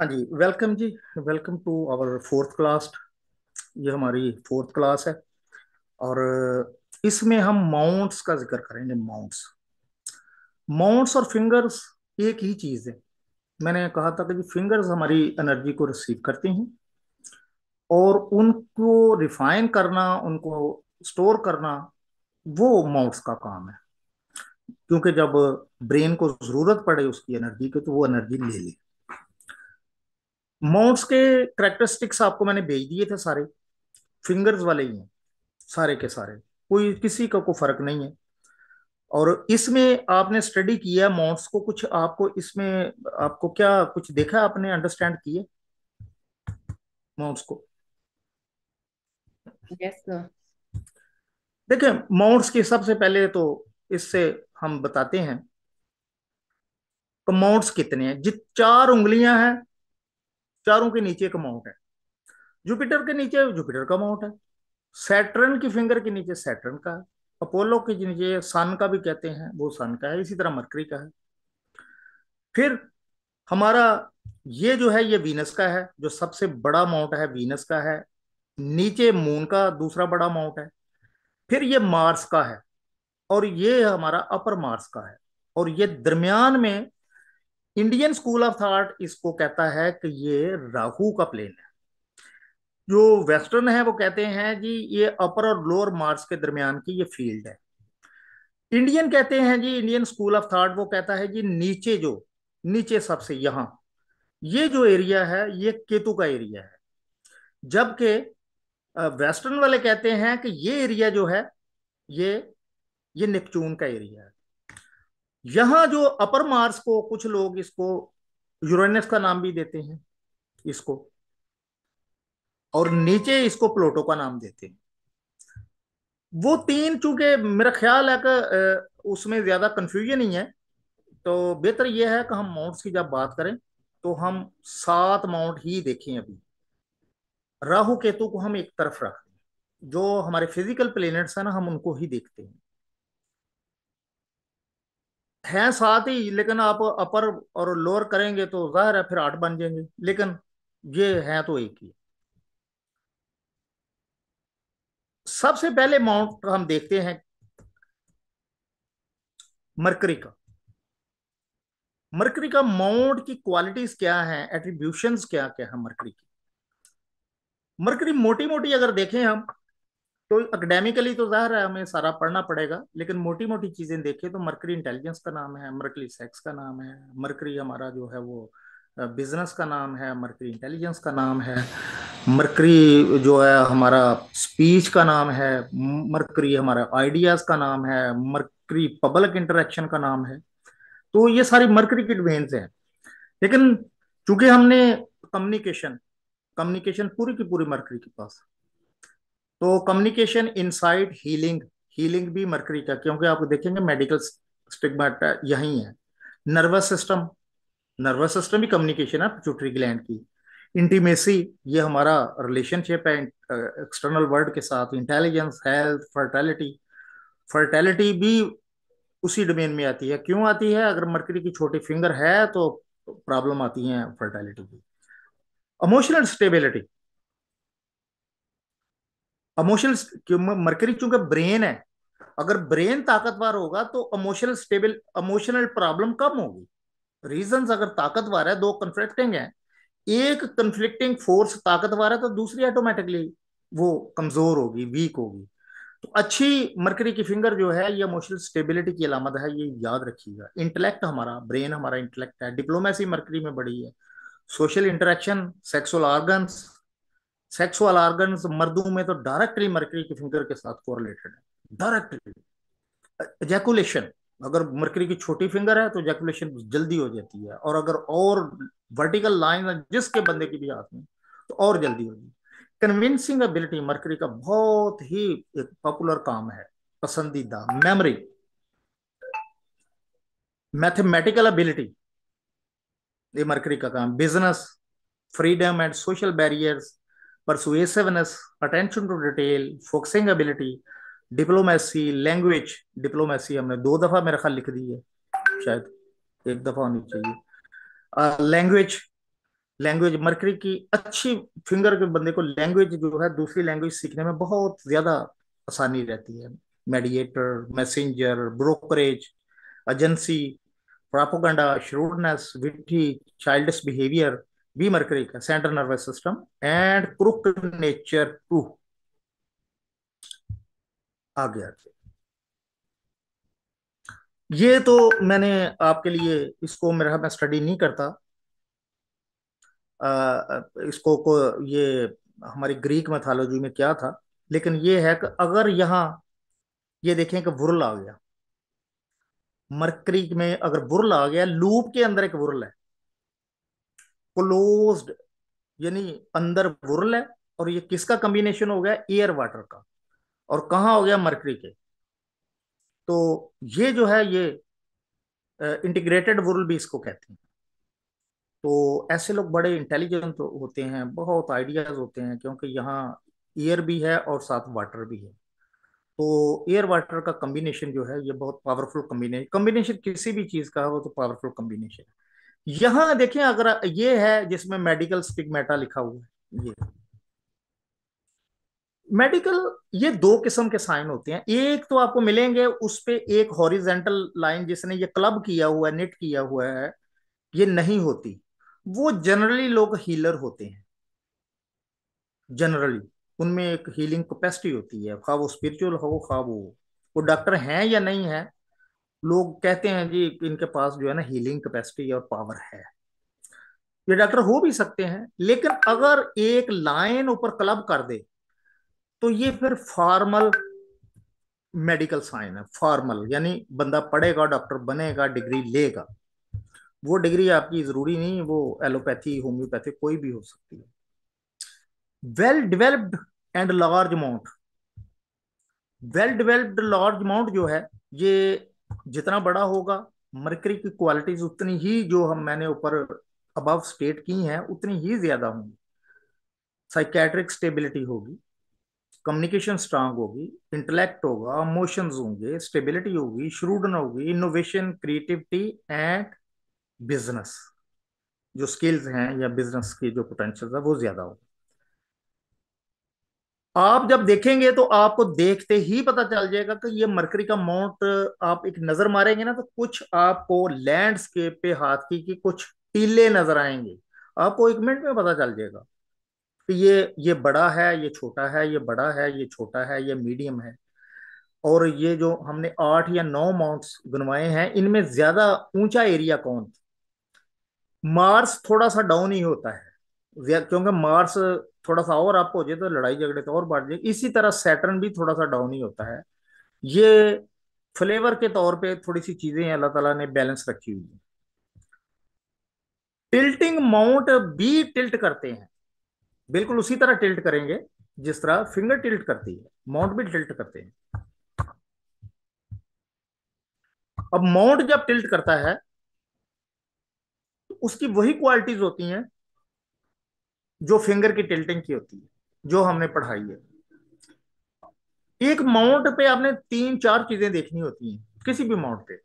हाँ जी वेलकम जी welcome to our fourth class ये हमारी फोर्थ क्लास है और इसमें हम माउंट्स का जिक्र करेंगे माउंट्स माउंट्स और फिंगर्स एक ही चीज़ है मैंने कहा था कि फिंगर्स हमारी एनर्जी को रिसीव करती हैं और उनको रिफाइन करना उनको स्टोर करना वो माउंट्स का काम है क्योंकि जब ब्रेन को ज़रूरत पड़े उसकी एनर्जी की तो वो एनर्जी ले ली माउंट्स के करेक्टरिस्टिक्स आपको मैंने भेज दिए थे सारे फिंगर्स वाले ही हैं सारे के सारे कोई किसी का कोई फर्क नहीं है और इसमें आपने स्टडी किया माउंट्स को कुछ आपको इसमें आपको क्या कुछ देखा आपने अंडरस्टैंड किया माउंट्स को yes, देखें माउंट्स के सबसे पहले तो इससे हम बताते हैं तो माउंट्स कितने हैं जित चार उंगलियां हैं चारों के नीचे एक माउंट है जुपिटर के नीचे जुपिटर का माउंट है सैटर्न की फिंगर के नीचे सैटर्न का है अपोलो के नीचे सन का भी कहते हैं वो सन का है इसी तरह मरकरी का है फिर हमारा ये जो है ये वीनस का है जो सबसे बड़ा माउंट है वीनस का है नीचे मून का दूसरा बड़ा माउंट है फिर ये मार्स का है और ये हमारा अपर मार्स का है और ये दरमियान में इंडियन स्कूल ऑफ थॉट इसको कहता है कि ये राहु का प्लेन है जो वेस्टर्न है वो कहते हैं जी ये अपर और लोअर मार्स के दरमियान की ये फील्ड है इंडियन कहते हैं जी इंडियन स्कूल ऑफ थॉट वो कहता है जी नीचे जो नीचे सबसे यहां ये जो एरिया है ये केतु का एरिया है जबकि वेस्टर्न वाले कहते हैं कि ये एरिया जो है ये ये निपचून का एरिया है यहां जो अपर मार्स को कुछ लोग इसको यूरेनस का नाम भी देते हैं इसको और नीचे इसको प्लोटो का नाम देते हैं वो तीन चूंकि मेरा ख्याल है कि उसमें ज्यादा कंफ्यूजन ही है तो बेहतर यह है कि हम माउंट्स की जब बात करें तो हम सात माउंट ही देखें अभी राहु केतु को हम एक तरफ रख दें जो हमारे फिजिकल प्लेनेट्स है ना हम उनको ही देखते हैं हैं साथ ही लेकिन आप अपर और लोअर करेंगे तो जाहिर है फिर आठ बन जाएंगे लेकिन ये है तो एक ही सबसे पहले माउंट हम देखते हैं मरकरी का मरकरी का माउंट की क्वालिटीज क्या है एट्रीब्यूशन क्या क्या है मरकरी की मरकरी मोटी मोटी अगर देखें हम तो अकेडेमिकली तो जाहिर है हमें सारा पढ़ना पड़ेगा लेकिन मोटी मोटी चीज़ें देखें तो मरकरी इंटेलिजेंस का नाम है मरकरी सेक्स का नाम है मरकरी हमारा जो है वो बिजनेस का नाम है मरकरी इंटेलिजेंस का नाम है मरकरी जो है हमारा स्पीच का नाम है मरकरी हमारा आइडियाज़ का नाम है मरकरी पब्लिक इंटरेक्शन का नाम है तो ये सारी मरकरी की डिवेंस हैं लेकिन चूंकि हमने कम्युनिकेशन कम्युनिकेशन पूरी की पूरी मरकरी के पास तो कम्युनिकेशन इनसाइड हीलिंग हीलिंग भी मरकरी का क्योंकि आप देखेंगे मेडिकल स्टिग्माटा यही है नर्वस सिस्टम नर्वस सिस्टम भी कम्युनिकेशन है पिचुटरी ग्लैंड की इंटीमेसी ये हमारा रिलेशनशिप है एक्सटर्नल वर्ल्ड के साथ इंटेलिजेंस हेल्थ फर्टिलिटी फर्टिलिटी भी उसी डोमेन में आती है क्यों आती है अगर मरकरी की छोटी फिंगर है तो प्रॉब्लम आती है फर्टिलिटी की इमोशनल स्टेबिलिटी इमोशनल मरकरी चूंकि ब्रेन है अगर ब्रेन ताकतवर होगा तो इमोशनल स्टेबल इमोशनल प्रॉब्लम कम होगी रीजन अगर ताकतवर है दो कंफ्लिक्टिंग है एक कंफ्लिक्टिंग फोर्स ताकतवर है तो दूसरी ऑटोमेटिकली वो कमजोर होगी वीक होगी तो अच्छी मरकरी की फिंगर जो है ये इमोशनल स्टेबिलिटी की अलामत है ये याद रखिएगा इंटेलेक्ट हमारा ब्रेन हमारा इंटेलेक्ट है डिप्लोमेसी मरकरी में बड़ी है social interaction sexual organs sexual organ मर्दों में तो डायरेक्टली मर्करी की फिंगर के साथ कोरिलेटेड है डायरेक्टली जैकुलेशन अगर मर्करी की छोटी फिंगर है तो जैकुलेशन जल्दी हो जाती है और अगर और वर्टिकल लाइन जिसके बंदे की भी हाथ में तो और जल्दी होगी कन्विंसिंग एबिलिटी मर्करी का बहुत ही एक पॉपुलर काम है पसंदीदा मेमोरी मैथमेटिकल एबिलिटी ये मरकरी का काम business freedom and social barriers persuasiveness, attention to detail, focusing ability, diplomacy, language, diplomacy हमने दो दफा मेरा ख्याल लिख दी है शायद एक दफा होनी चाहिए लैंग्वेज लैंग्वेज मर्करी की अच्छी फिंगर के बंदे को लैंग्वेज जो है दूसरी लैंग्वेज सीखने में बहुत ज्यादा आसानी रहती है mediator messenger brokerage agency propaganda shrewdness witty child's behaviour B mercury can central nervous system and crooked nature too. आगे आगे ये तो मैंने आपके लिए इसको मेरा मैं स्टडी नहीं करता आ, इसको को ये हमारी ग्रीक मैथोलॉजी में क्या था लेकिन ये है कि अगर यहां ये देखें कि वुरल आ गया मरकरी में अगर वुरल आ गया लूप के अंदर एक वुरल है क्लोज्ड यानी अंदर वुरल है और ये किसका कॉम्बिनेशन हो गया एयर वाटर का और कहा हो गया मरकरी के तो ये जो है ये इंटीग्रेटेड वुरल भी इसको कहते हैं तो ऐसे लोग बड़े इंटेलिजेंट होते हैं बहुत आइडियाज होते हैं क्योंकि यहाँ एयर भी है और साथ वाटर भी है तो एयर वाटर का कम्बिनेशन जो है ये बहुत पावरफुल कम्बिनेशन कम्बिनेशन किसी भी चीज़ का तो है वो तो पावरफुल कम्बिनेशन है यहां देखें अगर ये है जिसमें मेडिकल स्टिगमेटा लिखा हुआ है ये मेडिकल ये दो किस्म के साइन होते हैं एक तो आपको मिलेंगे उस पर एक हॉरिजेंटल लाइन जिसने ये क्लब किया हुआ है निट किया हुआ है ये नहीं होती वो जनरली लोग हीलर होते हैं जनरली उनमें एक हीलिंग कैपेसिटी होती है खा वो स्पिरिचुअल हो खा वो वो डॉक्टर हैं या नहीं है लोग कहते हैं जी इनके पास जो है ना हीलिंग कैपेसिटी और पावर है ये डॉक्टर हो भी सकते हैं लेकिन अगर एक लाइन ऊपर क्लब कर दे तो ये फिर फॉर्मल मेडिकल साइन है फॉर्मल यानी बंदा पढ़ेगा डॉक्टर बनेगा डिग्री लेगा वो डिग्री आपकी जरूरी नहीं वो एलोपैथी होम्योपैथी कोई भी हो सकती है well developed and large amount well developed large amount जो है ये जितना बड़ा होगा मरकरी की क्वालिटीज उतनी ही जो हम मैंने ऊपर अबव स्टेट की हैं उतनी ही ज्यादा होंगी साइकेट्रिक स्टेबिलिटी होगी कम्युनिकेशन स्ट्रांग होगी इंटेलेक्ट होगा इमोशंस होंगे स्टेबिलिटी होगी श्रूडन होगी इनोवेशन क्रिएटिविटी एंड बिजनेस जो स्किल्स हैं या बिजनेस की जो पोटेंशियल है वो ज्यादा होगा आप जब देखेंगे तो आपको देखते ही पता चल जाएगा कि ये मरकरी का माउंट आप एक नजर मारेंगे ना तो कुछ आपको लैंडस्केप पे हाथ की कुछ टीले नजर आएंगे आपको एक मिनट में पता चल जाएगा कि ये ये बड़ा है ये छोटा है ये बड़ा है ये छोटा है ये मीडियम है और ये जो हमने आठ या नौ माउंट्स गुनवाए हैं इनमें ज्यादा ऊंचा एरिया कौन मार्स थोड़ा सा डाउन ही होता है क्योंकि मार्स थोड़ा सा और अप हो जाए तो लड़ाई झगड़े तो और बढ़ जाए इसी तरह सैटर्न भी थोड़ा सा डाउन ही होता है ये फ्लेवर के तौर पे थोड़ी सी चीजें अल्लाह ताला ने बैलेंस रखी हुई है टिल्टिंग माउंट भी टिल्ट करते हैं बिल्कुल उसी तरह टिल्ट करेंगे जिस तरह फिंगर टिल्ट करती है माउंट भी टिल्ट करते हैं अब माउंट जब टिल्ट करता है तो उसकी वही क्वालिटीज होती हैं जो फिंगर की टिल्टिंग की होती है जो हमने पढ़ाई है एक माउंट पे आपने तीन चार चीजें देखनी होती हैं किसी भी माउंट पे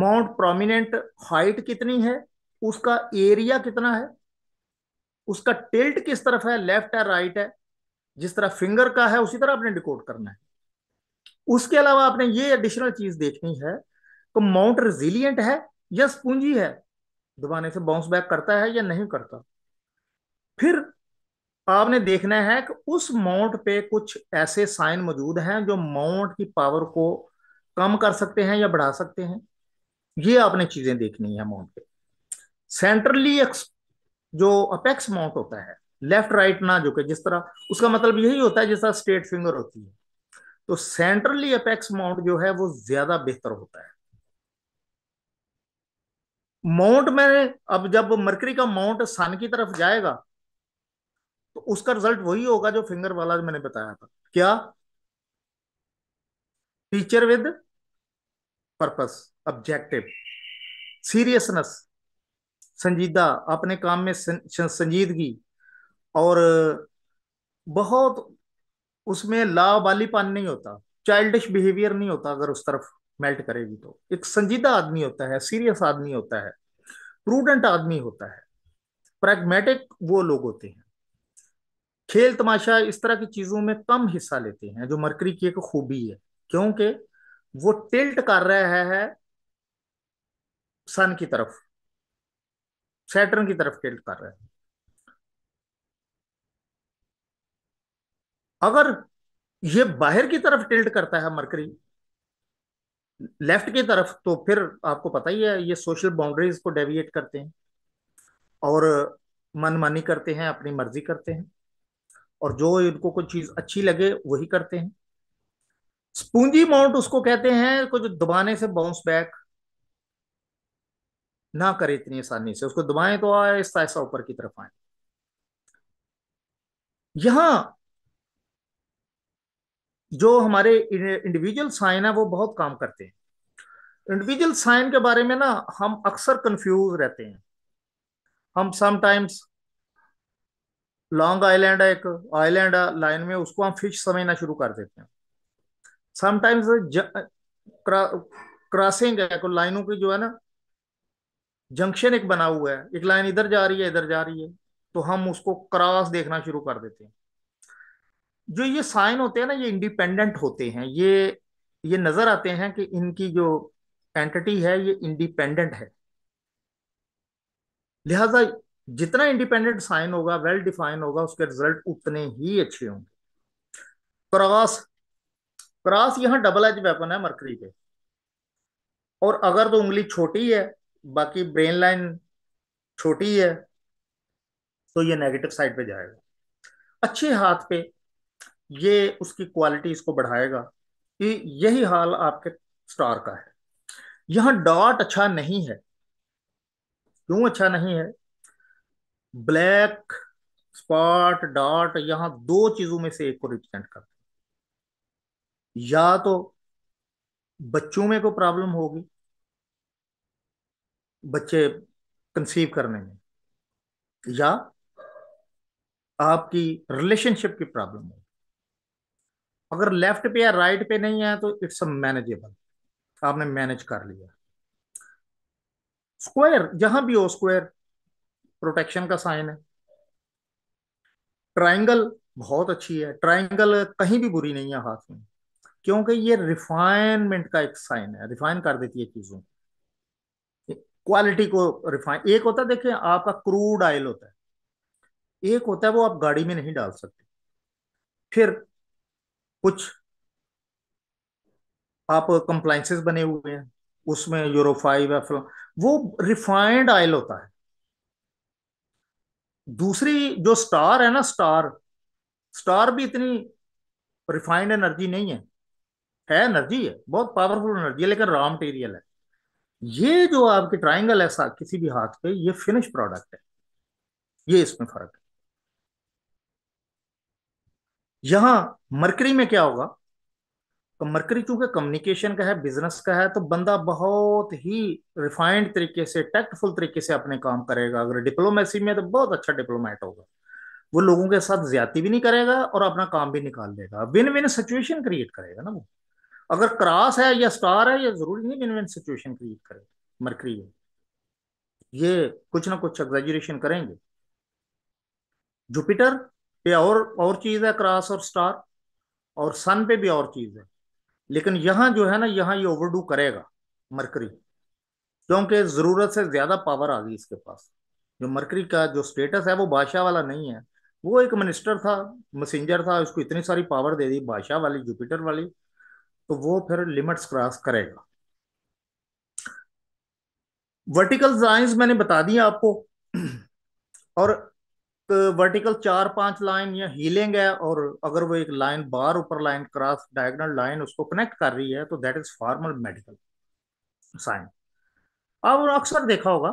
माउंट प्रोमिनेंट हाइट कितनी है उसका एरिया कितना है उसका टिल्ट किस तरफ है लेफ्ट है राइट है जिस तरह फिंगर का है उसी तरह आपने डिकोड करना है उसके अलावा आपने ये एडिशनल चीज देखनी है तो माउंट रिजिलियंट है या स्पूंजी है दबाने से बाउंस बैक करता है या नहीं करता फिर आपने देखना है कि उस माउंट पे कुछ ऐसे साइन मौजूद हैं जो माउंट की पावर को कम कर सकते हैं या बढ़ा सकते हैं ये आपने चीजें देखनी है माउंट पे सेंट्रली जो अपेक्स माउंट होता है लेफ्ट राइट ना झुके जिस तरह उसका मतलब यही होता है जिस तरह स्ट्रेट फिंगर होती है तो सेंट्रली अपेक्स माउंट जो है वो ज्यादा बेहतर होता है माउंट में अब जब मरकरी का माउंट सन की तरफ जाएगा तो उसका रिजल्ट वही होगा जो फिंगर वाला मैंने बताया था क्या teacher with purpose objective seriousness संजीदा अपने काम में संजीदगी और बहुत उसमें लावालिपान नहीं होता चाइल्डिश बिहेवियर नहीं होता अगर उस तरफ मेल्ट करेगी तो एक संजीदा आदमी होता है सीरियस आदमी होता है प्रूडेंट आदमी होता है प्रैग्मेटिक वो लोग होते हैं खेल तमाशा इस तरह की चीजों में कम हिस्सा लेते हैं जो मरकरी की एक खूबी है क्योंकि वो टिल्ट कर रहा है सन की तरफ सैटर्न की तरफ टिल्ट कर रहा है अगर ये बाहर की तरफ टिल्ट करता है मरकरी लेफ्ट की तरफ तो फिर आपको पता ही है ये सोशल बाउंड्रीज को डेविएट करते हैं और मनमानी करते हैं अपनी मर्जी करते हैं और जो इनको कोई चीज अच्छी लगे वही करते हैं स्पूंजी माउंट उसको कहते हैं कुछ दबाने से बाउंस बैक ना करे इतनी आसानी से उसको दबाएं तो ऐसा ऐसा ऊपर की तरफ आए यहां जो हमारे इंडिविजुअल साइन है वो बहुत काम करते हैं इंडिविजुअल साइन के बारे में ना हम अक्सर कंफ्यूज रहते हैं हम समटाइम्स लॉन्ग आइलैंड है एक आइलैंड लाइन में उसको हम फिश समझना शुरू कर देते हैं समटाइम्स क्रॉसिंग है तो लाइनों की जो है ना जंक्शन एक बना हुआ है एक लाइन इधर जा रही है इधर जा रही है तो हम उसको क्रॉस देखना शुरू कर देते हैं जो ये साइन होते हैं ना ये इंडिपेंडेंट होते हैं ये ये नजर आते हैं कि इनकी जो एंटिटी है ये इंडिपेंडेंट है लिहाजा जितना इंडिपेंडेंट साइन होगा वेल डिफाइन होगा उसके रिजल्ट उतने ही अच्छे होंगे क्रॉस क्रॉस यहां डबल एज वेपन है मरकरी पे और अगर तो उंगली छोटी है बाकी ब्रेन लाइन छोटी है तो ये नेगेटिव साइड पे जाएगा अच्छे हाथ पे ये उसकी क्वालिटी इसको बढ़ाएगा कि यही हाल आपके स्टार का है यहां डॉट अच्छा नहीं है क्यों अच्छा नहीं है ब्लैक स्पॉट डॉट यहां दो चीजों में से एक को रिप्रेजेंट करते हैं या तो बच्चों में कोई प्रॉब्लम होगी बच्चे कंसीव करने में या आपकी रिलेशनशिप की प्रॉब्लम होगी अगर लेफ्ट पे या राइट पे नहीं है तो इट्स मैनेजेबल आपने मैनेज कर लिया स्क्वायर जहां भी हो स्क्वायर प्रोटेक्शन का साइन है ट्राइंगल बहुत अच्छी है ट्राइंगल कहीं भी बुरी नहीं है हाथ में क्योंकि ये रिफाइनमेंट का एक साइन है रिफाइन कर देती है चीजों क्वालिटी को रिफाइन एक होता है देखिए आपका क्रूड ऑयल होता है एक होता है वो आप गाड़ी में नहीं डाल सकते फिर कुछ आप कंप्लाइंसेस बने हुए हैं उसमें यूरो फाइव वो रिफाइंड ऑयल होता है दूसरी जो स्टार है ना स्टार स्टार भी इतनी रिफाइंड एनर्जी नहीं है है एनर्जी है बहुत पावरफुल एनर्जी है लेकिन रॉ मटेरियल है ये जो आपकी ट्राइंगल है किसी भी हाथ पे ये फिनिश प्रोडक्ट है ये इसमें फर्क है यहां मरकरी में क्या होगा मरकरी चूंकि कम्युनिकेशन का है बिजनेस का है तो बंदा बहुत ही रिफाइंड तरीके से टैक्टफुल तरीके से अपने काम करेगा अगर डिप्लोमेसी में तो बहुत अच्छा डिप्लोमेट होगा वो लोगों के साथ ज्यादा भी नहीं करेगा और अपना काम भी निकाल देगा विन विन सिचुएशन क्रिएट करेगा ना वो अगर क्रॉस है या स्टार है या जरूरी नहीं विन विन सिचुएशन क्रिएट करेगा मरकरी है ये कुछ ना कुछ एग्जेजुरेशन करेंगे जुपिटर पे और और चीज है क्रॉस और स्टार और सन पे भी और चीज है लेकिन यहां जो है ना यहां ये ओवरडू करेगा मरकरी क्योंकि जरूरत से ज्यादा पावर आ गई इसके पास जो मरकरी का जो स्टेटस है वो बादशाह वाला नहीं है वो एक मिनिस्टर था मैसेंजर था उसको इतनी सारी पावर दे दी बादशाह वाली जुपिटर वाली तो वो फिर लिमिट्स क्रॉस करेगा वर्टिकल साइंस मैंने बता दिया आपको और वर्टिकल चार पांच लाइन या हीलिंग है और अगर वो एक लाइन बार ऊपर लाइन क्रॉस डायगोनल लाइन उसको कनेक्ट कर रही है तो that is formal medical sign अब अक्सर देखा होगा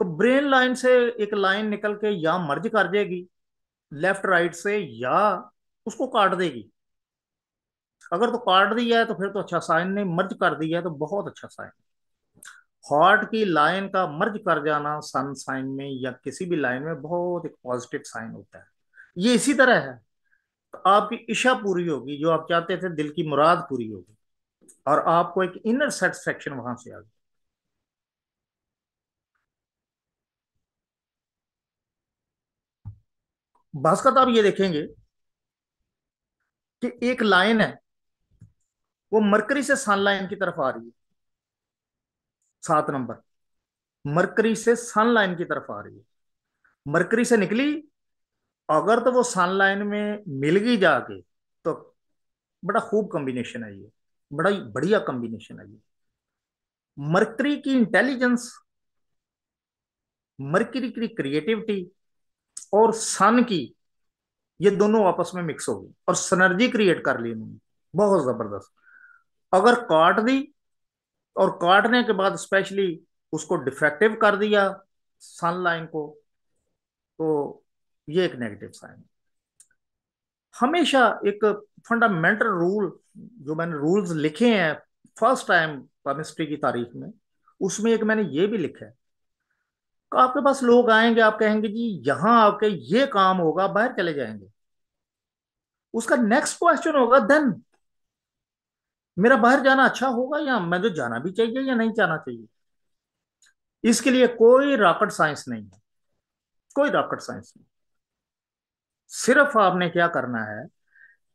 तो ब्रेन लाइन से एक लाइन निकल के या मर्ज कर जाएगी लेफ्ट राइट से या उसको काट देगी अगर तो काट दिया है तो फिर तो अच्छा साइन नहीं मर्ज कर दिया है तो बहुत अच्छा साइन है हॉट की लाइन का मर्ज कर जाना सन साइन में या किसी भी लाइन में बहुत एक पॉजिटिव साइन होता है ये इसी तरह है तो आपकी इशा पूरी होगी जो आप चाहते थे दिल की मुराद पूरी होगी और आपको एक इनर सेटिस्फेक्शन वहां से आ गई भास्कर आप ये देखेंगे कि एक लाइन है वो मरकरी से सन लाइन की तरफ आ रही है सात नंबर मरकरी से सन लाइन की तरफ आ रही है मरकरी से निकली अगर तो वो सन लाइन में मिल गई जाके तो बड़ा खूब कॉम्बिनेशन है ये बड़ा बढ़िया कॉम्बिनेशन है ये मरकरी की इंटेलिजेंस मरकरी की क्रिएटिविटी और सन की ये दोनों आपस में मिक्स हो गई और सनर्जी क्रिएट कर ली उन्होंने बहुत जबरदस्त अगर काट दी और काटने के बाद स्पेशली उसको डिफेक्टिव कर दिया सन लाइन को तो ये एक नेगेटिव साइन हमेशा एक फंडामेंटल रूल जो मैंने रूल्स लिखे हैं फर्स्ट टाइम केमिस्ट्री की तारीख में उसमें एक मैंने ये भी लिखा है तो आपके पास लोग आएंगे आप कहेंगे जी यहां आपके ये काम होगा बाहर चले जाएंगे उसका नेक्स्ट क्वेश्चन होगा देन मेरा बाहर जाना अच्छा होगा या मैं तो जाना भी चाहिए या नहीं जाना चाहिए इसके लिए कोई रॉकेट साइंस नहीं है कोई रॉकेट साइंस नहीं सिर्फ आपने क्या करना है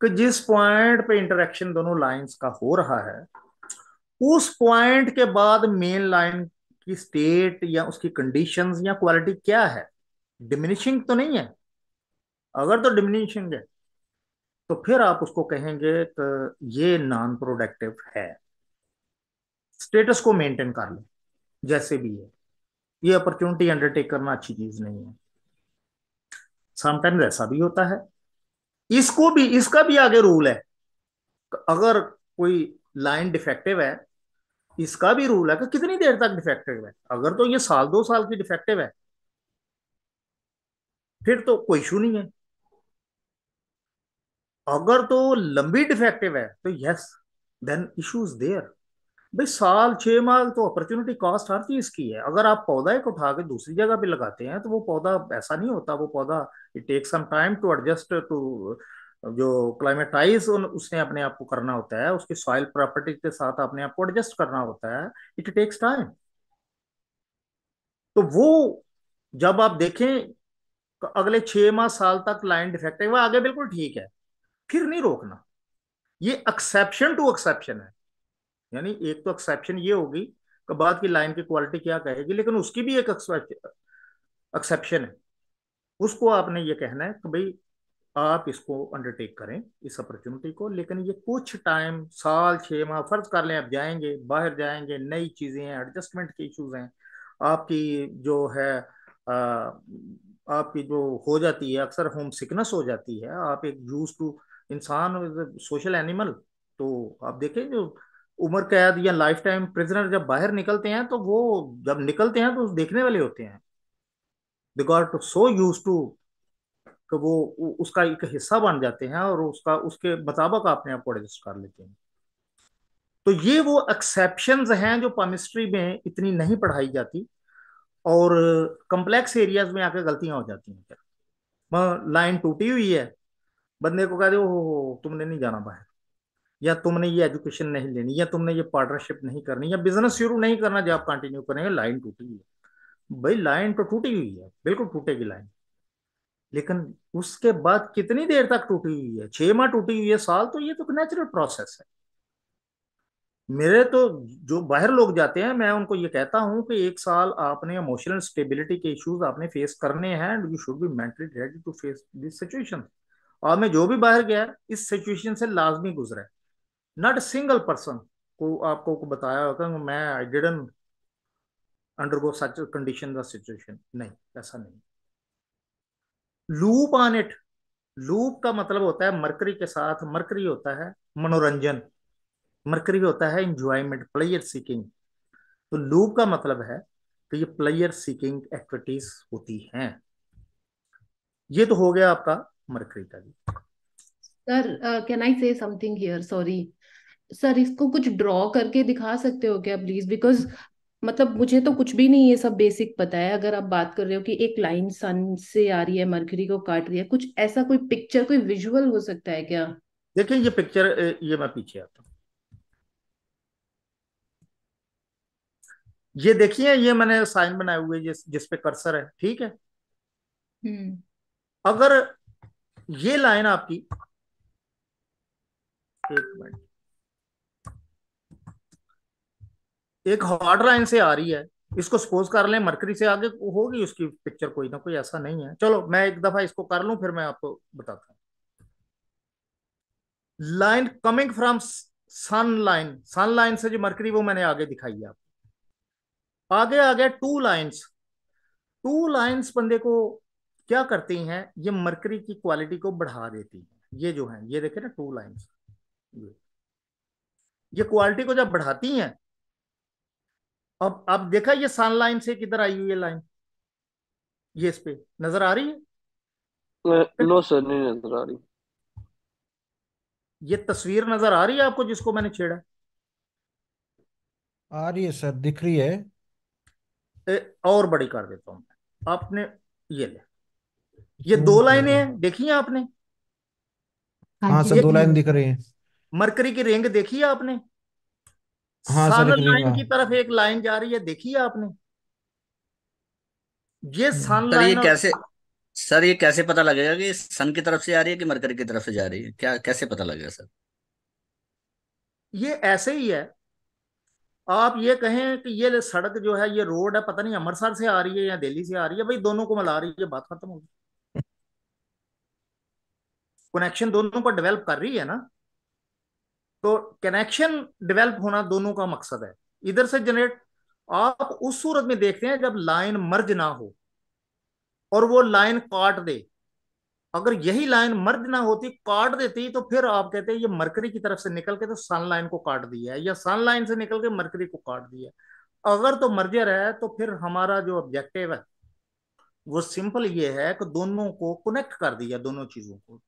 कि जिस पॉइंट पे इंटरेक्शन दोनों लाइंस का हो रहा है उस पॉइंट के बाद मेन लाइन की स्टेट या उसकी कंडीशंस या क्वालिटी क्या है डिमिनिशिंग तो नहीं है अगर तो डिमिनिशिंग है तो फिर आप उसको कहेंगे तो ये नॉन प्रोडक्टिव है स्टेटस को मेंटेन कर ले जैसे भी है ये अपॉर्चुनिटी अंडरटेक करना अच्छी चीज नहीं है समटाइम्स ऐसा भी होता है इसको भी इसका भी आगे रूल है तो अगर कोई लाइन डिफेक्टिव है इसका भी रूल है कि तो कितनी देर तक डिफेक्टिव है अगर तो ये साल दो साल की डिफेक्टिव है फिर तो कोई इशू नहीं है अगर तो लंबी डिफेक्टिव है तो यस देन इश्यूज देयर भाई साल छह माह तो अपॉर्चुनिटी कॉस्ट हर चीज की है अगर आप पौधा एक उठा के दूसरी जगह पे लगाते हैं तो वो पौधा ऐसा नहीं होता वो पौधा it take some time to adjust to जो क्लाइमेटाइज उसने अपने आप को करना होता है उसकी सॉइल प्रॉपर्टी के साथ अपने आप को एडजस्ट करना होता है इट टेक्स टाइम तो वो जब आप देखें अगले छह माह साल तक लाइन डिफेक्टिव आगे बिल्कुल ठीक है फिर नहीं रोकना ये एक्सेप्शन टू एक्सेप्शन है यानी एक तो एक्सेप्शन ये होगी कि बाद की लाइन की क्वालिटी क्या कहेगी लेकिन उसकी भी एक एक्सेप्शन है उसको आपने ये कहना है कि भाई आप इसको अंडरटेक करें इस अपॉर्चुनिटी को लेकिन ये कुछ टाइम साल छः माह फर्ज कर लें आप जाएंगे बाहर जाएंगे नई चीज़ें हैं एडजस्टमेंट के इश्यूज हैं आपकी जो है आ, आपकी जो हो जाती है अक्सर होम सिकनेस हो जाती है आप एक यूज टू इंसान सोशल एनिमल तो आप देखें जो उम्र कैद या लाइफ टाइम प्रिजनर जब बाहर निकलते हैं तो वो जब निकलते हैं तो देखने वाले होते हैं they got so use to तो वो उसका एक हिस्सा बन जाते हैं और उसका उसके मुताबिक अपने आप को एडजस्ट कर लेते हैं तो ये वो एक्सेप्शन हैं जो पमिस्ट्री में इतनी नहीं पढ़ाई जाती और कम्प्लेक्स एरियाज में आकर गलतियां हो जाती हैं लाइन टूटी हुई है बंदे को कह दे हो हो तुमने नहीं जाना बाहर या तुमने ये एजुकेशन नहीं लेनी या तुमने ये पार्टनरशिप नहीं करनी या बिजनेस शुरू नहीं करना जो आप कंटिन्यू करेंगे लाइन टूटी हुई है भाई लाइन तो टूटी हुई है बिल्कुल टूटेगी लाइन लेकिन उसके बाद कितनी देर तक टूटी हुई है छह माह टूटी हुई है साल तो ये तो नेचुरल प्रोसेस है मेरे तो जो बाहर लोग जाते हैं मैं उनको ये कहता हूं कि एक साल आपने इमोशनल स्टेबिलिटी के इश्यूज आपने फेस करने हैं you should be mentally ready to face this situation और मैं जो भी बाहर गया इस सिचुएशन से लाजमी गुजरा नॉट ए सिंगल पर्सन को आपको को बताया होगा मैं I didn't undergo such condition situation नहीं ऐसा नहीं लूप ऑन इट लूप का मतलब होता है मरकरी के साथ मरकरी होता है मनोरंजन मरकरी होता है इंजॉयमेंट प्लेयर सीकिंग तो लूप का मतलब है कि ये प्लेयर सीकिंग एक्टिविटीज होती हैं ये तो हो गया आपका मरकरी का भी सर कैन आई से समथिंग हियर सॉरी सर इसको कुछ ड्रॉ करके दिखा सकते हो क्या प्लीज बिकॉज मतलब मुझे तो कुछ भी नहीं ये सब बेसिक पता है अगर आप बात कर रहे हो कि एक लाइन सन से आ रही है मरकरी को काट रही है कुछ ऐसा कोई पिक्चर कोई विजुअल हो सकता है क्या देखिए ये पिक्चर ये मैं पीछे आता हूँ ये देखिए ये मैंने साइन बनाए हुए जिस जिस पे कर्सर है ठीक है हम्म। अगर ये लाइन आपकी एक मिनट एक हॉट लाइन से आ रही है इसको सपोज कर लें मरकरी से आगे होगी उसकी पिक्चर कोई ना कोई ऐसा नहीं है चलो मैं एक दफा इसको कर लूं फिर मैं आपको बताता हूं line coming from sun line sun line से जो मरकरी वो मैंने आगे दिखाई है आपको आगे आ गया टू लाइंस टू लाइंस बंदे को क्या करती हैं ये मरकरी की क्वालिटी को बढ़ा देती हैं ये जो है ये देखे ना टू लाइन्स ये ये क्वालिटी को जब बढ़ाती हैं अब आप देखा ये सन लाइन से किधर आई हुई है लाइन ये इस पे नजर आ रही है नो सर नहीं नजर आ रही ये तस्वीर नजर आ रही है आपको जिसको मैंने छेड़ा आ रही है सर दिख रही है ए, और बड़ी कर देता हूं आपने ये ले ये दो हम्म, लाइनें हम्म। हैं देखी है आपने हाँ, हाँ सर दो लाइन दिख रही है मरकरी की रिंग देखी है आपने हाँ सर लाइन हाँ। की तरफ एक लाइन जा रही है देखी है आपने ये हम्म। सन सर ये कैसे सर ये कैसे पता लगेगा कि सन की तरफ से आ रही है कि मरकरी की तरफ से जा रही है क्या कैसे पता लगेगा सर ये ऐसे ही है आप ये कहें कि ये सड़क जो है ये रोड है पता नहीं अमृतसर से आ रही है या दिल्ली से आ रही है भाई दोनों को मिला रही है बात खत्म होगी कनेक्शन दोनों का डेवलप कर रही है ना तो कनेक्शन डेवलप होना दोनों का मकसद है इधर से जनरेट आप उस सूरत में देखते हैं जब लाइन मर्ज ना हो और वो लाइन काट दे अगर यही लाइन मर्ज ना होती काट देती तो फिर आप कहते ये मरकरी की तरफ से निकल के तो सन लाइन को काट दिया है या सन लाइन से निकल के मरकरी को काट दिया है अगर तो मर्जर है तो फिर हमारा जो ऑब्जेक्टिव है वो सिंपल ये है कि दोनों को कनेक्ट कर दिया दोनों चीजों को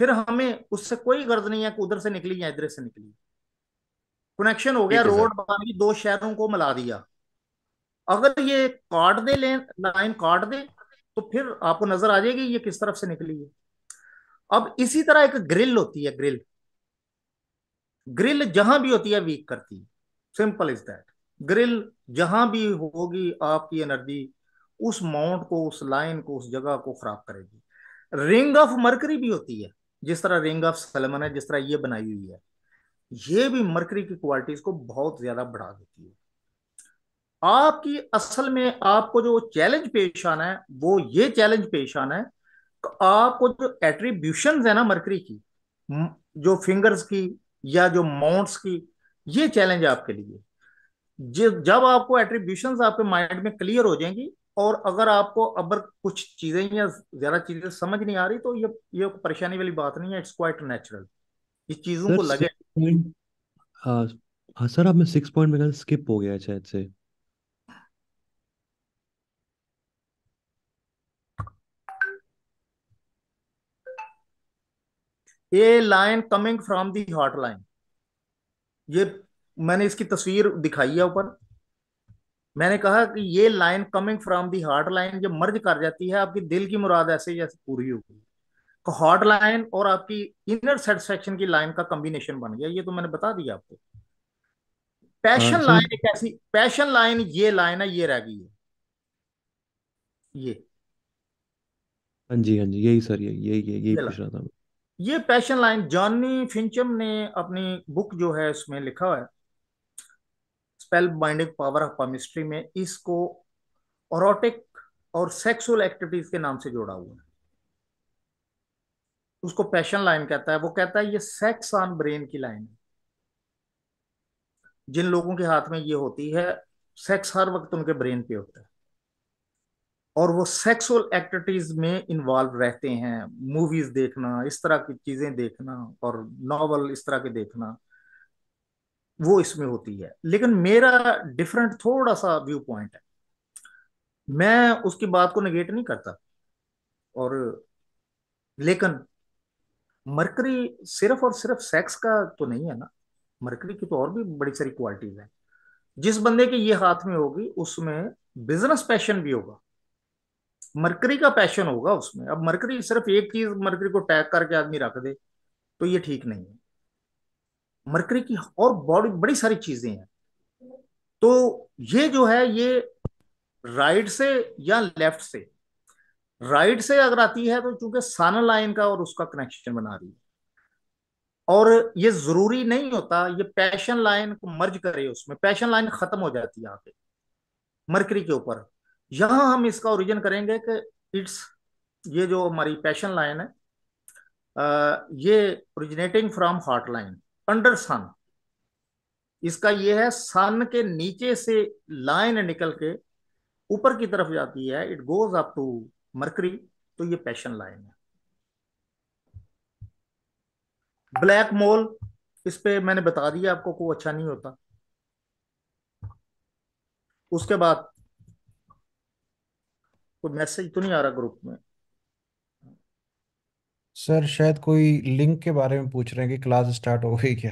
फिर हमें उससे कोई गर्ज नहीं है कि उधर से निकली या इधर से निकली कनेक्शन हो गया रोड बाकी दो शहरों को मिला दिया अगर ये काट दे लाइन काट दे तो फिर आपको नजर आ जाएगी ये किस तरफ से निकली है अब इसी तरह एक ग्रिल होती है ग्रिल ग्रिल जहां भी होती है वीक करती है सिंपल इज दैट ग्रिल जहां भी होगी आपकी एनर्जी उस माउंट को उस लाइन को उस जगह को खराब करेगी रिंग ऑफ मरकरी भी होती है जिस तरह रिंग ऑफ सलमन है जिस तरह ये बनाई हुई है ये भी मरकरी की क्वालिटीज को बहुत ज्यादा बढ़ा देती है आपकी असल में आपको जो चैलेंज पेश आना है वो ये चैलेंज पेश आना है तो आपको जो एट्रीब्यूशन है ना मरकरी की जो फिंगर्स की या जो माउंट्स की ये चैलेंज आपके लिए जब आपको एट्रीब्यूशन आपके माइंड में क्लियर हो जाएंगी और अगर आपको अगर कुछ चीजें या ज्यादा चीजें समझ नहीं आ रही तो ये ये परेशानी वाली बात नहीं है इट्स क्वाइट नेचुरल ये चीजों को लगे हाँ सर आप में सिक्स पॉइंट में स्किप हो गया शायद से a line coming from the hot line ये मैंने इसकी तस्वीर दिखाई है ऊपर मैंने कहा कि ये line coming from the heart line जब मर्ज कर जाती है आपकी दिल की मुराद ऐसे जैसे पूरी होगी हॉट लाइन और आपकी इनर सेटिस्फेक्शन की लाइन का कॉम्बिनेशन बन गया ये तो मैंने बता दिया आपको पैशन लाइन हाँ एक ऐसी पैशन लाइन ये लाइन है ये रह गई है ये हाँ जी हाँ जी यही सर यही यही यही पूछ रहा था ये पैशन लाइन जॉनी फिंचम ने अपनी बुक जो है उसमें लिखा है spell binding power of palmistry में इसको ऑरोटिक और सेक्सुअल एक्टिविटीज के नाम से जोड़ा हुआ है उसको पैशन लाइन कहता है वो कहता है ये सेक्स ऑन ब्रेन की लाइन है जिन लोगों के हाथ में ये होती है सेक्स हर वक्त उनके ब्रेन पे होता है और वो सेक्सुअल एक्टिविटीज में इन्वॉल्व रहते हैं मूवीज देखना इस तरह की चीजें देखना और नॉवल इस तरह के देखना वो इसमें होती है लेकिन मेरा डिफरेंट थोड़ा सा व्यू पॉइंट है मैं उसकी बात को निगेट नहीं करता और लेकिन मरकरी सिर्फ और सिर्फ सेक्स का तो नहीं है ना मरकरी की तो और भी बड़ी सारी क्वालिटीज हैं जिस बंदे के ये हाथ में होगी उसमें बिजनेस पैशन भी होगा मरकरी का पैशन होगा उसमें अब मरकरी सिर्फ एक चीज मरकरी को टैग करके आदमी रख दे तो ये ठीक नहीं है मरकरी की और बॉडी बड़ी सारी चीजें हैं तो ये जो है ये राइट से या लेफ्ट से राइट से अगर आती है तो चूंकि सन लाइन का और उसका कनेक्शन बना रही है और ये जरूरी नहीं होता ये पैशन लाइन को मर्ज करे उसमें पैशन लाइन खत्म हो जाती है यहाँ पे मरकरी के ऊपर यहां हम इसका ओरिजिन करेंगे कि इट्स ये जो हमारी पैशन लाइन है ये originating from heart line under sun इसका यह है सन के नीचे से लाइन निकल के ऊपर की तरफ जाती है it goes up to Mercury तो ये पैशन लाइन है ब्लैक मोल इस पे मैंने बता दिया आपको को अच्छा नहीं होता उसके बाद कोई मैसेज तो नहीं आ रहा ग्रुप में सर शायद कोई लिंक के बारे में पूछ रहे हैं कि क्लास स्टार्ट हो गई क्या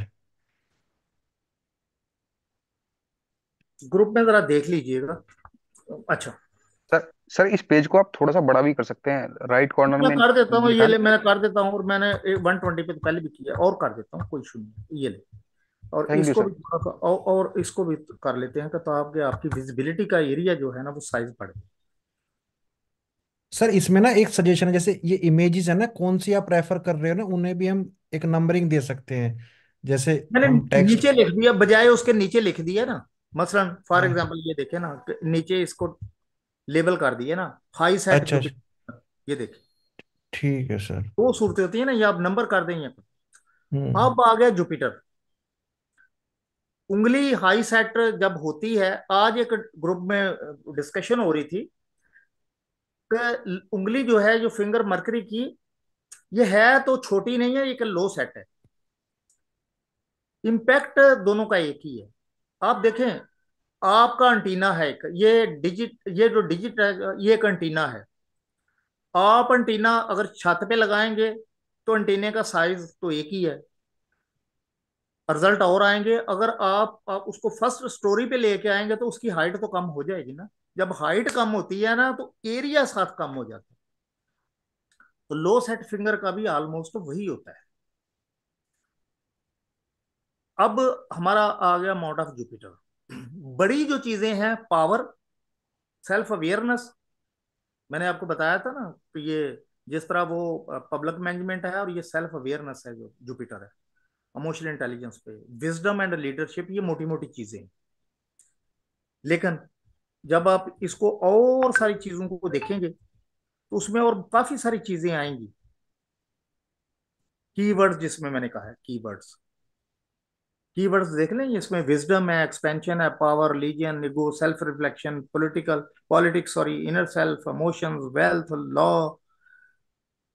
ग्रुप में जरा देख लीजिएगा अच्छा सर सर इस पेज को आप थोड़ा सा बड़ा भी कर सकते हैं राइट कॉर्नर मैं में कर देता हूँ ये ले मैंने कर देता हूँ और मैंने वन ट्वेंटी पे तो पहले भी किया और कर देता हूँ कोई इशू नहीं ये ले और थैंक यू इसको सर भी थोड़ा सा और, इसको भी कर लेते हैं तो आपके आपकी विजिबिलिटी का एरिया जो है ना वो साइज बढ़ गया सर इसमें ना एक सजेशन है जैसे ये इमेजेस है ना कौन सी आप प्रेफर कर रहे हो ना उन्हें भी हम एक नंबरिंग दे सकते हैं जैसे मैंने नीचे लिख दिया बजाय उसके नीचे लिख दिया ना मसलन फॉर एग्जांपल ये देखे ना नीचे इसको लेबल कर दिए ना हाई सेट अच्छा, अच्छा। ये देखिए ठीक है सर दो सूरतें होती है ना ये आप नंबर कर दें यहाँ पर हम्म। अब आ गया जुपिटर उंगली हाई सेट जब होती है आज एक ग्रुप में डिस्कशन हो रही थी उंगली जो है जो फिंगर मरकरी की ये है तो छोटी नहीं है एक लो सेट है इंपैक्ट दोनों का एक ही है आप देखें आपका अंटीना है ये डिजिट ये जो डिजिट है ये एक अंटीना है आप अंटीना अगर छत पे लगाएंगे तो अंटीने का साइज तो एक ही है रिजल्ट और आएंगे अगर आप, आप उसको फर्स्ट स्टोरी पे लेके आएंगे तो उसकी हाइट तो कम हो जाएगी ना जब हाइट कम होती है ना तो एरिया साथ कम हो जाता है तो लो सेट फिंगर का भी ऑलमोस्ट वही होता है अब हमारा आ गया माउंट ऑफ जुपिटर बड़ी जो चीजें हैं पावर सेल्फ अवेयरनेस मैंने आपको बताया था ना कि ये जिस तरह वो पब्लिक मैनेजमेंट है और ये सेल्फ अवेयरनेस है जो जुपिटर है इमोशनल इंटेलिजेंस पे विजडम एंड लीडरशिप ये मोटी मोटी चीजें हैं लेकिन जब आप इसको और सारी चीजों को देखेंगे तो उसमें और काफी सारी चीजें आएंगी कीवर्ड्स जिसमें मैंने कहा है कीवर्ड्स कीवर्ड्स देख लें इसमें विजडम है एक्सपेंशन है पावर रिलीजियन निगो self reflection political politics sorry inner self emotions wealth law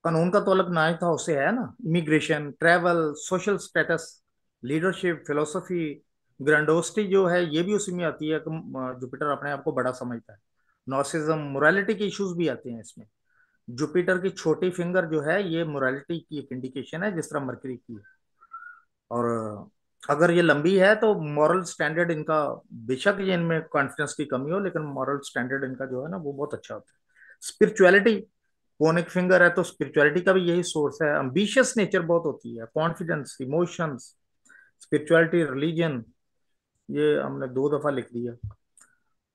कानून का तो अलग नाच था उससे है ना immigration travel social status leadership philosophy grandiosity जो है ये भी उसी में आती है कि जुपिटर अपने आप को बड़ा समझता है नॉर्सिज्म मोरालिटी के इश्यूज भी आते हैं इसमें जुपिटर की छोटी फिंगर जो है ये मोरालिटी की एक इंडिकेशन है जिस तरह मरकरी की है और अगर ये लंबी है तो मॉरल स्टैंडर्ड इनका बेशक ये इनमें कॉन्फिडेंस की कमी हो लेकिन मॉरल स्टैंडर्ड इनका जो है ना वो बहुत अच्छा होता है स्पिरिचुअलिटी कोनिक फिंगर है तो स्पिरिचुअलिटी का भी यही सोर्स है अम्बिशियस नेचर बहुत होती है कॉन्फिडेंस इमोशंस स्पिरिचुअलिटी रिलीजन ये हमने दो दफ़ा लिख दिया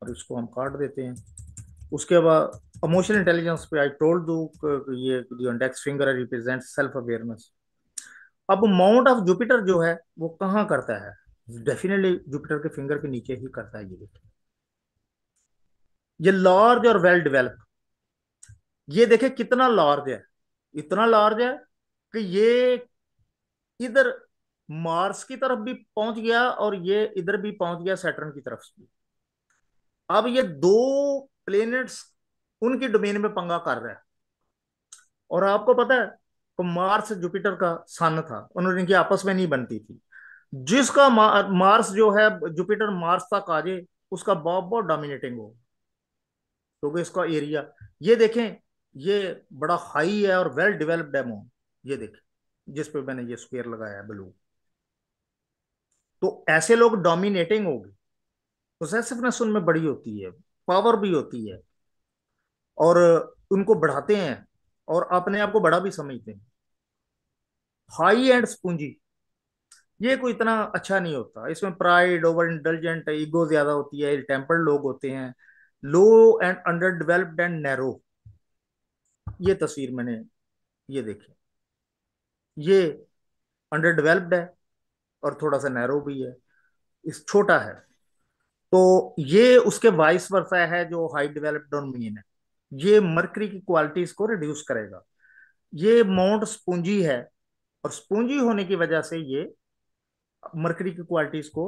और इसको हम काट देते हैं उसके बाद इमोशनल इंटेलिजेंस पे आई टोल्ड दू ये index finger represent self awareness अब माउंट ऑफ जुपिटर जो है वो कहाँ करता है डेफिनेटली जुपिटर के फिंगर के नीचे ही करता है ये देखिए ये लार्ज और वेल डेवलप ये देखे कितना लार्ज है इतना लार्ज है कि ये इधर मार्स की तरफ भी पहुंच गया और ये इधर भी पहुंच गया सैटर्न की तरफ भी अब ये दो प्लेनेट्स उनकी डोमेन में पंगा कर रहा है और आपको पता है तो मार्स जुपिटर का सन था उन्होंने की आपस में नहीं बनती थी जिसका मार्स जो है जुपिटर मार्स तक आ जाए उसका बहुत बहुत डोमिनेटिंग हो क्योंकि तो इसका एरिया ये देखें ये बड़ा हाई है और वेल डेवलप्ड है मोन ये देखें जिस पे मैंने ये स्क्वेयर लगाया है ब्लू तो ऐसे लोग डोमिनेटिंग होगी प्रोसेसिवनेस उनमें बड़ी होती है पावर भी होती है और उनको बढ़ाते हैं और अपने आप को बड़ा भी समझते हैं हाई एंड पूंजी ये कोई इतना अच्छा नहीं होता इसमें प्राइड ओवर इंटेलिजेंट ईगो ज्यादा होती है टेम्पर्ड लोग होते हैं low and underdeveloped and narrow ये तस्वीर मैंने ये देखी ये अंडर डेवलप्ड है और थोड़ा सा नैरो भी है इस छोटा है तो ये उसके वाइस वर्सा है जो हाई डेवलप्ड और मीन है ये मरकरी की क्वालिटीज को रिड्यूस करेगा ये माउंट स्पूंजी है और स्पूंजी होने की वजह से ये मरकरी की क्वालिटीज को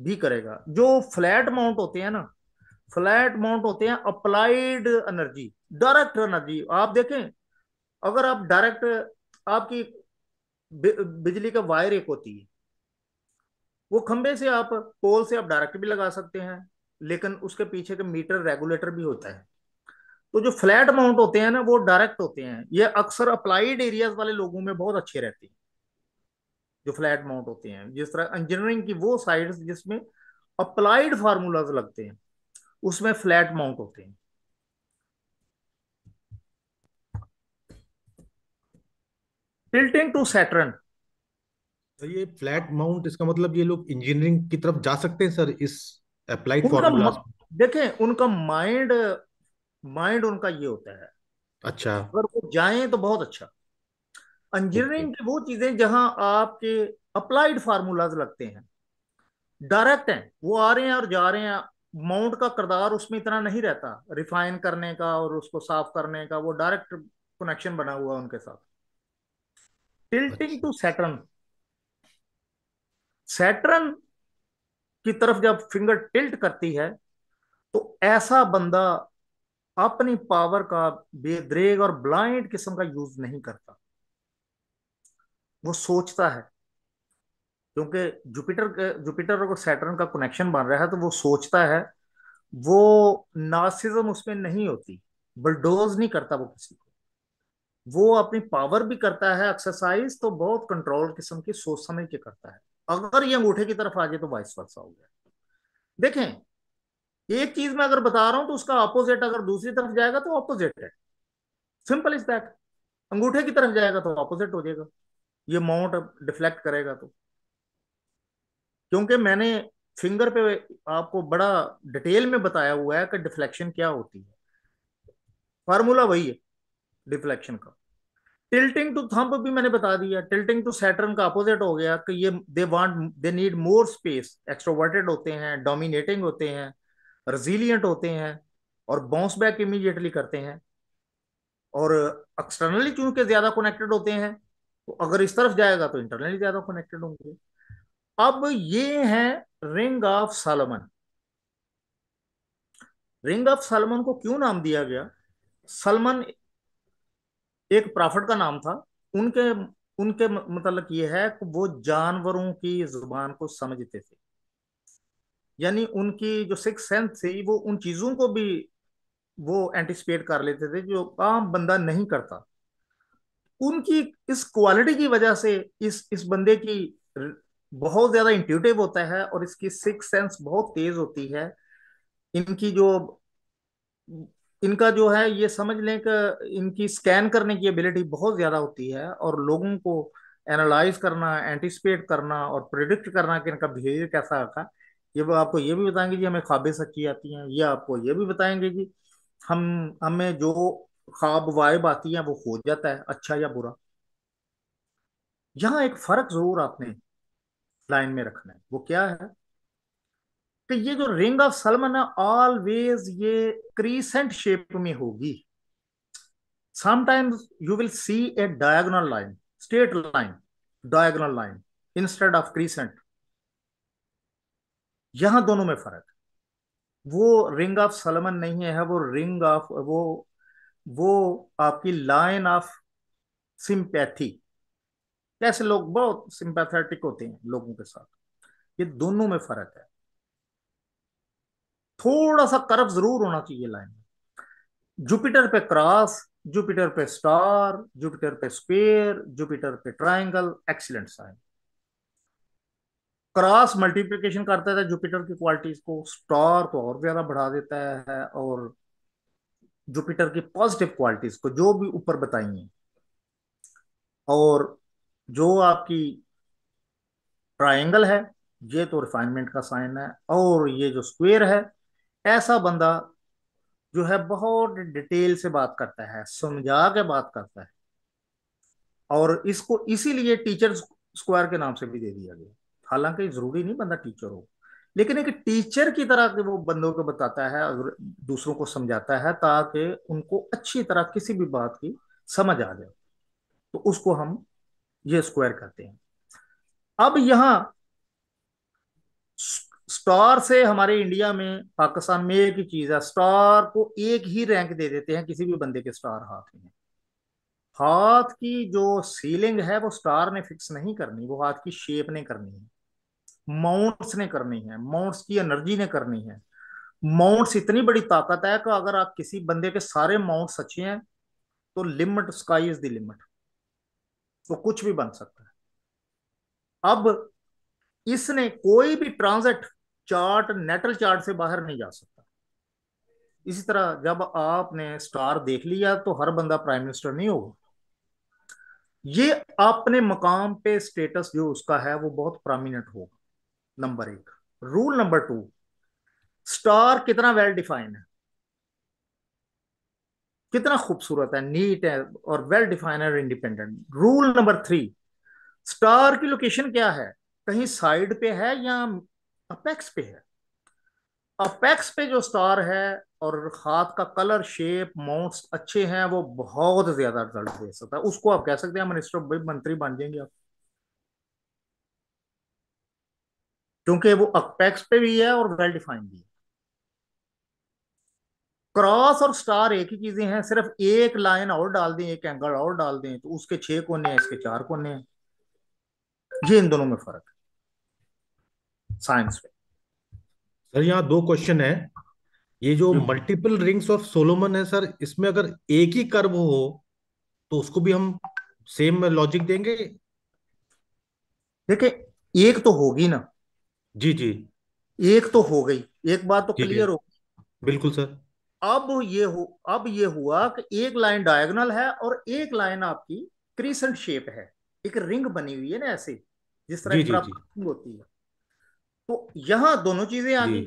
भी करेगा जो फ्लैट माउंट होते हैं ना फ्लैट माउंट होते हैं अप्लाइड एनर्जी डायरेक्ट एनर्जी आप देखें अगर आप डायरेक्ट आपकी बिजली का वायर एक होती है वो खंबे से आप पोल से आप डायरेक्ट भी लगा सकते हैं लेकिन उसके पीछे के मीटर रेगुलेटर भी होता है तो जो फ्लैट अमाउंट होते हैं ना वो डायरेक्ट होते हैं ये अक्सर अप्लाइड एरियाज वाले लोगों में बहुत अच्छे रहते हैं जो फ्लैट अमाउंट होते हैं जिस तरह इंजीनियरिंग की वो साइड जिसमें अप्लाइड फार्मूलाज लगते हैं उसमें फ्लैट अमाउंट होते हैं टिल्टिंग टू सैटर्न सर तो ये फ्लैट माउंट इसका मतलब ये लोग इंजीनियरिंग की तरफ जा सकते हैं सर इस अप्लाइड फॉर्मूला देखें उनका माइंड माइंड उनका ये होता है अच्छा अगर वो जाएं तो बहुत अच्छा इंजीनियरिंग की वो चीजें जहां आपके अप्लाइड फार्मूलाज लगते हैं डायरेक्ट हैं वो आ रहे हैं और जा रहे हैं माउंट का किरदार उसमें इतना नहीं रहता रिफाइन करने का और उसको साफ करने का वो डायरेक्ट कनेक्शन बना हुआ उनके साथ टिल्टिंग टू सैटर्न सैटर्न की तरफ जब फिंगर टिल्ट करती है तो ऐसा बंदा अपनी पावर का बेद्रेग और ब्लाइंड किस्म का यूज नहीं करता वो सोचता है क्योंकि जुपिटर के जुपिटर और सैटर्न का कनेक्शन बन रहा है तो वो सोचता है वो नासिज्म उसमें नहीं होती बलडोज नहीं करता वो किसी को वो अपनी पावर भी करता है एक्सरसाइज तो बहुत कंट्रोल किस्म की सोच समझ के करता है अगर ये अंगूठे की तरफ आ जाए तो वाइस वर्षा हो गया देखें एक चीज में अगर बता रहा हूं तो उसका अपोजिट अगर दूसरी तरफ जाएगा तो अपोजिट है सिंपल इज दैट अंगूठे की तरफ जाएगा तो अपोजिट हो जाएगा ये माउंट डिफ्लेक्ट करेगा तो क्योंकि मैंने फिंगर पे आपको बड़ा डिटेल में बताया हुआ है कि डिफ्लेक्शन क्या होती है फार्मूला वही है डिफ्लेक्शन का टिल्टिंग टू थंप भी मैंने बता दिया टिल्टिंग टू सैटर्न का अपोजिट हो गया कि ये they want they need more space extroverted होते हैं डोमिनेटिंग होते हैं रजीलियंट होते हैं और बाउंस बैक इमीडिएटली करते हैं और एक्सटर्नली चूंकि ज्यादा कनेक्टेड होते हैं तो अगर इस तरफ जाएगा तो इंटरनली ज्यादा कनेक्टेड होंगे अब ये है ring of Solomon ring of Solomon को क्यों नाम दिया गया सलमन एक प्रॉफिट का नाम था उनके उनके मतलब ये है कि वो जानवरों की जुबान को समझते थे यानी उनकी जो सिक्स सेंस थी वो उन चीजों को भी वो एंटिसिपेट कर लेते थे जो आम बंदा नहीं करता उनकी इस क्वालिटी की वजह से इस इस बंदे की बहुत ज्यादा इंट्यूटिव होता है और इसकी सिक्स सेंस बहुत तेज होती है इनकी जो इनका जो है ये समझ लें कि इनकी स्कैन करने की एबिलिटी बहुत ज़्यादा होती है और लोगों को एनालाइज करना एंटिसिपेट करना और प्रिडिक्ट करना कि इनका बिहेवियर कैसा आता है ये वो आपको ये भी बताएंगे जी हमें ख्वाबें सच्ची आती हैं ये आपको ये भी बताएंगे जी हम हमें जो ख्वाब वाइब आती है वो हो जाता है अच्छा या बुरा यहाँ एक फर्क जरूर आपने लाइन में रखना है वो क्या है तो ये जो रिंग ऑफ सलमन है ऑलवेज ये क्रीसेंट शेप में होगी sometimes you will see a diagonal line straight line diagonal line instead of crescent यहां दोनों में फर्क वो रिंग ऑफ सलमन नहीं है वो रिंग ऑफ वो वो आपकी लाइन ऑफ सिंपैथी ऐसे लोग बहुत सिंपैथेटिक होते हैं लोगों के साथ ये दोनों में फर्क है थोड़ा सा कर्व जरूर होना चाहिए लाइन में जुपिटर पे क्रॉस जुपिटर पे स्टार जुपिटर पे स्क्वेयर जुपिटर पे triangle excellent sign cross multiplication करता है जुपिटर की क्वालिटीज को स्टार को और ज्यादा बढ़ा देता है और जुपिटर की पॉजिटिव क्वालिटीज को जो भी ऊपर बताई है और जो आपकी ट्राइंगल है ये तो रिफाइनमेंट का साइन है और ये जो स्क्वेयर है ऐसा बंदा जो है बहुत डिटेल से बात करता है समझा के बात करता है और इसको इसीलिए टीचर स्क्वायर के नाम से भी दे दिया गया हालांकि जरूरी नहीं बंदा टीचर हो लेकिन एक टीचर की तरह वो बंदों को बताता है और दूसरों को समझाता है ताकि उनको अच्छी तरह किसी भी बात की समझ आ जाए तो उसको हम ये स्क्वायर कहते हैं अब यहां स्टार से हमारे इंडिया में पाकिस्तान में एक ही चीज है स्टार को एक ही रैंक दे देते हैं किसी भी बंदे के स्टार हाथ में हाथ की जो सीलिंग है वो स्टार ने फिक्स नहीं करनी वो हाथ की शेप ने करनी है माउंट्स ने करनी है माउंट्स की एनर्जी ने करनी है माउंट्स इतनी बड़ी ताकत है कि अगर आप किसी बंदे के सारे माउंट्स अच्छे हैं तो limit sky is the limit तो कुछ भी बन सकता है अब इसने कोई भी ट्रांजिट चार्ट नेटल चार्ट से बाहर नहीं जा सकता इसी तरह जब आपने स्टार देख लिया तो हर बंदा प्राइम मिनिस्टर नहीं होगा ये अपने मकाम पे स्टेटस जो उसका है वो बहुत प्रोमिनेंट होगा नंबर एक रूल नंबर टू स्टार कितना वेल डिफाइन है कितना खूबसूरत है नीट है और वेल डिफाइन और independent rule number three star की लोकेशन क्या है कहीं साइड पे है या अपेक्स पे है अपेक्स पे जो स्टार है और हाथ का कलर शेप माउंट अच्छे हैं वो बहुत ज्यादा रिजल्ट दे सकता है उसको आप कह सकते हैं मिनिस्टर मंत्री बन जाएंगे आप क्योंकि वो अपेक्स पे भी है और वेल डिफाइंड भी है क्रॉस और स्टार एक ही चीजें हैं सिर्फ एक लाइन और डाल दें एक एंगल और डाल दें तो उसके छह कोने हैं इसके चार कोने हैं ये इन दोनों में फर्क है साइंस में सर यहाँ दो क्वेश्चन है ये जो मल्टीपल रिंग्स ऑफ सोलोमन है सर इसमें अगर एक ही कर्व हो तो उसको भी हम सेम लॉजिक देंगे देखिए एक तो होगी ना जी जी एक तो हो गई एक बात तो क्लियर हो बिल्कुल सर अब ये हो अब ये हुआ कि एक लाइन डायगोनल है और एक लाइन आपकी क्रीसेंट शेप है एक रिंग बनी हुई है ना ऐसे जिस तरह की होती है तो यहां दोनों चीजें आ गई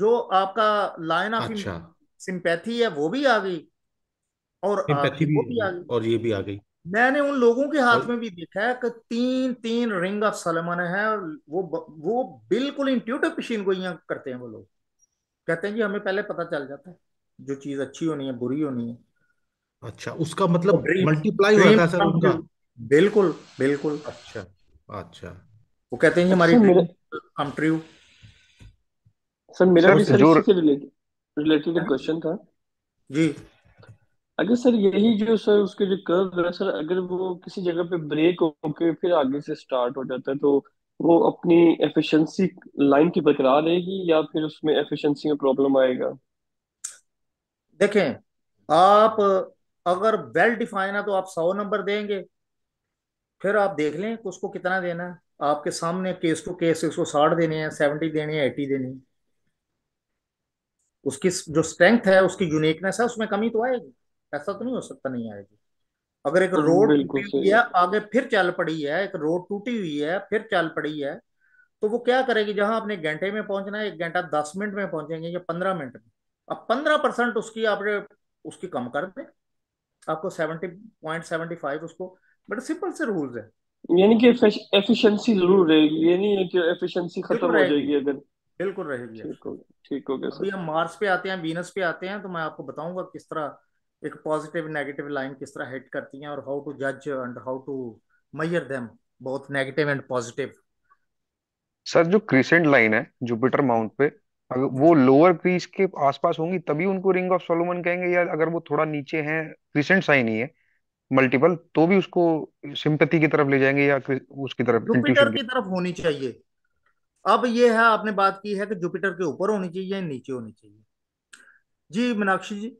जो आपका लाइन ऑफ अच्छा। सिंपैथी है वो भी आ गई और भी, वो भी आ गई और ये भी आ गई मैंने उन लोगों के हाथ और... में भी देखा है कि तीन तीन रिंग ऑफ सलमन है और वो वो बिल्कुल इंट्यूटिव मशीन को यहाँ करते हैं वो लोग कहते हैं जी हमें पहले पता चल जाता है जो चीज अच्छी होनी है बुरी होनी है अच्छा उसका मतलब मल्टीप्लाई होता है सर उनका मतलब बिल्कुल बिल्कुल अच्छा अच्छा वो कहते हैं अच्छा, हमारी कम ट्रू सर मेरा भी सर इसी से रिलेटेड क्वेश्चन था जी अगर सर यही जो सर उसके जो कर्व है सर अगर वो किसी जगह पे ब्रेक होके फिर आगे से स्टार्ट हो जाता है तो वो अपनी एफिशिएंसी लाइन की बरकरार रहेगी या फिर उसमें एफिशिएंसी में प्रॉब्लम आएगा देखें आप अगर वेल डिफाइन है तो आप सौ नंबर देंगे फिर आप देख लें उसको कितना देना है आपके सामने केस टू केस एक सौ साठ देने हैं सेवेंटी देने हैं एटी देने हैं उसकी जो स्ट्रेंथ है उसकी यूनिकनेस है उसमें कमी तो आएगी ऐसा तो नहीं हो सकता नहीं आएगी अगर एक रोड हुई है आगे फिर चल पड़ी है एक रोड टूटी हुई है फिर चल पड़ी है तो वो क्या करेगी जहां आपने घंटे में पहुंचना है एक घंटा दस मिनट में पहुंचेंगे या पंद्रह मिनट में अब पंद्रह परसेंट उसकी आप उसकी कम कर दें आपको सेवेंटी पॉइंट सेवेंटी फाइव उसको बड़े सिंपल से रूल्स है यानी कि एफिशिएंसी जरूर रहेगी ये नहीं है कि एफिशिएंसी खत्म हो जाएगी अगर बिल्कुल रहेगी ठीक हो गया अभी हम मार्स पे आते हैं वीनस पे आते हैं तो मैं आपको बताऊंगा किस तरह एक पॉजिटिव नेगेटिव लाइन किस तरह हिट करती हैं और हाउ टू जज and how to measure them both negative and positive sir जो क्रिसेंट लाइन है जुपिटर माउंट पे अगर वो लोअर क्रीज के आसपास होंगी तभी उनको रिंग ऑफ सोलोमन कहेंगे या अगर वो थोड़ा नीचे हैं क्रिसेंट साइन ही है मल्टीपल तो भी उसको सिंपति की तरफ ले जाएंगे या उसकी तरफ जुपिटर की तरफ होनी चाहिए अब ये है आपने बात की है कि जुपिटर के ऊपर होनी चाहिए या नीचे होनी चाहिए जी Meenakshi ji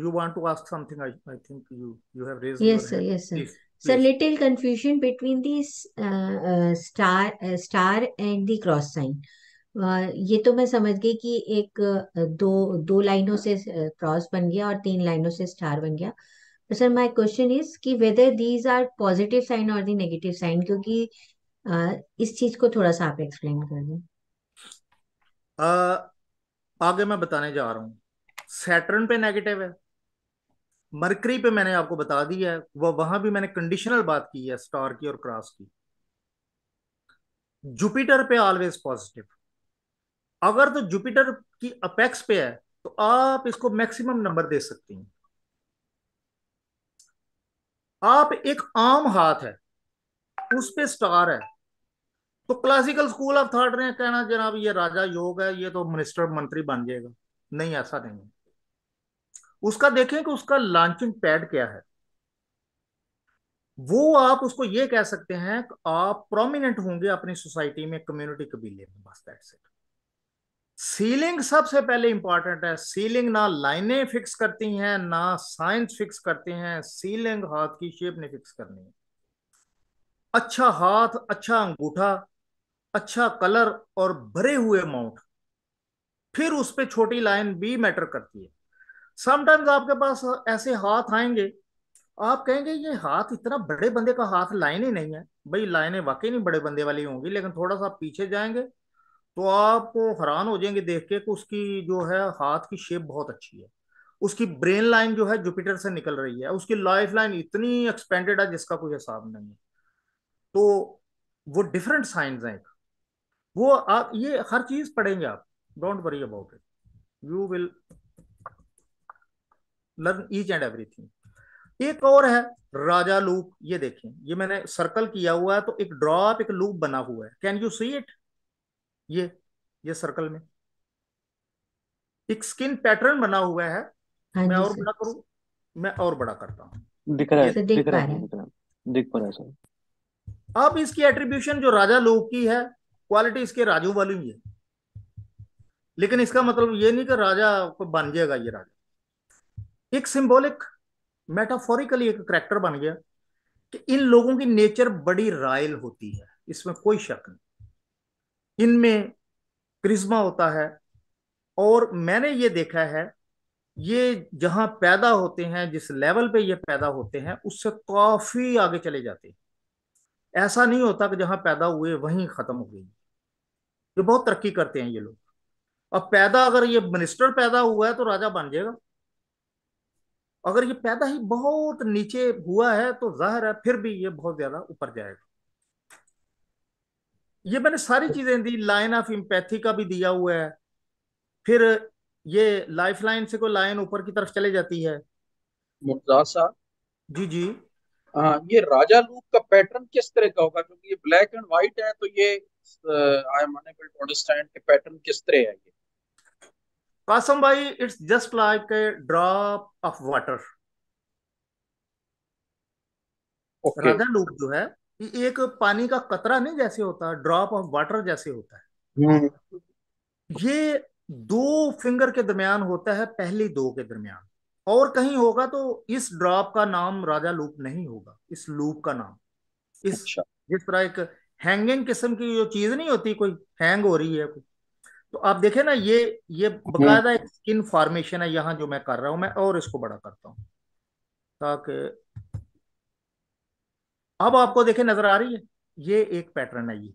you want to ask something I think you you have raised yes sir yes sir sir little confusion between the star star and the cross sign ये तो मैं समझ गई कि एक uh, दो दो लाइनों से क्रॉस uh, बन गया और तीन लाइनों से स्टार बन गया तो सर माय क्वेश्चन इज कि whether these are positive sign और दी नेगेटिव साइन क्योंकि इस चीज को थोड़ा सा आप एक्सप्लेन कर दें आगे मैं बताने जा रहा हूँ सैटर्न पे नेगेटिव है मरकरी पे मैंने आपको बता दिया है वह वहां भी मैंने कंडीशनल बात की है स्टार की और क्रॉस की जुपिटर पे ऑलवेज पॉजिटिव अगर तो जुपिटर की अपेक्स पे है तो आप इसको मैक्सिमम नंबर दे सकते हैं आप एक आम हाथ है उस पे स्टार है तो क्लासिकल स्कूल ऑफ थॉट ने कहना जनाब ये राजा योग है ये तो मिनिस्टर मंत्री बन जाएगा नहीं ऐसा नहीं है उसका देखें कि उसका लॉन्चिंग पैड क्या है वो आप उसको ये कह सकते हैं कि आप प्रोमिनेंट होंगे अपनी सोसाइटी में कम्युनिटी कबीले में बस दैट्स इट सीलिंग सबसे पहले इंपॉर्टेंट है सीलिंग ना लाइनें फिक्स करती हैं ना साइंस फिक्स करते हैं सीलिंग हाथ की शेप ने फिक्स करनी है अच्छा हाथ अच्छा अंगूठा अच्छा कलर और भरे हुए माउंट फिर उस पर छोटी लाइन भी मैटर करती है समटाइम्स आपके पास ऐसे हाथ आएंगे आप कहेंगे ये हाथ इतना बड़े बंदे का हाथ लाइन ही नहीं है भाई लाइनें वाकई नहीं बड़े बंदे वाली होंगी लेकिन थोड़ा सा पीछे जाएंगे तो आप हैरान हो जाएंगे देख के कि उसकी जो है हाथ की शेप बहुत अच्छी है उसकी ब्रेन लाइन जो है जुपिटर से निकल रही है उसकी लाइफ लाइन इतनी एक्सपेंडेड है जिसका कोई हिसाब नहीं है तो वो डिफरेंट साइंस हैं एक वो आप ये हर चीज पढ़ेंगे आप don't worry about it you will learn each and everything एक और है राजा लूप ये देखें ये मैंने सर्कल किया हुआ है तो एक ड्रॉप एक लूप बना हुआ है कैन यू सी इट ये ये सर्कल में एक स्किन पैटर्न बना हुआ है हाँ मैं और बड़ा करूं मैं और बड़ा करता हूं दिख रहा है दिख रहा है दिख पा रहा है सर अब इसकी एट्रीब्यूशन जो राजा लोग की है क्वालिटी इसके राजू वाली है लेकिन इसका मतलब ये नहीं कि राजा को बन जाएगा ये राजा एक सिंबॉलिक मेटाफोरिकली एक करेक्टर बन गया कि इन लोगों की नेचर बड़ी रायल होती है इसमें कोई शक नहीं इनमें क्रिज्मा होता है और मैंने ये देखा है ये जहां पैदा होते हैं जिस लेवल पे ये पैदा होते हैं उससे काफी आगे चले जाते हैं ऐसा नहीं होता कि जहां पैदा हुए वहीं खत्म हो गई ये बहुत तरक्की करते हैं ये लोग अब पैदा अगर ये मिनिस्टर पैदा हुआ है तो राजा बन जाएगा अगर ये पैदा ही बहुत नीचे हुआ है तो जाहिर है फिर भी ये बहुत ज्यादा ऊपर जाएगा ये मैंने सारी चीजें दी लाइन ऑफ इम्पैथी का भी दिया हुआ है फिर ये लाइफ लाइन से कोई लाइन ऊपर की तरफ चले जाती है जी जी आ, ये राजा लूप का पैटर्न किस तरह का होगा क्योंकि ये ब्लैक एंड व्हाइट है तो ये I am unable to understand pattern किस तरह है ये कासम भाई it's just like a drop of water राजा लूप जो है एक पानी का कतरा नहीं जैसे होता ड्रॉप ऑफ वाटर जैसे होता है हम्म। ये दो फिंगर के दरमियान होता है पहली दो के दरमियान और कहीं होगा तो इस ड्रॉप का नाम राजा लूप नहीं होगा इस लूप का नाम इस अच्छा। जिस तरह एक हैंगिंग किस्म की जो चीज नहीं होती कोई हैंग हो रही है कोई तो आप देखें ना ये ये बकायदा एक स्किन फॉर्मेशन है यहाँ जो मैं कर रहा हूं मैं और इसको बड़ा करता हूं ताकि अब आपको देखे नजर आ रही है ये एक पैटर्न है ये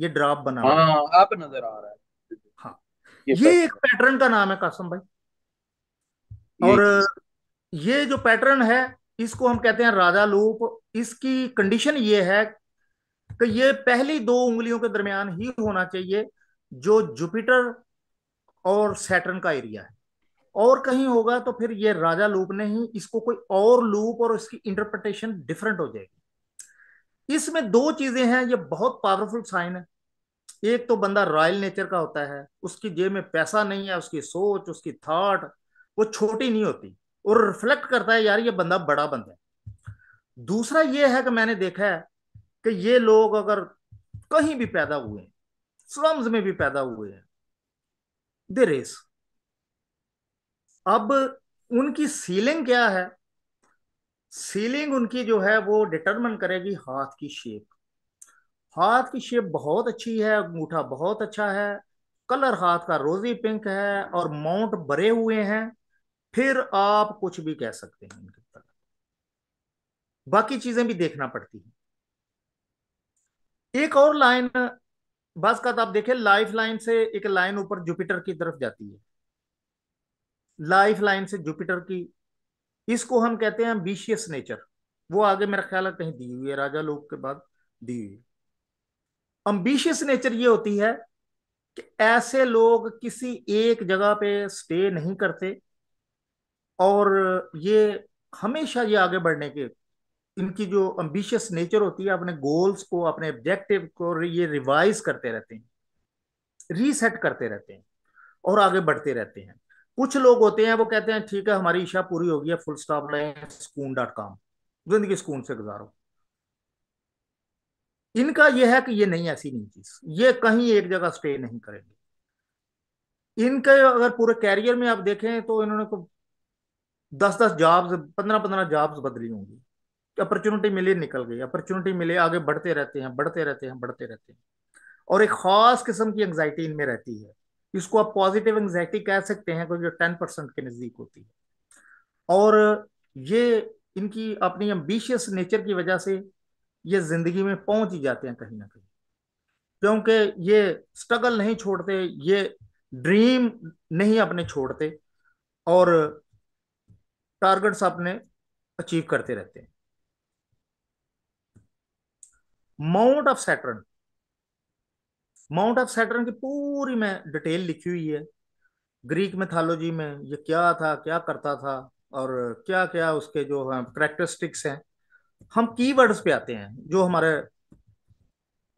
ये ड्रॉप बना हाँ, आप नजर आ रहा है हाँ ये, ये एक पैटर्न का नाम है कासम भाई और ये जो पैटर्न है इसको हम कहते हैं राजा लूप इसकी कंडीशन ये है कि ये पहली दो उंगलियों के दरमियान ही होना चाहिए जो जुपिटर और सैटर्न का एरिया है और कहीं होगा तो फिर ये राजा लूप नहीं इसको कोई और लूप और इसकी इंटरप्रिटेशन डिफरेंट हो जाएगी इसमें दो चीजें हैं ये बहुत पावरफुल साइन है एक तो बंदा रॉयल नेचर का होता है उसकी जेब में पैसा नहीं है उसकी सोच उसकी थॉट वो छोटी नहीं होती और रिफ्लेक्ट करता है यार ये बंदा बड़ा बंदा है दूसरा ये है कि मैंने देखा है कि ये लोग अगर कहीं भी पैदा हुए हैं स्लम्स में भी पैदा हुए हैं दे रेस अब उनकी सीलिंग क्या है सीलिंग उनकी जो है वो डिटरमिन करेगी हाथ की शेप हाथ की शेप बहुत अच्छी है अंगूठा बहुत अच्छा है कलर हाथ का रोजी पिंक है और माउंट भरे हुए हैं फिर आप कुछ भी कह सकते हैं उनके तरफ बाकी चीजें भी देखना पड़ती हैं एक और लाइन बस का आप देखें लाइफ लाइन से एक लाइन ऊपर जुपिटर की तरफ जाती है लाइफ लाइन से जुपिटर की इसको हम कहते हैं एम्बिशियस नेचर वो आगे मेरा ख्याल है कहीं दी हुई है राजा लोग के बाद दी हुई अम्बिशियस नेचर ये होती है कि ऐसे लोग किसी एक जगह पे स्टे नहीं करते और ये हमेशा ये आगे बढ़ने के इनकी जो अम्बिशियस नेचर होती है अपने गोल्स को अपने ऑब्जेक्टिव को ये रिवाइज करते रहते हैं रीसेट करते रहते हैं और आगे बढ़ते रहते हैं कुछ लोग होते हैं वो कहते हैं ठीक है हमारी इच्छा पूरी होगी है फुल स्टॉप लाइन सुकून डॉट कॉम जिंदगी सुकून से गुजारो इनका यह है कि ये नहीं ऐसी नहीं चीज ये कहीं एक जगह स्टे नहीं करेंगे इनके अगर पूरे कैरियर में आप देखें तो इन्होंने को तो दस दस जॉब्स पंद्रह पंद्रह जॉब्स बदली होंगी अपॉर्चुनिटी मिली निकल गई अपॉर्चुनिटी मिले आगे बढ़ते रहते हैं बढ़ते रहते हैं बढ़ते रहते हैं और एक खास किस्म की एंग्जाइटी इनमें रहती है इसको आप पॉजिटिव एंगजाइटी कह सकते हैं जो टेन परसेंट के नजदीक होती है और ये इनकी अपनी एम्बिशियस नेचर की वजह से ये जिंदगी में पहुंच ही जाते हैं कहीं ना कहीं क्योंकि ये स्ट्रगल नहीं छोड़ते ये ड्रीम नहीं अपने छोड़ते और टारगेट्स अपने अचीव करते रहते हैं mount of Saturn mount of Saturn की पूरी में डिटेल लिखी हुई है ग्रीक मेथालोजी में ये क्या था क्या करता था और क्या क्या उसके जो है करेक्टरिस्टिक्स हैं हम कीवर्ड्स पे आते हैं जो हमारे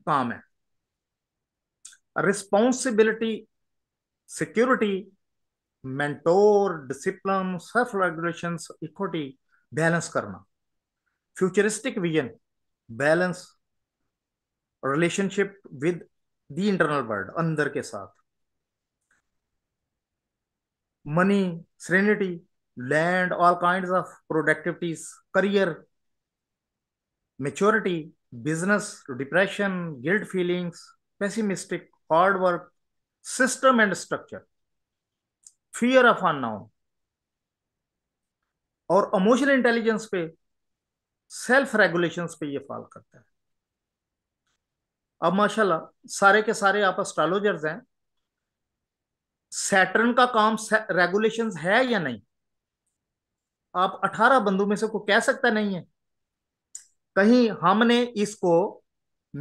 काम है responsibility security mentor discipline self regulation equity balance करना futuristic vision balance relationship with the internal world अंदर के साथ money serenity land all kind of productivities career maturity business depression guilt feelings pessimistic hard work system and structure fear of unknown और emotional intelligence पे self regulations पे ये fall करता है अब माशाल्लाह सारे के सारे आप एस्ट्रोलॉजर्स हैं सैटर्न का काम रेगुलेशंस है या नहीं आप 18 बंदों में से को कह सकता नहीं है कहीं हमने इसको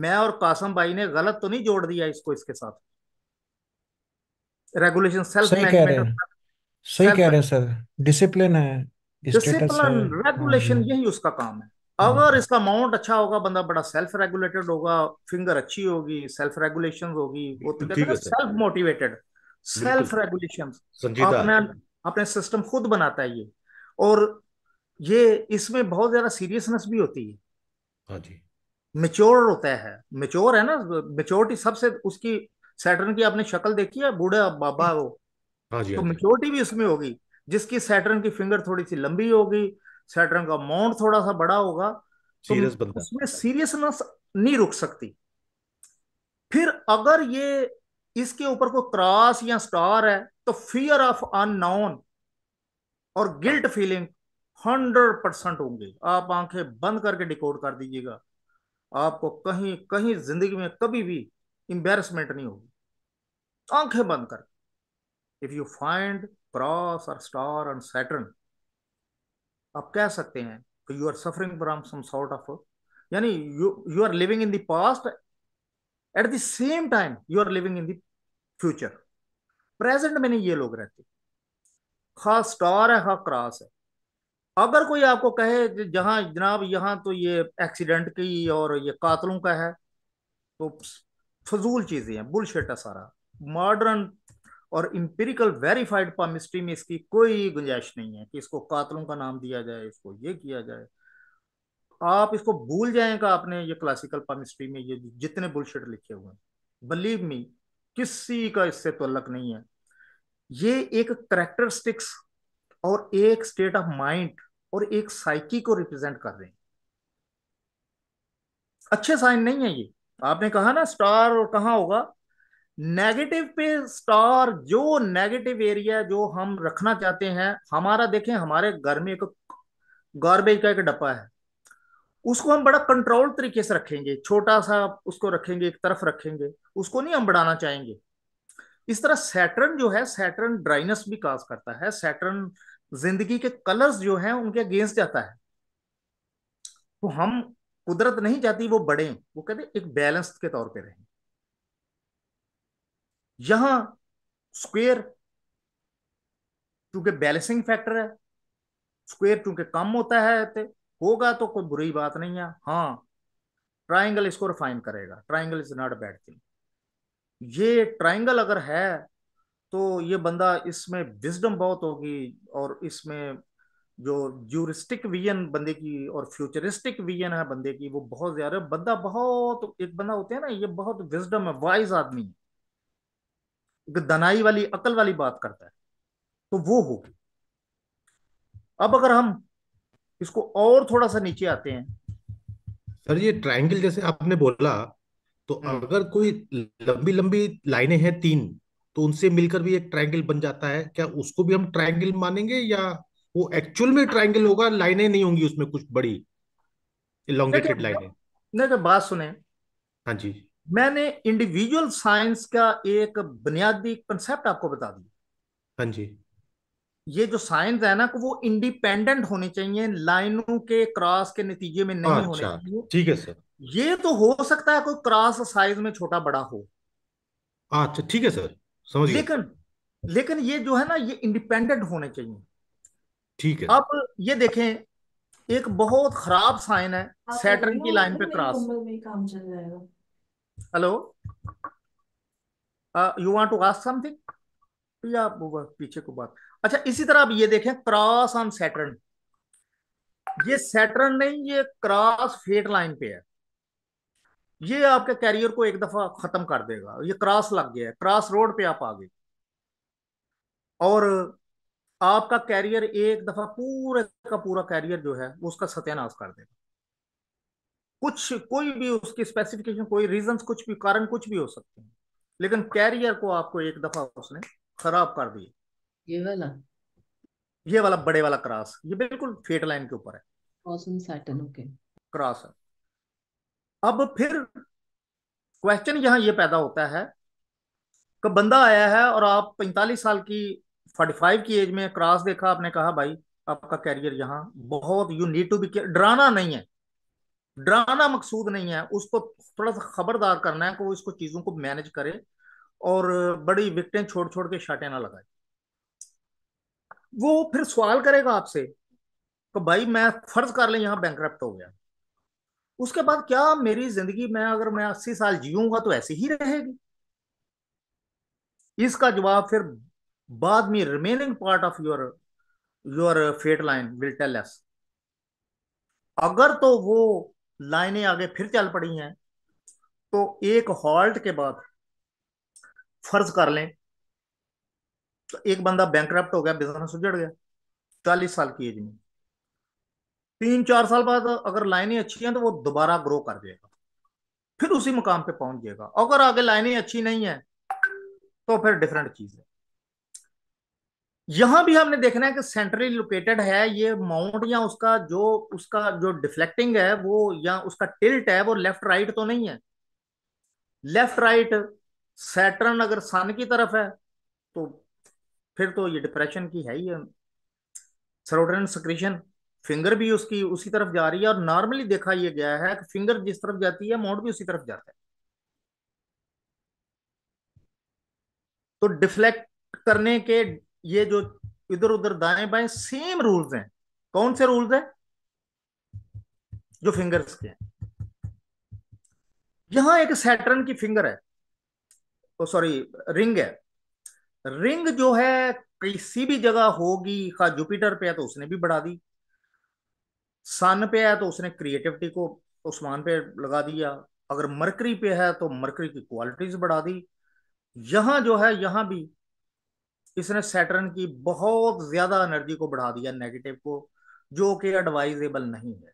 मैं और कासम भाई ने गलत तो नहीं जोड़ दिया इसको इसके साथ रेगुलेशन सेल्फ सही कह रहे हैं सही कह रहे हैं सर डिसिप्लिन है डिसिप्लिन हम्म। रेगुलेशन यही उसका काम है हाँ। अगर इसका माउंट अच्छा होगा बंदा बड़ा सेल्फ रेगुलेटेड होगा फिंगर अच्छी होगी सेल्फ रेगुलेशन होगी वो तो सेल्फ मोटिवेटेड सेल्फ रेगुलेशन अपना अपने सिस्टम खुद बनाता है ये और ये इसमें बहुत ज्यादा सीरियसनेस भी होती है मेच्योर हाँ होता है मेच्योर है ना मेच्योरिटी सबसे उसकी सैटर्न की आपने शक्ल देखी है बूढ़ा बाबा वो हाँ तो मेच्योरिटी भी उसमें होगी जिसकी सैटर्न की फिंगर थोड़ी सी लंबी होगी सैटर्न का माउंट थोड़ा सा बड़ा होगा तो उसमें सीरियसनेस नहीं रुक सकती फिर अगर ये इसके ऊपर कोई क्रॉस या स्टार है तो फियर ऑफ अननोन और गिल्ट फीलिंग हंड्रेड परसेंट होंगे आप आंखें बंद करके डिकोड कर दीजिएगा आपको कहीं कहीं जिंदगी में कभी भी एम्बेरसमेंट नहीं होगी आंखें बंद कर इफ यू फाइंड क्रॉस और स्टार एंड सैटर्न आप कह सकते हैं कि you are suffering from some sort of यानी you you are living in the past at the same time you are living in the future present में नहीं ये लोग रहते हा स्टार है हा क्रॉस है अगर कोई आपको कहे जहां जनाब यहां तो ये एक्सीडेंट की और ये कातलों का है तो फजूल चीजें हैं बुलशेट है सारा मॉडर्न और इम्पेरिकल वेरीफाइड पामिस्ट्री में इसकी कोई गुंजाइश नहीं है कि इसको कातलों का नाम दिया जाए इसको ये किया जाए आप इसको भूल जाएगा आपने ये क्लासिकल पामिस्ट्री में ये जितने बुलशेट लिखे हुए हैं बिलीव मी किसी का इससे तल्लक नहीं है ये एक करेक्टरिस्टिक्स और एक स्टेट ऑफ माइंड और एक साइकी को रिप्रेजेंट कर रहे हैं अच्छे साइन नहीं है ये आपने कहा ना स्टार और कहा होगा नेगेटिव पे स्टार जो नेगेटिव एरिया जो हम रखना चाहते हैं हमारा देखें हमारे घर में एक गार्बेज का एक डब्बा है उसको हम बड़ा कंट्रोल तरीके से रखेंगे छोटा सा उसको रखेंगे एक तरफ रखेंगे उसको नहीं हम बढ़ाना चाहेंगे इस तरह सैटर्न जो है सैटर्न ड्राइनेस भी काज करता है सैटर्न जिंदगी के कलर्स जो हैं उनके अगेंस्ट जाता है तो हम कुदरत नहीं चाहती वो बढ़े वो कहते एक बैलेंस के तौर पर रहें यहां स्क्वेयर चूंकि बैलेंसिंग फैक्टर है स्क्वेयर चूंकि कम होता है तो होगा तो कोई बुरी बात नहीं है हाँ ट्राइंगल इसको रिफाइन करेगा triangle is not bad thing ये ट्राइंगल अगर है तो ये बंदा इसमें विजडम बहुत होगी और इसमें जो ज्यूरिस्टिक विजन बंदे की और फ्यूचरिस्टिक विजन है बंदे की वो बहुत ज्यादा बंदा बहुत एक बंदा होते हैं ना ये बहुत विजडम है वाइज आदमी है दनाई वाली अकल वाली बात करता है तो वो होगी अब अगर हम इसको और थोड़ा सा नीचे आते हैं सर ये ट्रायंगल जैसे आपने बोला तो हम्म। अगर कोई लंबी लंबी लाइनें हैं तीन तो उनसे मिलकर भी एक ट्रायंगल बन जाता है क्या उसको भी हम ट्रायंगल मानेंगे या वो एक्चुअल में ट्रायंगल होगा लाइनें नहीं होंगी उसमें कुछ बड़ी इलांगेटेड लाइनें नहीं तो बात सुने हाँ जी मैंने इंडिविजुअल साइंस का एक बुनियादी कंसेप्ट आपको बता दिया हाँ जी ये जो साइंस है ना वो इंडिपेंडेंट होने चाहिए लाइनों के क्रॉस के नतीजे में नहीं होने अच्छा, चाहिए ठीक है सर ये तो हो सकता है कोई क्रॉस साइज में छोटा बड़ा हो अच्छा ठीक है सर समझ लेकिन लेकिन ये जो है ना ये इंडिपेंडेंट होने चाहिए ठीक है अब ये देखें एक बहुत खराब साइन है सैटर्न की लाइन पे cross hello you want to ask something या पीछे को बात अच्छा इसी तरह आप ये देखें क्रॉस ऑन सैटर्न ये सैटर्न नहीं ये क्रॉस फेट लाइन पे है ये आपके कैरियर को एक दफा खत्म कर देगा ये क्रॉस लग गया है क्रॉस रोड पे आप आ गए और आपका कैरियर एक दफा पूरे का पूरा कैरियर जो है उसका सत्यानाश कर देगा कुछ कोई भी उसकी स्पेसिफिकेशन कोई रीजन कुछ भी कारण कुछ भी हो सकते हैं लेकिन कैरियर को आपको एक दफा उसने खराब कर दिया ये वाला ये वाला बड़े वाला क्रॉस ये बिल्कुल फेट लाइन के ऊपर है क्रॉस है अब फिर क्वेश्चन यहां ये पैदा होता है कि बंदा आया है और आप 45 साल की 45 की एज में क्रॉस देखा आपने कहा भाई आपका कैरियर यहाँ बहुत यू नीड टू बी डराना नहीं है डराना मकसूद नहीं है उसको थोड़ा सा खबरदार करना है कि वो इसको चीजों को मैनेज करे और बड़ी विकटें छोड़ छोड़ के शाटे ना लगाए वो फिर सवाल करेगा आपसे कि भाई मैं फर्ज कर लें यहां बैंक हो गया उसके बाद क्या मेरी जिंदगी में अगर मैं अस्सी साल जीऊंगा तो ऐसी ही रहेगी इसका जवाब फिर बाद में remaining part of your your fate line will tell अगर तो वो लाइनें आगे फिर चल पड़ी हैं तो एक हॉल्ट के बाद फर्ज कर लें तो एक बंदा बैंक हो गया बिजनेस उजड़ गया चालीस साल की एज में तीन चार साल बाद अगर लाइनें अच्छी हैं तो वो दोबारा ग्रो कर जाएगा फिर उसी मुकाम पे पहुंच जाएगा अगर आगे लाइनें अच्छी नहीं है तो फिर डिफरेंट चीज है यहां भी हमने देखना है कि सेंट्रली लोकेटेड है ये माउंट या उसका जो उसका जो डिफ्लेक्टिंग है वो या उसका टिल्ट है वो लेफ्ट राइट तो नहीं है लेफ्ट राइट सैटर्न अगर सन की तरफ है तो फिर तो ये डिप्रेशन की है ही सरोटन सक्रीशन फिंगर भी उसकी उसी तरफ जा रही है और नॉर्मली देखा यह गया है कि फिंगर जिस तरफ जाती है माउंट भी उसी तरफ जाता है तो डिफ्लेक्ट करने के ये जो इधर उधर दाएं बाएं सेम रूल्स हैं कौन से रूल्स हैं जो फिंगर्स के हैं यहां एक सैटर्न की फिंगर है ओ सॉरी रिंग है रिंग जो है किसी भी जगह होगी खा हाँ, जुपिटर पे है तो उसने भी बढ़ा दी सन पे है तो उसने क्रिएटिविटी को उस्मान पे लगा दिया अगर मरकरी पे है तो मरकरी की क्वालिटीज बढ़ा दी यहां जो है यहां भी इसने सैटर्न की बहुत ज्यादा एनर्जी को बढ़ा दिया नेगेटिव को जो कि एडवाइजेबल नहीं है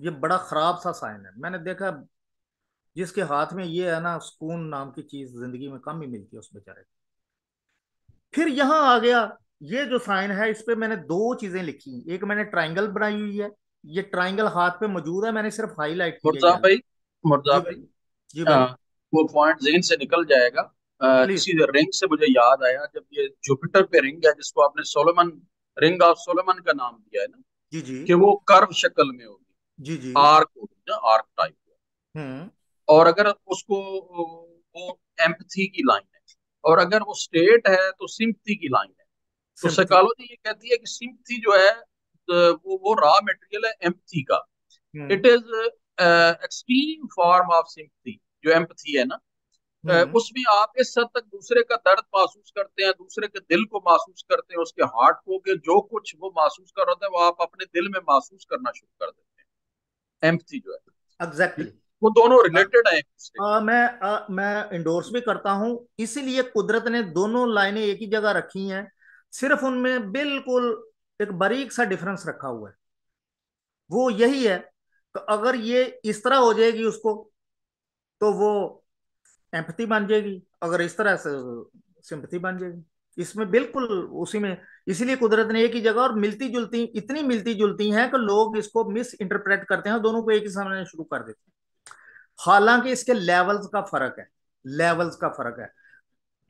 ये बड़ा खराब सा साइन है मैंने देखा जिसके हाथ में ये है ना सुकून नाम की चीज जिंदगी में कम ही मिलती है उस बेचारे को फिर यहां आ गया ये जो साइन है इस पर मैंने दो चीजें लिखी एक मैंने ट्राइंगल बनाई हुई है ये ट्राइंगल हाथ पे मौजूद है मैंने सिर्फ हाईलाइट किया मुर्जा भाई मुर्जा भाई जी भाई हाँ, वो पॉइंट जेन से निकल जाएगा किसी रिंग से मुझे याद आया जब ये जुपिटर पे रिंग है जिसको आपने सोलोमन रिंग ऑफ सोलोमन का नाम दिया है ना जी जी कि वो कर्व शक्ल में होगी जी जी आर्क होगी ना आर्क हम्म। टाइप और अगर उसको वो एम्पथी की लाइन है और अगर वो स्टेट है तो सिम्पथी की लाइन है तो साइकोलॉजी ये कहती है कि सिम्पथी जो है वो वो रॉ मटेरियल है एम्पथी का it is extreme form of sympathy जो एम्पथी है ना हम्म। उसमें आप इस हद तक दूसरे का दर्द महसूस करते हैं दूसरे के दिल को महसूस करते हैं उसके हार्ट को के जो कुछ वो महसूस कर रहा था वो आप अपने दिल में महसूस करना शुरू कर देते हैं एम्पथी जो है एग्जैक्टली exactly. वो दोनों रिलेटेड हाँ। है हाँ, मैं आ, मैं इंडोर्स भी करता हूं इसीलिए कुदरत ने दोनों लाइनें एक ही जगह रखी हैं सिर्फ उनमें बिल्कुल एक बारीक सा डिफरेंस रखा हुआ है वो यही है तो अगर ये इस तरह हो जाएगी उसको तो वो एम्पथी बन जाएगी अगर इस तरह से सिंपथी बन जाएगी इसमें बिल्कुल उसी में इसीलिए कुदरत ने एक ही जगह और मिलती जुलती इतनी मिलती जुलती हैं कि लोग इसको मिस इंटरप्रेट करते हैं दोनों को एक ही समझना शुरू कर देते हैं हालांकि इसके लेवल्स का फर्क है लेवल्स का फर्क है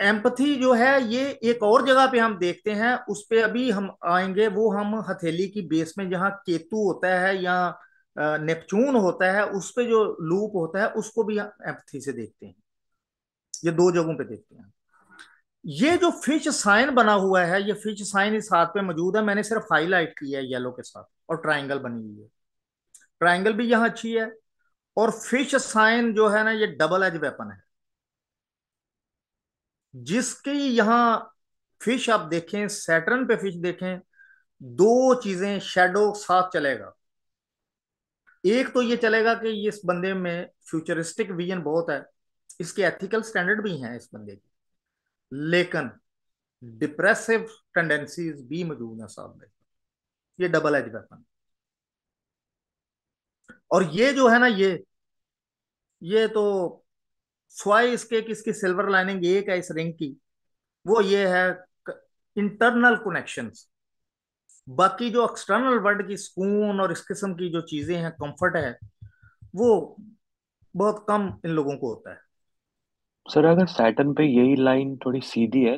एम्पथी जो है ये एक और जगह पे हम देखते हैं उस पर अभी हम आएंगे वो हम हथेली की बेस में जहाँ केतु होता है या नेपचून होता है उस पर जो लूप होता है उसको भी एम्पथी से देखते हैं ये दो जगहों पे देखते हैं ये जो फिश साइन बना हुआ है ये फिश साइन इस हाथ पे मौजूद है मैंने सिर्फ हाईलाइट किया है येलो के साथ और ट्राइंगल बनी हुई है ट्राइंगल भी यहां अच्छी है और फिश साइन जो है ना ये डबल एज वेपन है जिसके यहां फिश आप देखें सैटर्न पे फिश देखें दो चीजें शेडो साथ चलेगा एक तो ये चलेगा कि इस बंदे में फ्यूचरिस्टिक विजन बहुत है इसके एथिकल स्टैंडर्ड भी हैं इस बंदे की लेकिन डिप्रेसिव टेंडेंसीज भी मौजूद हैं साहब में ये डबल एज वेपन और ये जो है ना ये ये तो स्वाय इसके किसकी इसकी सिल्वर लाइनिंग एक है इस रिंग की वो ये है इंटरनल कनेक्शंस बाकी जो एक्सटर्नल वर्ल्ड की सुकून और इस किस्म की जो चीजें हैं कंफर्ट है वो बहुत कम इन लोगों को होता है सर अगर सैटर्न पे यही लाइन थोड़ी सीधी है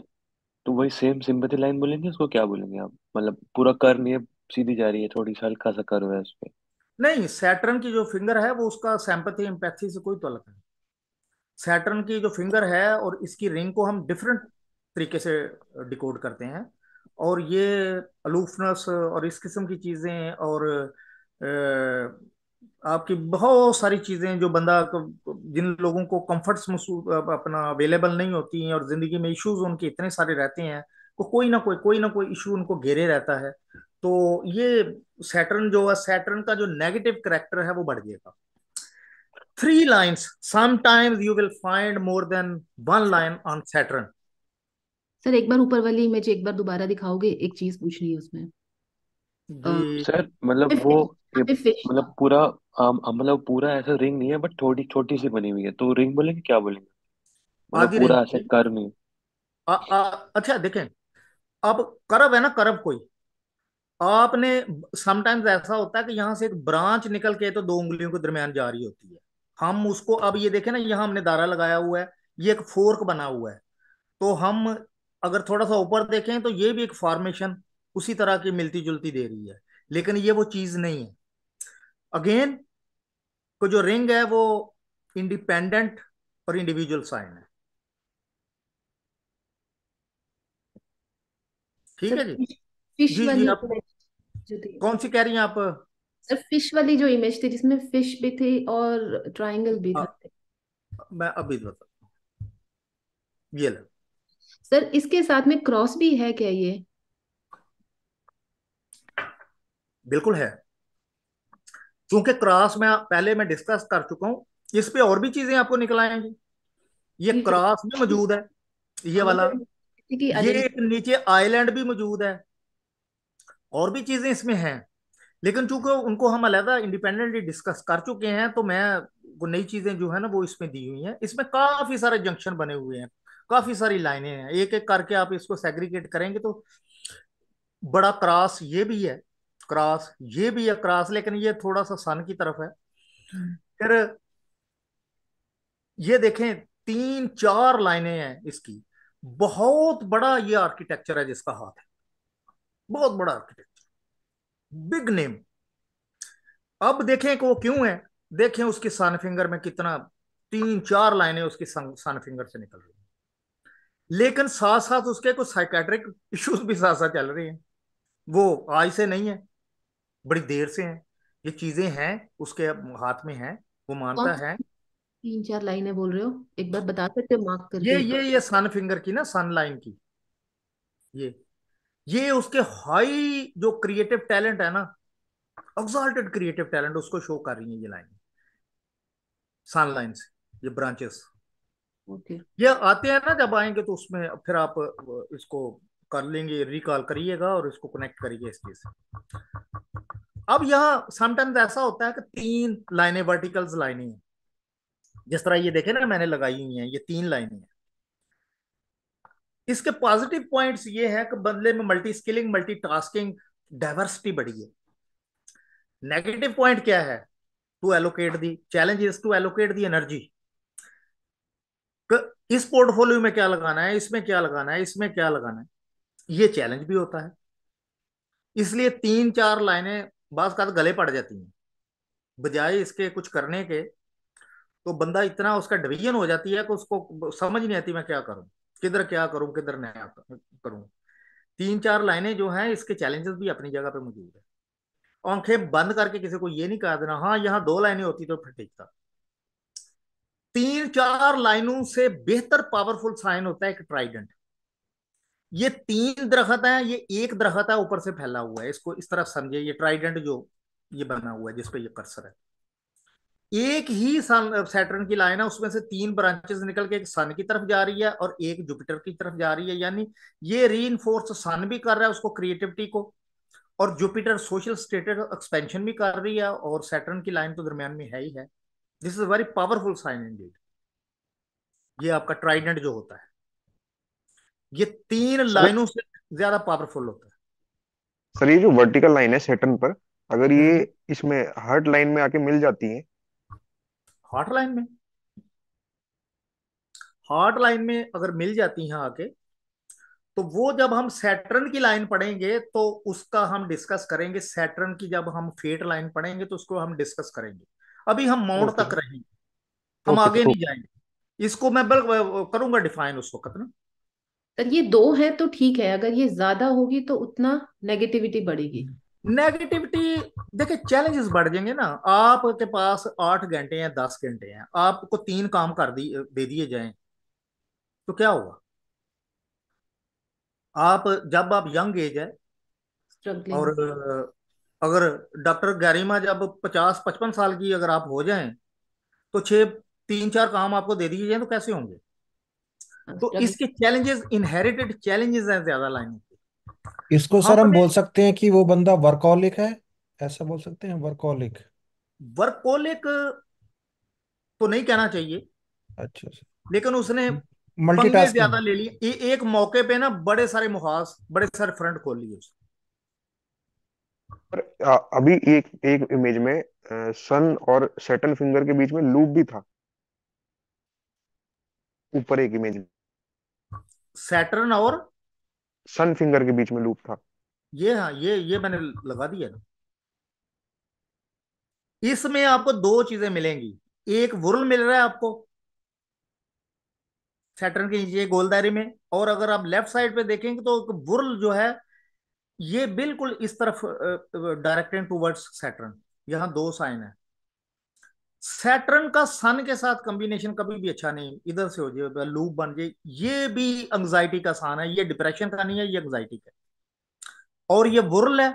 तो वही सेम सिंपथी लाइन बोलेंगे उसको क्या बोलेंगे आप मतलब पूरा कर नहीं है सीधी जा रही है थोड़ी सा हल्का सा कर्व है उस पे नहीं सैटर्न की जो फिंगर है वो उसका सैम्पथी एम्पैथी से कोई तलक नहीं सैटर्न की जो फिंगर है और इसकी रिंग को हम डिफरेंट तरीके से डिकोड करते हैं और ये अलूफनस और इस किस्म की चीज़ें और आपकी बहुत सारी चीजें जो बंदा जिन लोगों को कंफर्ट्स अपना अवेलेबल नहीं होती हैं और जिंदगी में इश्यूज उनके इतने सारे रहते हैं तो कोई ना कोई कोई ना कोई इशू उनको घेरे रहता है तो ये सैटर्न जो है सैटर्न का जो नेगेटिव करेक्टर है वो बढ़ जाएगा three lines sometimes you will find more than one line on Saturn sir एक बार ऊपर वाली इमेज एक बार दोबारा दिखाओगे एक चीज पूछनी है उसमें सर मतलब वो मतलब पूरा मतलब पूरा ऐसा रिंग नहीं है बट थोड़ी छोटी सी बनी हुई है तो रिंग बोलेंगे क्या बोलेंगे मतलब पूरा ऐसे कर नहीं अच्छा देखें अब करब है ना करब कोई आपने समटाइम्स ऐसा होता है कि यहां से एक ब्रांच निकल के तो दो उंगलियों के दरमियान जा रही होती है हम उसको अब ये देखें ना यहाँ हमने दारा लगाया हुआ है ये एक फोर्क बना हुआ है तो हम अगर थोड़ा सा ऊपर देखें तो ये भी एक फॉर्मेशन उसी तरह की मिलती जुलती दे रही है लेकिन ये वो चीज नहीं है अगेन को जो रिंग है वो इंडिपेंडेंट और इंडिविजुअल साइन है ठीक है जी फिश जी, वाली जी कौन सी कह रही हैं आप सर फिश वाली जो इमेज थी जिसमें फिश भी थी और ट्रायंगल भी आ, हाँ। था मैं अभी बताता ये लग सर इसके साथ में क्रॉस भी है क्या ये बिल्कुल है चूंकि क्रॉस में पहले मैं डिस्कस कर चुका हूं इस पे और भी चीजें आपको निकल आएंगी ये क्रॉस में मौजूद है ये वाला ये एक नीचे आइलैंड भी मौजूद है और भी चीजें इसमें हैं लेकिन चूंकि उनको हम अलहदा इंडिपेंडेंटली डिस्कस कर चुके हैं तो मैं वो नई चीजें जो है ना वो इसमें दी हुई हैं इसमें काफी सारे जंक्शन बने हुए हैं काफी सारी लाइनें हैं एक एक करके आप इसको सेग्रीगेट करेंगे तो बड़ा क्रॉस ये भी है क्रॉस ये भी है क्रॉस लेकिन ये थोड़ा सा सन की तरफ है हम्म। फिर ये देखें तीन चार लाइनें हैं इसकी बहुत बड़ा ये आर्किटेक्चर है जिसका हाथ है बहुत बड़ा आर्किटेक्चर बिग नेम अब देखें कि वो क्यों है देखें उसकी सन फिंगर में कितना तीन चार लाइनें उसकी सन फिंगर से निकल रही हैं लेकिन साथ साथ उसके कुछ साइकेट्रिक इश्यूज भी साथ साथ चल रही हैं वो आज से नहीं है बड़ी देर से हैं ये चीजें हैं उसके हाथ में हैं वो मानता है तीन चार लाइनें बोल रहे हो एक बार बता सकते हो मार्क करके ये ये ये सन फिंगर की ना सन लाइन की ये ये उसके हाई जो क्रिएटिव टैलेंट है ना एग्जॉल्टेड क्रिएटिव टैलेंट उसको शो कर रही है ये लाइन सन लाइन से ये ब्रांचेस ओके ये आते हैं ना जब आएंगे तो उसमें फिर आप इसको कर लेंगे रिकॉल करिएगा और इसको कनेक्ट करिए इस चीज अब यहां समटाइम्स ऐसा होता है कि तीन लाइनें वर्टिकल्स लाइनें हैं जिस तरह ये देखे ना मैंने लगाई हुई है ये तीन लाइनें हैं इसके पॉजिटिव पॉइंट्स ये है कि बदले में multi skilling multi tasking diversity बढ़ी है नेगेटिव पॉइंट क्या है to allocate the challenge is to allocate the energy इस पोर्टफोलियो में क्या लगाना है इसमें क्या लगाना है इसमें क्या लगाना है ये चैलेंज भी होता है इसलिए तीन चार लाइनें बास का गले पड़ जाती हैं बजाय इसके कुछ करने के तो बंदा इतना उसका डिवीजन हो जाती है कि उसको समझ नहीं आती मैं क्या करूं किधर क्या करूं किधर न करूं तीन चार लाइनें जो हैं इसके चैलेंजेस भी अपनी जगह पे मौजूद है आंखें बंद करके किसी को ये नहीं कहा देना हाँ यहाँ दो लाइनें होती तो फिर ठीक था तीन चार लाइनों से बेहतर पावरफुल साइन होता है एक ट्राइडेंट ये तीन दरखत है ये एक दरखत है ऊपर से फैला हुआ है इसको इस तरफ समझे ये ट्राइडेंट जो ये बना हुआ है जिसपे ये कर्सर है एक ही सन सैटर्न की लाइन है उसमें से तीन ब्रांचेस निकल के एक सन की तरफ जा रही है और एक जुपिटर की तरफ जा रही है यानी ये री सन भी कर रहा है उसको क्रिएटिविटी को और जुपिटर सोशल स्टेटस एक्सपेंशन भी कर रही है और सैटर्न की लाइन तो दरमियान में है ही है this is very powerful sign indeed ये आपका ट्राइडेंट जो होता है ये तीन लाइनों से ज्यादा पावरफुल होता है सर ये जो वर्टिकल लाइन है सेटन पर अगर ये हम्म। इसमें हर्ट लाइन में आके मिल जाती है हॉट लाइन में हॉट लाइन में अगर मिल जाती हैं आके तो वो जब हम सैटर्न की लाइन पढ़ेंगे तो उसका हम डिस्कस करेंगे सैटर्न की जब हम फेट लाइन पढ़ेंगे तो उसको हम डिस्कस करेंगे अभी हम माउंट तक रहेंगे हम आगे नहीं जाएंगे इसको मैं बल करूंगा डिफाइन उस वक्त ना अगर ये दो है तो ठीक है अगर ये ज्यादा होगी तो उतना नेगेटिविटी बढ़ेगी नेगेटिविटी देखिए चैलेंजेस बढ़ जाएंगे ना आपके पास आठ घंटे हैं दस घंटे हैं आपको तीन काम कर दी दे दिए जाए तो क्या होगा आप जब आप यंग एज है और अगर डॉक्टर गैरिमा जब पचास पचपन साल की अगर आप हो जाएं तो छह तीन चार काम आपको दे दिए जाए तो कैसे होंगे तो इसके चैलेंजेस इनहेरिटेड चैलेंजेस हैं ज्यादा लाइन इसको हाँ, सर हम बोल सकते हैं कि वो बंदा वर्कॉलिक है ऐसा बोल सकते हैं वर्कोलिक वर्कोलिक तो नहीं कहना चाहिए अच्छा सर लेकिन उसने मल्टीटास्क ज्यादा ले लिए एक मौके पे ना बड़े सारे मुहास बड़े सारे फ्रंट खोल लिए उसने पर अभी एक एक इमेज में सन और सेटन फिंगर के बीच में लूप भी था ऊपर एक इमेज सैटर्न और सन फिंगर के बीच में लूप था ये हाँ ये ये मैंने लगा दिया ना इसमें आपको दो चीजें मिलेंगी एक वुरल मिल रहा है आपको सैटर्न के नीचे गोलदारी में और अगर आप लेफ्ट साइड पे देखेंगे तो वुरल जो है ये बिल्कुल इस तरफ डायरेक्टेड टूवर्ड्स सैटर्न यहां दो साइन है सैटर्न का सन के साथ कॉम्बिनेशन कभी भी अच्छा नहीं इधर से हो जाए लूप बन जाए ये भी एंग्जाइटी का सान है ये डिप्रेशन का नहीं है ये एंग्जाइटी का और ये वुरल है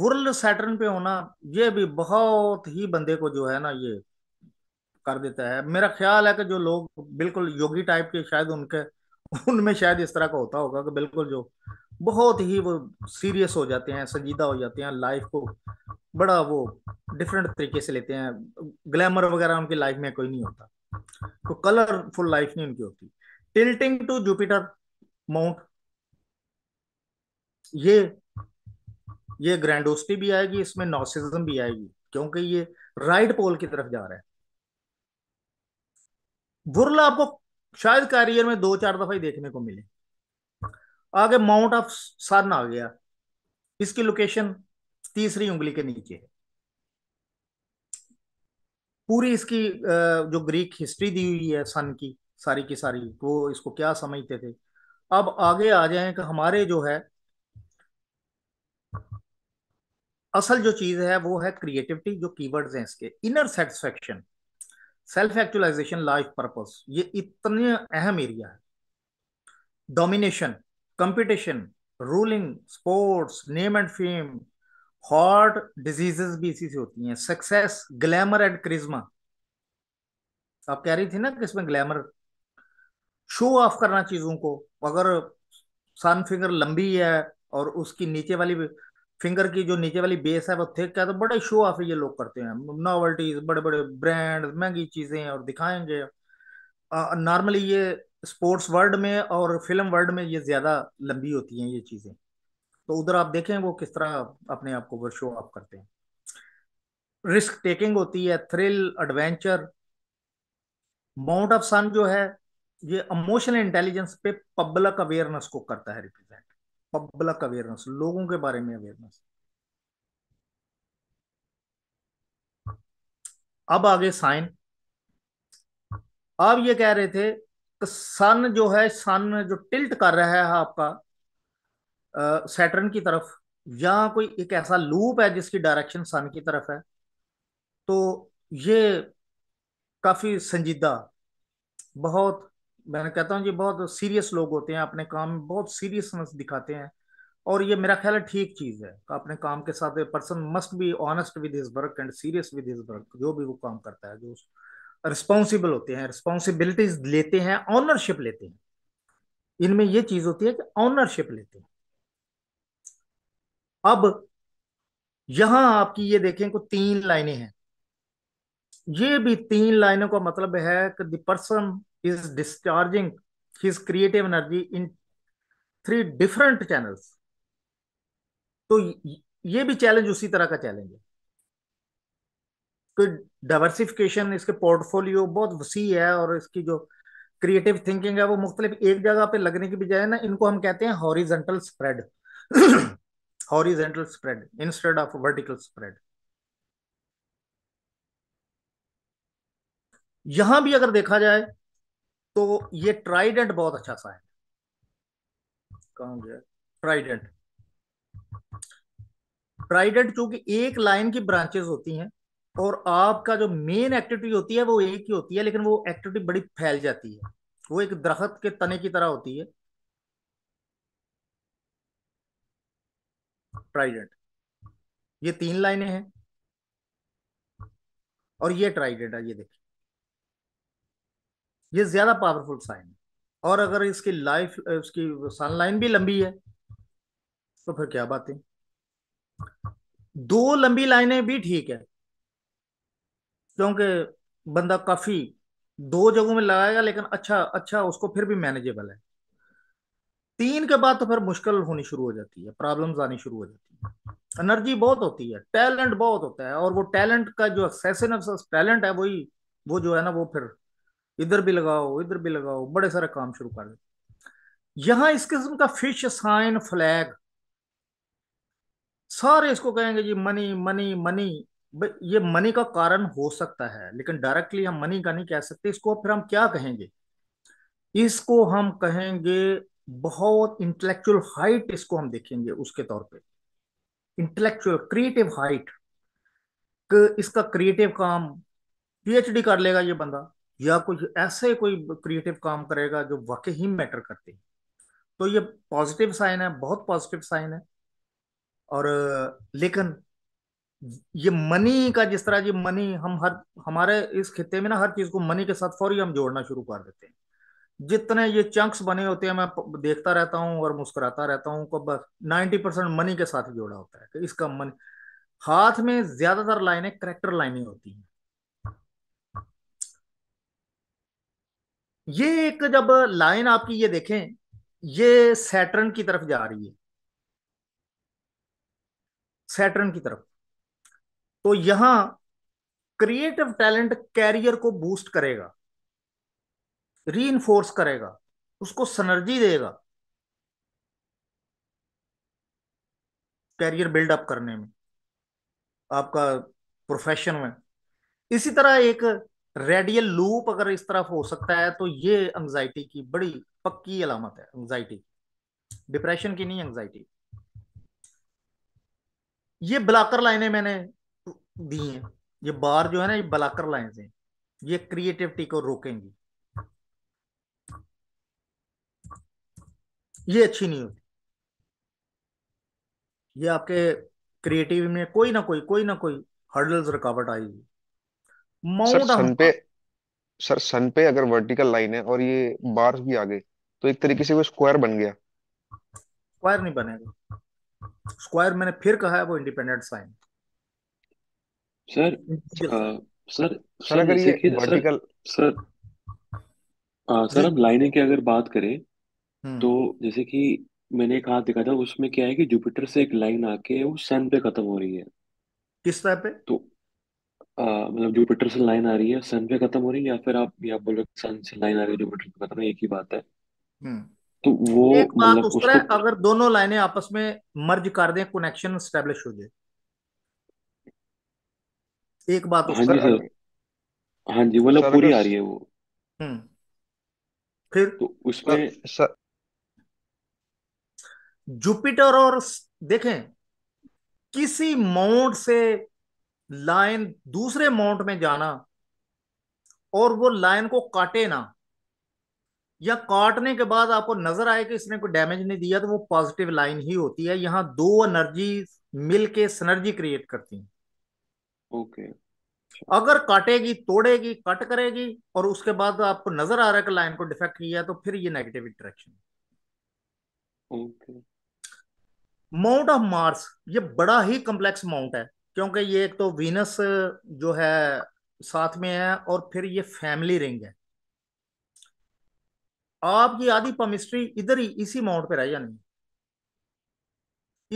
वुरल सैटर्न पे होना ये भी बहुत ही बंदे को जो है ना ये कर देता है मेरा ख्याल है कि जो लोग बिल्कुल योगी टाइप के शायद उनके उनमें शायद इस तरह का होता होगा कि बिल्कुल जो बहुत ही वो सीरियस हो जाते हैं संजीदा हो जाते हैं लाइफ को बड़ा वो डिफरेंट तरीके से लेते हैं ग्लैमर वगैरह उनकी लाइफ में कोई नहीं होता तो कलरफुल लाइफ नहीं उनकी होती टिल्टिंग टू जुपिटर माउंट ये ये ग्रैंडोस्टी भी आएगी इसमें नॉसिज्म भी आएगी क्योंकि ये राइट पोल की तरफ जा रहा है बुरला आपको शायद कैरियर में दो चार दफा ही देखने को मिले आगे माउंट ऑफ सन आ गया इसकी लोकेशन तीसरी उंगली के नीचे है पूरी इसकी जो ग्रीक हिस्ट्री दी हुई है सन की सारी की सारी वो इसको क्या समझते थे अब आगे आ जाए कि हमारे जो है असल जो चीज है वो है क्रिएटिविटी जो कीवर्ड्स हैं इसके inner satisfaction self actualization life purpose ये इतने अहम एरिया है domination competition ruling sports name and fame heart diseases भी इसी से होती हैं सक्सेस ग्लैमर एंड क्रिज्मा आप कह रही थी ना कि इसमें ग्लैमर शो ऑफ करना चीजों को अगर सन फिंगर लंबी है और उसकी नीचे वाली फिंगर की जो नीचे वाली बेस है वो थिक है तो बड़े शो ऑफ ये लोग करते हैं नॉवल्टीज बड़े बड़े ब्रांड महंगी चीजें और दिखाएंगे नॉर्मली ये स्पोर्ट्स वर्ल्ड में और फिल्म वर्ल्ड में ये ज़्यादा लंबी होती हैं ये चीज़ें तो उधर आप देखें वो किस तरह अपने आप को वो शो अप करते हैं रिस्क टेकिंग होती है thrill adventure mount of sun जो है ये इमोशनल इंटेलिजेंस पे पब्लिक अवेयरनेस को करता है रिप्रेजेंट पब्लिक अवेयरनेस लोगों के बारे में अवेयरनेस अब आगे साइन आप ये कह रहे थे सन जो है सन जो टिल्ट कर रहा है आपका सैटर्न की तरफ या कोई एक ऐसा लूप है जिसकी डायरेक्शन सन की तरफ है तो ये काफ़ी संजीदा बहुत मैं कहता हूँ जी बहुत सीरियस लोग होते हैं अपने काम में बहुत सीरियसनेस दिखाते हैं और ये मेरा ख्याल है ठीक चीज़ है तो अपने काम के साथ person must be honest with his work and serious with his work जो भी वो काम करता है जो रिस्पॉन्सिबल होते हैं रिस्पॉन्सिबिलिटीज लेते हैं ऑनरशिप लेते हैं इनमें यह चीज होती है कि ऑनरशिप लेते हैं अब यहां आपकी ये देखें को तीन लाइनें हैं ये भी तीन लाइनों का मतलब है कि the person is discharging his creative energy in three different channels तो ये भी चैलेंज उसी तरह का चैलेंज है कि डाइवर्सिफिकेशन इसके पोर्टफोलियो बहुत वसी है और इसकी जो क्रिएटिव थिंकिंग है वो मुख्तलिफ एक जगह पे लगने की बजाय ना इनको हम कहते हैं horizontal spread horizontal spread instead of vertical spread यहां भी अगर देखा जाए तो ये ट्राइडेंट बहुत अच्छा सा है कहा गया ट्राइडेंट ट्राइडेंट चूंकि एक लाइन की ब्रांचेस होती हैं और आपका जो मेन एक्टिविटी होती है वो एक ही होती है लेकिन वो एक्टिविटी बड़ी फैल जाती है वो एक दरख्त के तने की तरह होती है ट्राइडेंट ये तीन लाइनें हैं और ये ट्राइडेंट है ये देखिए ये ज्यादा पावरफुल साइन है और अगर इसकी लाइफ उसकी सनलाइन भी लंबी है तो फिर क्या बातें दो लंबी लाइनें भी ठीक है क्योंकि बंदा काफी दो जगहों में लगाएगा लेकिन अच्छा अच्छा उसको फिर भी मैनेजेबल है तीन के बाद तो फिर मुश्किल होनी शुरू हो जाती है प्रॉब्लम्स आनी शुरू हो जाती है एनर्जी बहुत होती है टैलेंट बहुत होता है और वो टैलेंट का जो एक्सेसिव टैलेंट है वही वो जो है ना वो फिर इधर भी लगाओ इधर भी लगाओ बड़े सारे काम शुरू कर देते यहां इस किस्म का फिश साइन फ्लैग सारे इसको कहेंगे जी मनी मनी मनी ये मनी का कारण हो सकता है लेकिन डायरेक्टली हम मनी का नहीं कह सकते इसको फिर हम क्या कहेंगे इसको हम कहेंगे बहुत इंटेलेक्चुअल हाइट इसको हम देखेंगे उसके तौर पे इंटेलेक्चुअल क्रिएटिव हाइट इसका क्रिएटिव काम पीएचडी कर लेगा ये बंदा या कुछ ऐसे कोई क्रिएटिव काम करेगा जो वाकई ही मैटर करते हैं तो ये पॉजिटिव साइन है बहुत पॉजिटिव साइन है और लेकिन ये मनी का जिस तरह जी मनी हम हर हमारे इस खत्ते में ना हर चीज को मनी के साथ फौरी हम जोड़ना शुरू कर देते हैं जितने ये चंक्स बने होते हैं मैं देखता रहता हूं और मुस्कुराता रहता हूं कब नाइन्टी परसेंट मनी के साथ जोड़ा होता है कि तो इसका मनी हाथ में ज्यादातर लाइनें करेक्टर लाइनें होती हैं ये एक जब लाइन आपकी ये देखें ये सैटर्न की तरफ जा रही है सैटर्न की तरफ तो यहां क्रिएटिव टैलेंट कैरियर को बूस्ट करेगा री करेगा उसको सनर्जी देगा कैरियर बिल्डअप करने में आपका प्रोफेशन में इसी तरह एक रेडियल लूप अगर इस तरफ हो सकता है तो ये एंजाइटी की बड़ी पक्की अलामत है एंजाइटी डिप्रेशन की नहीं एंजाइटी ये ब्लाकर लाइनें मैंने दी हैं ये बार जो है ना ये बलाकर लाइन हैं ये क्रिएटिविटी को रोकेंगी ये अच्छी नहीं होती ये आपके क्रिएटिव में कोई ना कोई कोई ना कोई हर्डल्स रुकावट आएगी सर सन पे सर सन पे अगर वर्टिकल लाइन है और ये बार्स भी आ गए तो एक तरीके से वो स्क्वायर बन गया स्क्वायर नहीं बनेगा स्क्वायर मैंने फिर कहा है वो इंडिपेंडेंट साइन है सर हाँ, सर सर अगर ये वर्टिकल सर सर हम हाँ, लाइनें की अगर बात करें हम्म। तो जैसे कि मैंने एक हाथ दिखा था उसमें क्या है कि जुपिटर से एक लाइन आके वो सन पे खत्म हो रही है किस तरह पे तो मतलब जुपिटर से लाइन आ रही है सन पे खत्म हो रही है या फिर आप या बोलो सन से लाइन आ रही है जुपिटर पे खत्म एक ही बात है हम्म। तो वो एक बात मतलब उस तरह उसको अगर दोनों लाइनें आपस में मर्ज कर दें कनेक्शन स्टेब्लिश हो जाए एक बात तो हाँ जी सर हाँ जी मतलब सर पूरी अगर आ रही है वो हम्म। फिर तो उसमें सर सर जुपिटर और देखें किसी माउंट से लाइन दूसरे माउंट में जाना और वो लाइन को काटे ना या काटने के बाद आपको नजर आए कि इसने कोई डैमेज नहीं दिया तो वो पॉजिटिव लाइन ही होती है यहाँ दो एनर्जी मिलके के सनर्जी क्रिएट करती हैं ओके okay. अगर काटेगी तोड़ेगी कट करेगी और उसके बाद आपको नजर आ रहा है कि लाइन को डिफेक्ट किया तो फिर ये negative interaction mount of Mars ये बड़ा ही कम्प्लेक्स माउंट है क्योंकि ये एक तो वीनस जो है साथ में है और फिर ये फैमिली रिंग है आपकी आधी पमिस्ट्री इधर ही इसी माउंट पे रह जानी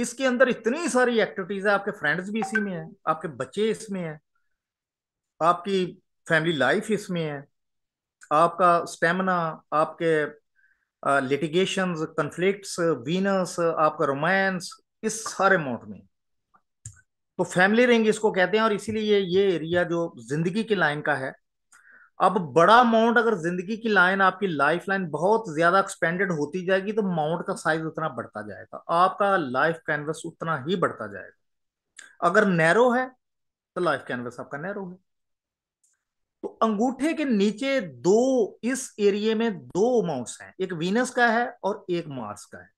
इसके अंदर इतनी सारी एक्टिविटीज है आपके फ्रेंड्स भी इसी में है आपके बच्चे इसमें है आपकी फैमिली लाइफ इसमें है आपका स्टेमिना आपके लिटिगेशन कन्फ्लिक्ट्स वीनस आपका रोमांस इस सारे मोड में तो फैमिली रिंग इसको कहते हैं और इसीलिए ये एरिया जो जिंदगी की लाइन का है अब बड़ा माउंट अगर जिंदगी की लाइन आपकी लाइफ लाइन बहुत ज्यादा एक्सपेंडेड होती जाएगी तो माउंट का साइज उतना बढ़ता जाएगा आपका लाइफ कैनवस उतना ही बढ़ता जाएगा अगर नैरो है तो लाइफ कैनवस आपका नैरो है अंगूठे के नीचे दो इस एरिए में दो अमाउंट्स हैं एक वीनस का है और एक मार्स का है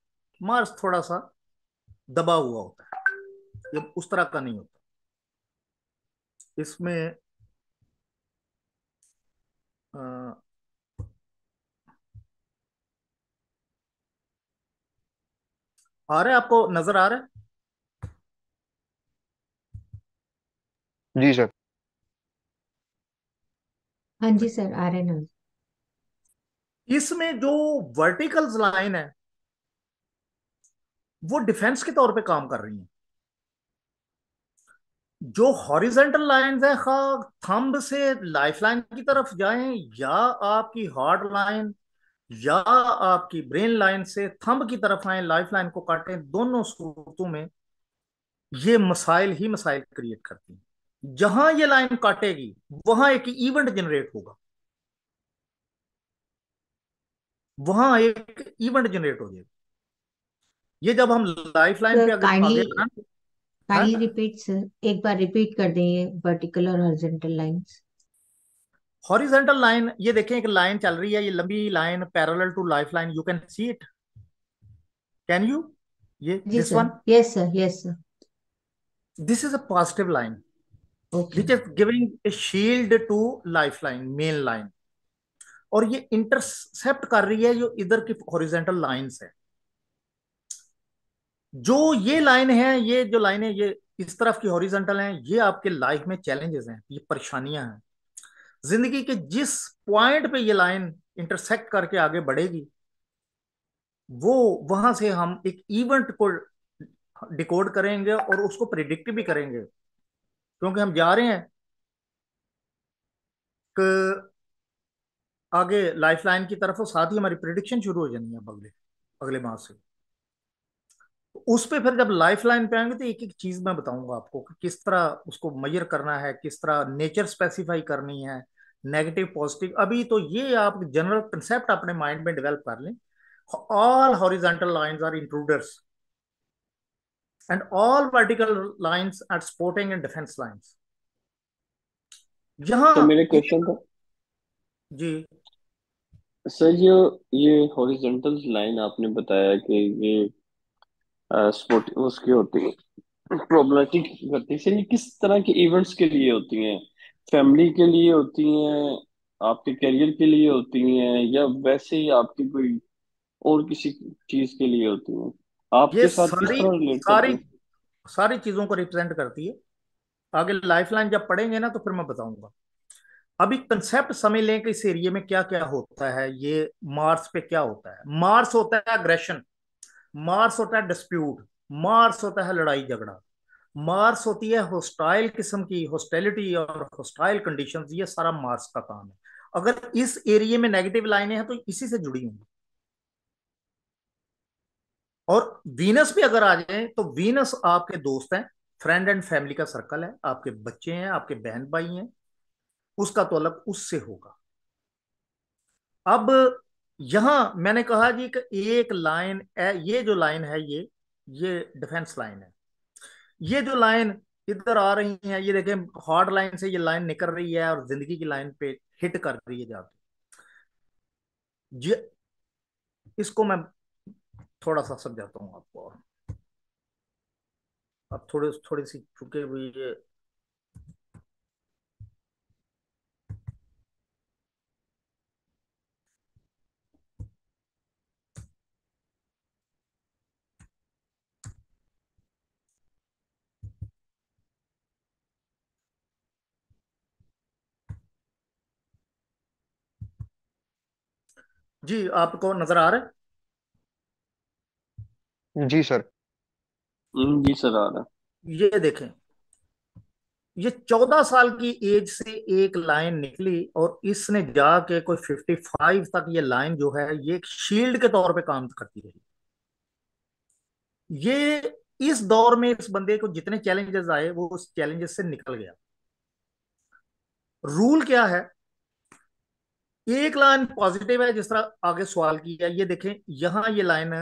मार्स थोड़ा सा दबा हुआ होता है ये उस तरह का नहीं होता इसमें आ, आ रहा है आपको नजर आ रहा है जी सर हाँ जी सर आ रहे हैं इसमें जो वर्टिकल्स लाइन है वो डिफेंस के तौर पे काम कर रही हैं जो हॉरिजेंटल लाइंस है खा थंब से लाइफ लाइन की तरफ जाएं या आपकी हार्ट लाइन या आपकी ब्रेन लाइन से थंब की तरफ आए लाइफ लाइन को काटें दोनों सूरतों में ये मसाइल ही मसाइल क्रिएट करती हैं जहां ये लाइन काटेगी वहां एक इवेंट जनरेट होगा वहां एक इवेंट जनरेट हो जाएगा ये जब हम लाइफ लाइन पे अगर रिपीट सर हाँ? एक बार रिपीट कर दें ये वर्टिकल और हॉरिजॉन्टल लाइंस हॉरिजॉन्टल लाइन ये देखें एक लाइन चल रही है ये लंबी line parallel to life line you can see it can you ये this one yes sir yes sir this is a positive line okay. which is giving a shield to lifeline main line और ये intercept कर रही है जो इधर की horizontal lines है जो ये लाइन है ये जो लाइन है ये इस तरफ की हॉरिजेंटल है ये आपके लाइफ में चैलेंजेस हैं ये परेशानियां हैं जिंदगी के जिस पॉइंट पे ये लाइन इंटरसेक्ट करके आगे बढ़ेगी वो वहां से हम एक इवेंट को डिकोड करेंगे और उसको प्रिडिक्ट भी करेंगे क्योंकि हम जा रहे हैं कि आगे लाइफ लाइन की तरफ और साथ ही हमारी प्रिडिक्शन शुरू हो जानी है अगले अगले माह से उस पर फिर जब लाइफ लाइन पे आएंगे तो एक एक चीज मैं बताऊंगा आपको कि किस तरह उसको मेजर करना है किस तरह नेचर स्पेसिफाई करनी है नेगेटिव पॉजिटिव अभी तो ये आप जनरल कंसेप्ट अपने माइंड में डेवलप कर लें all horizontal lines are intruders and all vertical lines are sporting and defense lines. यहाँ तो mere question था ji sir ये ye horizontal line aapne bataya ki ye आ, uski hoti hai प्रॉब्लमेटिक करती है किस तरह के इवेंट्स के लिए होती हैं फैमिली के लिए होती हैं आपके करियर के लिए होती हैं या वैसे ही आपकी कोई और किसी चीज के लिए होती हैं आपके साथ सारी सारी सारी चीजों को रिप्रेजेंट करती है आगे लाइफलाइन जब पढ़ेंगे ना तो फिर मैं बताऊंगा अभी कंसेप्ट समझ लें कि इस एरिए में क्या क्या होता है ये मार्स पे क्या होता है मार्स होता है अग्रेशन मार्स होता है डिस्प्यूट मार्स होता है लड़ाई झगड़ा मार्स होती है होस्टाइल किस्म की होस्टेलिटी और होस्टाइल कंडीशन ये सारा मार्स का काम है अगर इस एरिए में नेगेटिव लाइनें हैं तो इसी से जुड़ी होंगी और वीनस भी अगर आ जाए तो वीनस आपके दोस्त हैं फ्रेंड एंड फैमिली का सर्कल है आपके बच्चे हैं आपके बहन भाई हैं उसका तो अलग उससे होगा अब यहां मैंने कहा जी कि एक लाइन ये जो लाइन है ये ये डिफेंस लाइन है ये जो लाइन इधर आ रही है ये देखें हार्ड लाइन से ये लाइन निकल रही है और जिंदगी की लाइन पे हिट कर रही है जाती इसको मैं थोड़ा सा समझाता हूँ आपको और अब थोड़े थोड़ी सी चुके भी ये जी आपको नजर आ रहा है जी सर हम्म, जी सर आ रहा ये देखें ये चौदह साल की एज से एक लाइन निकली और इसने जाके कोई फिफ्टी फाइव तक ये लाइन जो है ये शील्ड के तौर पे काम करती रही ये इस दौर में इस बंदे को जितने चैलेंजेस आए वो उस चैलेंजेस से निकल गया रूल क्या है एक लाइन पॉजिटिव है जिस तरह आगे सवाल किया ये देखें यहां ये लाइन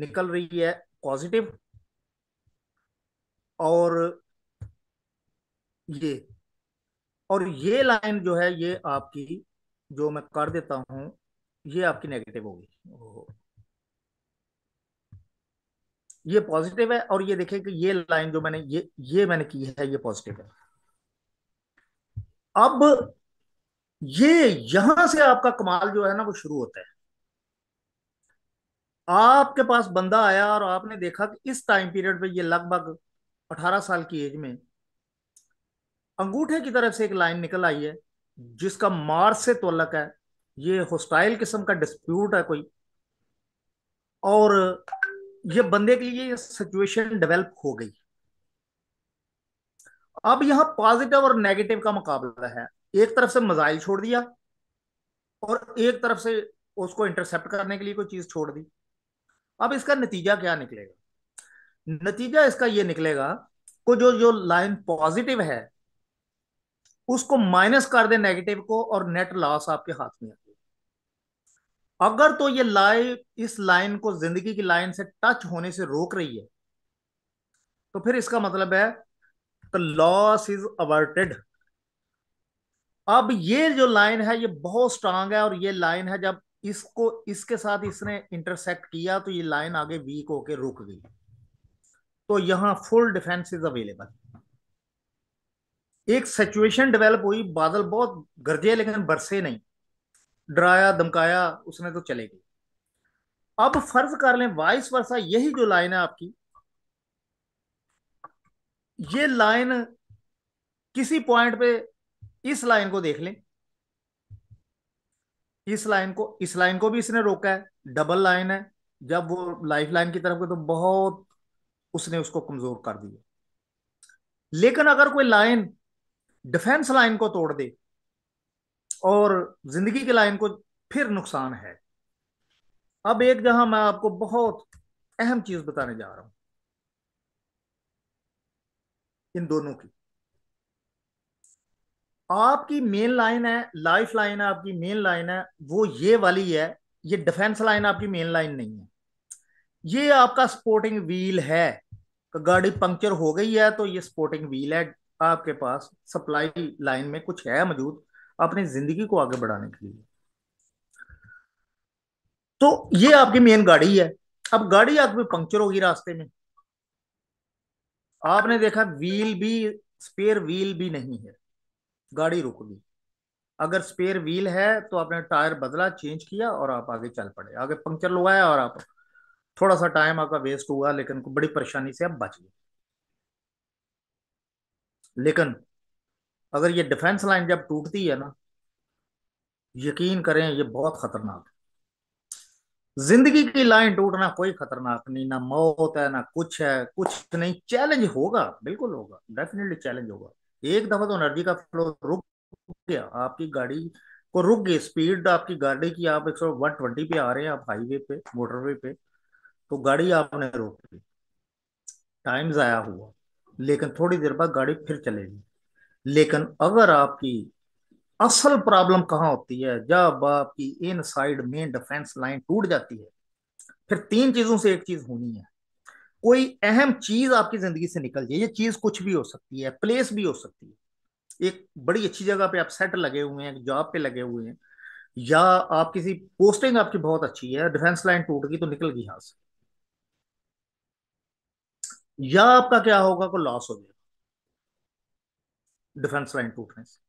निकल रही है पॉजिटिव और ये और ये लाइन जो है ये आपकी जो मैं कर देता हूं ये आपकी नेगेटिव होगी ये पॉजिटिव है और ये देखें कि ये लाइन जो मैंने ये ये मैंने की है ये पॉजिटिव है अब ये यहां से आपका कमाल जो है ना वो शुरू होता है आपके पास बंदा आया और आपने देखा कि इस टाइम पीरियड पे ये लगभग 18 साल की एज में अंगूठे की तरफ से एक लाइन निकल आई है जिसका मार्स से तोलक है ये होस्टाइल किस्म का डिस्प्यूट है कोई और ये बंदे के लिए सिचुएशन डेवलप हो गई अब यहां पॉजिटिव और नेगेटिव का मुकाबला है एक तरफ से मजाइल छोड़ दिया और एक तरफ से उसको इंटरसेप्ट करने के लिए कोई चीज छोड़ दी अब इसका नतीजा क्या निकलेगा नतीजा इसका ये निकलेगा को जो जो लाइन पॉजिटिव है उसको माइनस कर दे नेगेटिव को और नेट लॉस आपके हाथ में आ अगर तो ये लाइन इस लाइन को जिंदगी की लाइन से टच होने से रोक रही है तो फिर इसका मतलब है लॉस इज अवर्टेड अब ये जो लाइन है ये बहुत स्ट्रांग है और ये लाइन है जब इसको इसके साथ इसने इंटरसेक्ट किया तो ये लाइन आगे वीक होके रुक गई तो यहां फुल डिफेंस इज अवेलेबल एक सिचुएशन डेवलप हुई बादल बहुत गरजे लेकिन बरसे नहीं डराया धमकाया उसने तो चले गई अब फर्ज कर लें वाइस वर्षा यही जो लाइन है आपकी ये लाइन किसी पॉइंट पे इस लाइन को देख लें इस लाइन को इस लाइन को भी इसने रोका है डबल लाइन है जब वो लाइफ लाइन की तरफ गए तो बहुत उसने उसको कमजोर कर दिया लेकिन अगर कोई लाइन डिफेंस लाइन को तोड़ दे और जिंदगी की लाइन को फिर नुकसान है अब एक जगह मैं आपको बहुत अहम चीज बताने जा रहा हूं इन दोनों की आपकी मेन लाइन है लाइफ लाइन है आपकी मेन लाइन है वो ये वाली है ये डिफेंस लाइन आपकी मेन लाइन नहीं है ये आपका स्पोर्टिंग व्हील है गाड़ी पंक्चर हो गई है तो ये स्पोर्टिंग व्हील है आपके पास सप्लाई लाइन में कुछ है मौजूद अपनी जिंदगी को आगे बढ़ाने के लिए तो ये आपकी मेन गाड़ी है अब गाड़ी आपकी पंक्चर होगी रास्ते में आपने देखा व्हील भी स्पेयर व्हील भी नहीं है गाड़ी रुक गई अगर स्पेयर व्हील है तो आपने टायर बदला चेंज किया और आप आगे चल पड़े आगे पंक्चर लगाया और आप थोड़ा सा टाइम आपका वेस्ट हुआ लेकिन बड़ी परेशानी से आप बच गए लेकिन अगर ये डिफेंस लाइन जब टूटती है ना यकीन करें ये बहुत खतरनाक है जिंदगी की लाइन टूटना कोई खतरनाक नहीं ना मौत है ना कुछ है कुछ नहीं चैलेंज होगा बिल्कुल होगा डेफिनेटली चैलेंज होगा एक दफा तो एनर्जी का फ्लो रुक गया आपकी गाड़ी को रुक गई स्पीड आपकी गाड़ी की आप एक सौ वन ट्वेंटी पे आ रहे हैं आप हाईवे पे मोटरवे पे तो गाड़ी आपने रोक ली टाइम जाया हुआ लेकिन थोड़ी देर बाद गाड़ी फिर चलेगी लेकिन अगर आपकी असल प्रॉब्लम कहाँ होती है जब आपकी inside main defence line टूट जाती है फिर तीन चीजों से एक चीज होनी है कोई अहम चीज आपकी जिंदगी से निकल जाए ये चीज कुछ भी हो सकती है प्लेस भी हो सकती है एक बड़ी अच्छी जगह पे आप सेट लगे हुए हैं जॉब पे लगे हुए हैं या आप किसी पोस्टिंग आपकी बहुत अच्छी है डिफेंस लाइन टूट गई तो निकल गई यहां से या आपका क्या होगा को लॉस हो जाएगा डिफेंस लाइन टूटने से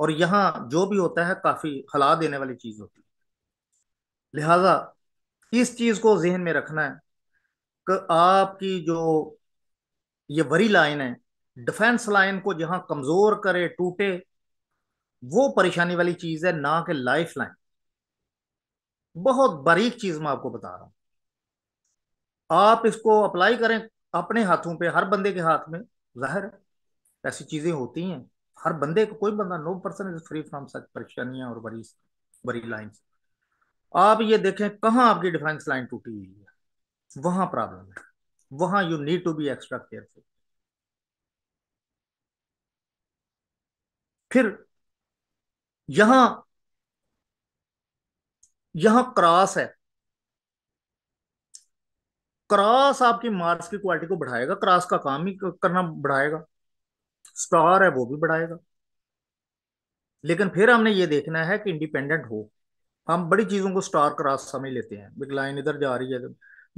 और यहां जो भी होता है काफी हला देने वाली चीज होती है लिहाजा इस चीज को जहन में रखना है कि आपकी जो ये वरी लाइन है डिफेंस लाइन को जहां कमजोर करे टूटे वो परेशानी वाली चीज है ना कि लाइफ लाइन बहुत बारीक चीज मैं आपको बता रहा हूं आप इसको अप्लाई करें अपने हाथों पे हर बंदे के हाथ में जाहिर ऐसी चीजें होती हैं हर बंदे को कोई बंदा no percent is free from such परेशानियां और बड़ी बड़ी लाइन्स आप ये देखें कहां आपकी डिफेंस लाइन टूटी हुई है वहां प्रॉब्लम है वहां you need to be extra careful फिर यहां यहां क्रॉस है क्रॉस आपकी मार्क्स की क्वालिटी को बढ़ाएगा क्रॉस का काम ही करना बढ़ाएगा स्टार है वो भी बढ़ाएगा लेकिन फिर हमने ये देखना है कि इंडिपेंडेंट हो हम बड़ी चीज़ों को स्टार क्रॉस समझ लेते हैं एक लाइन इधर जा रही है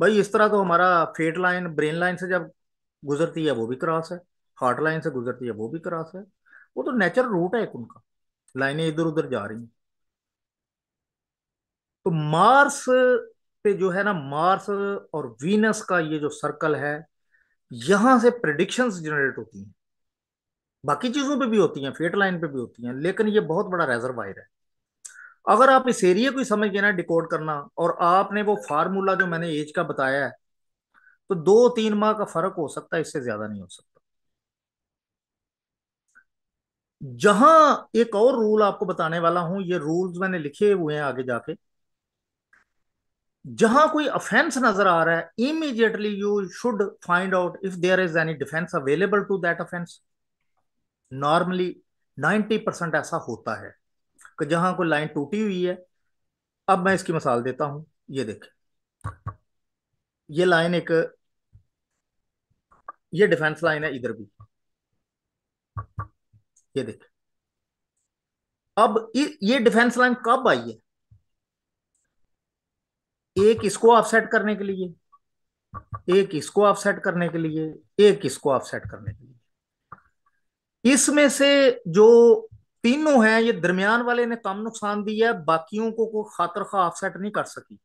भाई इस तरह तो हमारा फेट लाइन ब्रेन लाइन से जब गुजरती है वो भी क्रॉस है हार्ट लाइन से गुजरती है वो भी क्रॉस है वो तो नेचुरल रूट है एक उनका लाइनें इधर उधर जा रही हैं तो मार्स पे जो है ना मार्स और वीनस का ये जो सर्कल है यहां से प्रडिक्शंस जनरेट होती हैं बाकी चीजों पे भी होती हैं फेट लाइन पे भी होती हैं लेकिन ये बहुत बड़ा रेजरवायर है अगर आप इस एरिए को समझ गए ना डिकोड करना और आपने वो फार्मूला जो मैंने एज का बताया है तो दो तीन माह का फर्क हो सकता है इससे ज्यादा नहीं हो सकता जहां एक और रूल आपको बताने वाला हूं ये रूल्स मैंने लिखे हुए हैं आगे जाके जहां कोई अफेंस नजर आ रहा है immediately you should find out if there is any defence available to that offence normally 90 percent ऐसा होता है कि जहां को लाइन टूटी हुई है अब मैं इसकी मिसाल देता हूं ये देखें ये लाइन एक ये डिफेंस लाइन है इधर भी ये देखें अब ये डिफेंस लाइन कब आई है एक इसको ऑफसेट करने के लिए एक इसको ऑफसेट करने के लिए एक इसको ऑफसेट करने के लिए इसमें से जो तीनों हैं ये दरमियान वाले ने कम नुकसान दिया है बाकियों को कोई खातर खा ऑफसेट नहीं कर सकी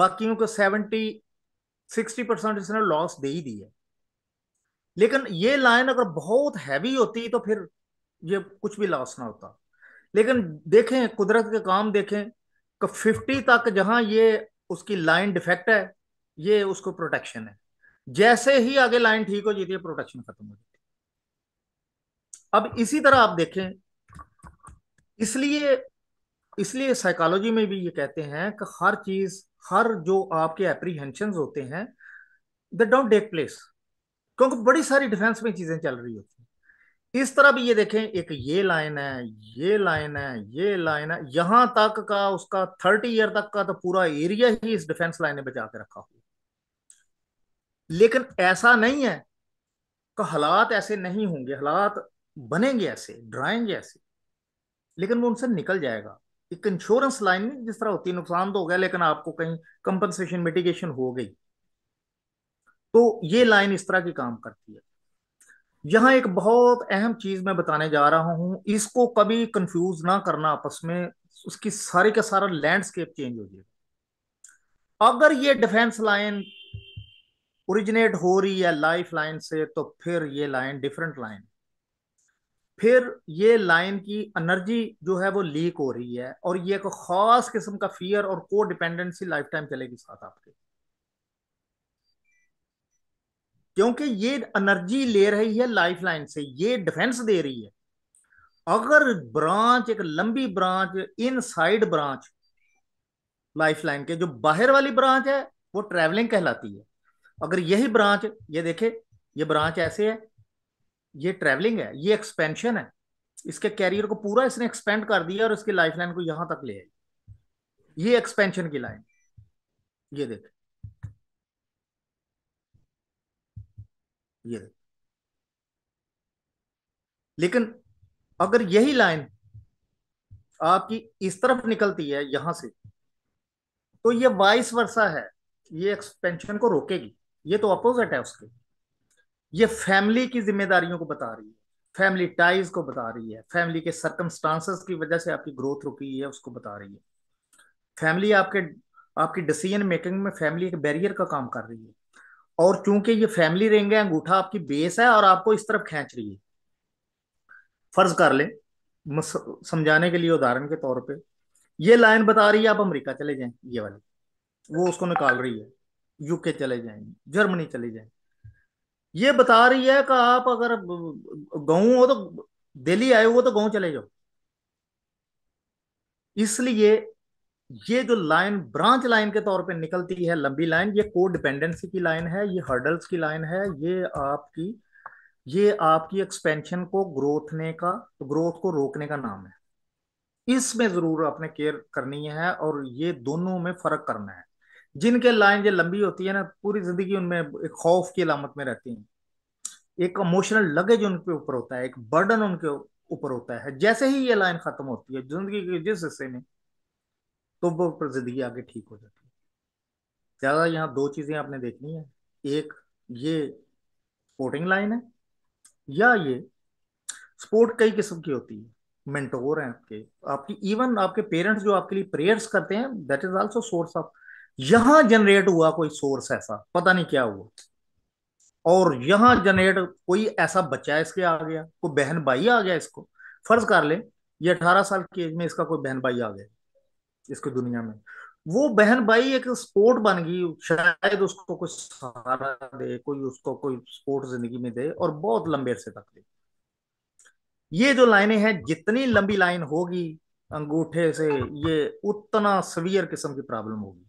बाकियों को सेवेंटी सिक्सटी परसेंट इसने लॉस दे ही दी है लेकिन ये लाइन अगर बहुत हैवी होती तो फिर ये कुछ भी लॉस ना होता लेकिन देखें कुदरत के काम देखें कि फिफ्टी तक जहां ये उसकी लाइन डिफेक्ट है ये उसको प्रोटेक्शन है जैसे ही आगे लाइन ठीक हो जाती है प्रोटेक्शन खत्म हो जाती अब इसी तरह आप देखें इसलिए इसलिए साइकोलॉजी में भी ये कहते हैं कि हर चीज हर जो आपके एप्रीहेंशन होते हैं द डोंट टेक प्लेस क्योंकि बड़ी सारी डिफेंस में चीजें चल रही होती हैं इस तरह भी ये देखें एक ये लाइन है ये लाइन है ये लाइन है यहां तक का उसका थर्टी ईयर तक का तो पूरा एरिया ही इस डिफेंस लाइन ने बचा के रखा हुआ लेकिन ऐसा नहीं है कि हालात ऐसे नहीं होंगे हालात बनेंगे ऐसे ड्राएंगे ऐसे लेकिन वो उनसे निकल जाएगा एक इंश्योरेंस लाइन नहीं जिस तरह होती है नुकसान तो हो गया लेकिन आपको कहीं कंपनसेशन मिटिगेशन हो गई तो ये लाइन इस तरह की काम करती है यहां एक बहुत अहम चीज मैं बताने जा रहा हूं इसको कभी कंफ्यूज ना करना आपस में उसकी सारी का सारा लैंडस्केप चेंज हो जाएगा अगर ये डिफेंस लाइन ओरिजिनेट हो रही है लाइफ लाइन से तो फिर ये लाइन डिफरेंट लाइन फिर ये लाइन की एनर्जी जो है वो लीक हो रही है और ये एक खास किस्म का फियर और को डिपेंडेंसी लाइफ टाइम चलेगी साथ आपके क्योंकि ये एनर्जी ले रही है लाइफ लाइन से ये डिफेंस दे रही है अगर ब्रांच एक लंबी branch inside branch life line के जो बाहर वाली ब्रांच है वो ट्रेवलिंग कहलाती है अगर यही ब्रांच ये देखे ये ब्रांच ऐसे है ये ट्रेवलिंग है ये एक्सपेंशन है इसके कैरियर को पूरा इसने एक्सपेंड कर दिया और इसकी लाइफ लाइन को यहां तक ले आई ये एक्सपेंशन की लाइन ये देख ये देख लेकिन अगर यही लाइन आपकी इस तरफ निकलती है यहां से तो ये वाइस वर्षा है ये एक्सपेंशन को रोकेगी ये तो अपोजिट है उसके ये फैमिली की जिम्मेदारियों को बता रही है फैमिली टाइज को बता रही है फैमिली के सर्कमस्टांसेस की वजह से आपकी ग्रोथ रुकी है उसको बता रही है फैमिली आपके आपकी डिसीजन मेकिंग में फैमिली एक बैरियर का काम कर रही है और चूंकि ये फैमिली रिंग है अंगूठा आपकी बेस है और आपको इस तरफ खेच रही है फर्ज कर लें समझाने के लिए उदाहरण के तौर पे ये लाइन बता रही है आप अमेरिका चले जाएं ये वाली वो उसको निकाल रही है यूके चले जाएंगे जर्मनी चले जाएंगे ये बता रही है कि आप अगर गाँव हो तो दिल्ली आए हुए तो गाँव चले जाओ इसलिए ये जो लाइन ब्रांच लाइन के तौर पे निकलती है लंबी लाइन ये को डिपेंडेंसी की लाइन है ये हर्डल्स की लाइन है ये आपकी ये आपकी एक्सपेंशन को ग्रोथ ने का ग्रोथ को रोकने का नाम है इसमें जरूर आपने केयर करनी है और ये दोनों में फर्क करना है जिनके लाइन ये लंबी होती है ना पूरी जिंदगी उनमें एक खौफ की अलामत में रहती है एक इमोशनल लगेज उनके ऊपर होता है एक बर्डन उनके ऊपर होता है जैसे ही ये लाइन खत्म होती है जिंदगी के जिस हिस्से में तो वो जिंदगी आगे ठीक हो जाती है ज्यादा यहाँ दो चीजें आपने देखनी है एक ये स्पोर्टिंग लाइन है या ये स्पोर्ट कई किस्म की होती है मेंटोर हैं आपके आपकी इवन आपके पेरेंट्स जो आपके लिए प्रेयर्स करते हैं that is also source of यहां जनरेट हुआ कोई सोर्स ऐसा पता नहीं क्या हुआ और यहां जनरेट कोई ऐसा बच्चा इसके आ गया कोई बहन भाई आ गया इसको फर्ज कर ले ये अठारह साल की एज में इसका कोई बहन भाई आ गया इसकी दुनिया में वो बहन भाई एक सपोर्ट बन गई शायद उसको कोई सहारा दे कोई उसको कोई सपोर्ट जिंदगी में दे और बहुत लंबे अरसे तक दे ये जो लाइनें हैं जितनी लंबी लाइन होगी अंगूठे से ये उतना सवियर किस्म की प्रॉब्लम होगी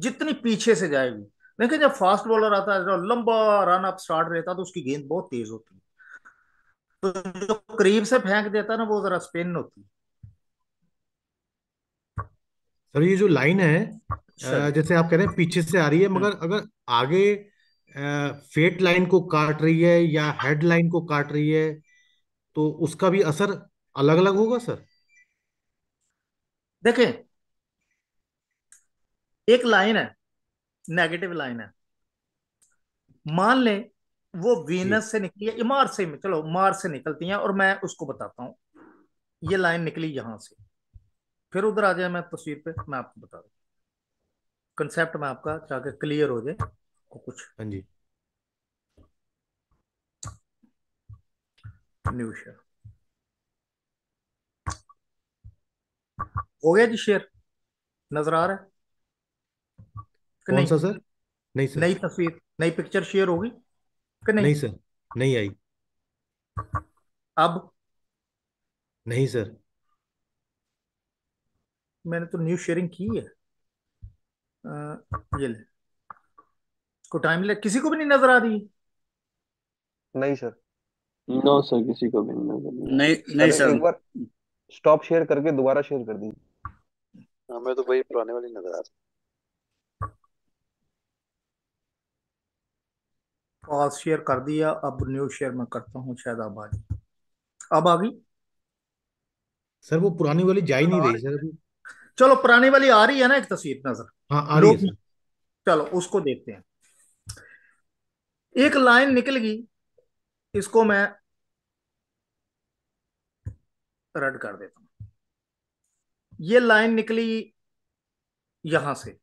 जितनी पीछे से जाएगी देखिए जब फास्ट बॉलर आता है लंबा रन अप स्टार्ट रहता तो उसकी गेंद बहुत तेज होती है तो जो करीब से फेंक देता ना वो जरा स्पिन होती सर ये जो लाइन है अच्छा। जैसे आप कह रहे हैं पीछे से आ रही है मगर अगर आगे फेट लाइन को काट रही है या हेड लाइन को काट रही है तो उसका भी असर अलग अलग होगा सर देखें एक लाइन है नेगेटिव लाइन है मान ले वो वीनस से निकली है मार से चलो मार से निकलती है और मैं उसको बताता हूं ये लाइन निकली यहां से फिर उधर आ जाए मैं तस्वीर पे मैं आपको बता दू कंसेप्ट में आपका चाहे क्लियर हो जाए को कुछ हाँ जी न्यू शेयर हो गया जी शेयर नजर आ रहा है कौन नहीं? सा सर नहीं सर नई तस्वीर नई पिक्चर शेयर होगी कि नहीं नहीं सर नहीं आई अब नहीं सर मैंने तो न्यूज शेयरिंग की है आ, ये ले को टाइम ले किसी को भी नहीं नजर आ रही नहीं सर नो सर किसी को भी नहीं नजर नहीं नहीं सर एक बार स्टॉप शेयर करके दोबारा शेयर कर दीजिए हमें तो भाई पुराने वाली नजर आ रही कॉल शेयर कर दिया अब न्यू शेयर में करता हूँ शायद अब आ गई अब आ गई सर वो पुरानी वाली जा ही नहीं रही सर चलो पुरानी वाली आ रही है ना एक तस्वीर नजर हाँ आ रही है चलो उसको देखते हैं एक लाइन निकल गई इसको मैं रेड कर देता हूं ये लाइन निकली यहां से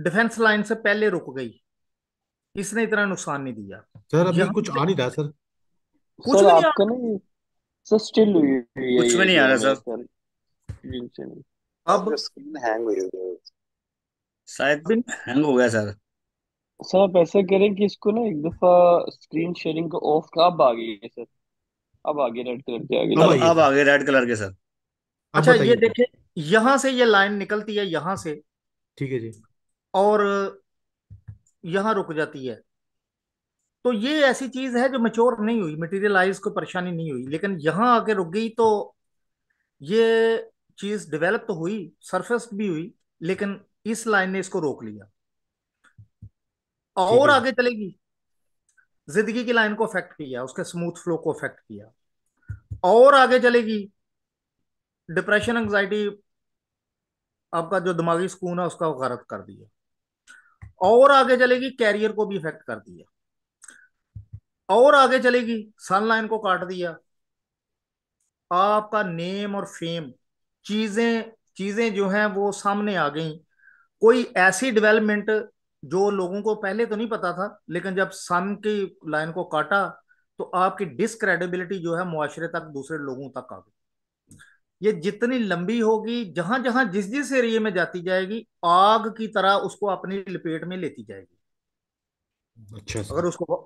डिफेंस लाइन से पहले रुक गई इसने इतना नुकसान नहीं दिया सर अभी कुछ आ नहीं रहा सर कुछ सर आपका नहीं सर स्टिल हुई है कुछ भी नहीं आ रहा सर अब स्क्रीन हैंग हो गया शायद भी हैंग हो गया सर सर आप ऐसा करें कि इसको ना एक दफा स्क्रीन शेयरिंग को ऑफ का अब आ गई है सर अब आगे रेड कलर के आगे अब अब आगे रेड कलर के सर अच्छा ये देखे यहां से ये लाइन निकलती है यहां से ठीक है जी और यहां रुक जाती है तो ये ऐसी चीज है जो मेच्योर नहीं हुई मटेरियलाइज को परेशानी नहीं हुई लेकिन यहां आके रुक गई तो ये चीज डेवलप तो हुई सरफेस भी हुई लेकिन इस लाइन ने इसको रोक लिया और आगे चलेगी जिंदगी की लाइन को अफेक्ट किया उसके स्मूथ फ्लो को अफेक्ट किया और आगे चलेगी डिप्रेशन एंग्जाइटी आपका जो दिमागी सुकून है उसका गलत कर दिया और आगे चलेगी कैरियर को भी इफेक्ट कर दिया और आगे चलेगी सनलाइन को काट दिया आपका नेम और फेम चीजें चीजें जो हैं वो सामने आ गई कोई ऐसी डेवलपमेंट जो लोगों को पहले तो नहीं पता था लेकिन जब सन की लाइन को काटा तो आपकी डिसक्रेडिबिलिटी जो है मुआशरे तक दूसरे लोगों तक आ गई ये जितनी लंबी होगी जहां जहां जिस जिस एरिए में जाती जाएगी आग की तरह उसको अपनी लपेट में लेती जाएगी अच्छा अगर उसको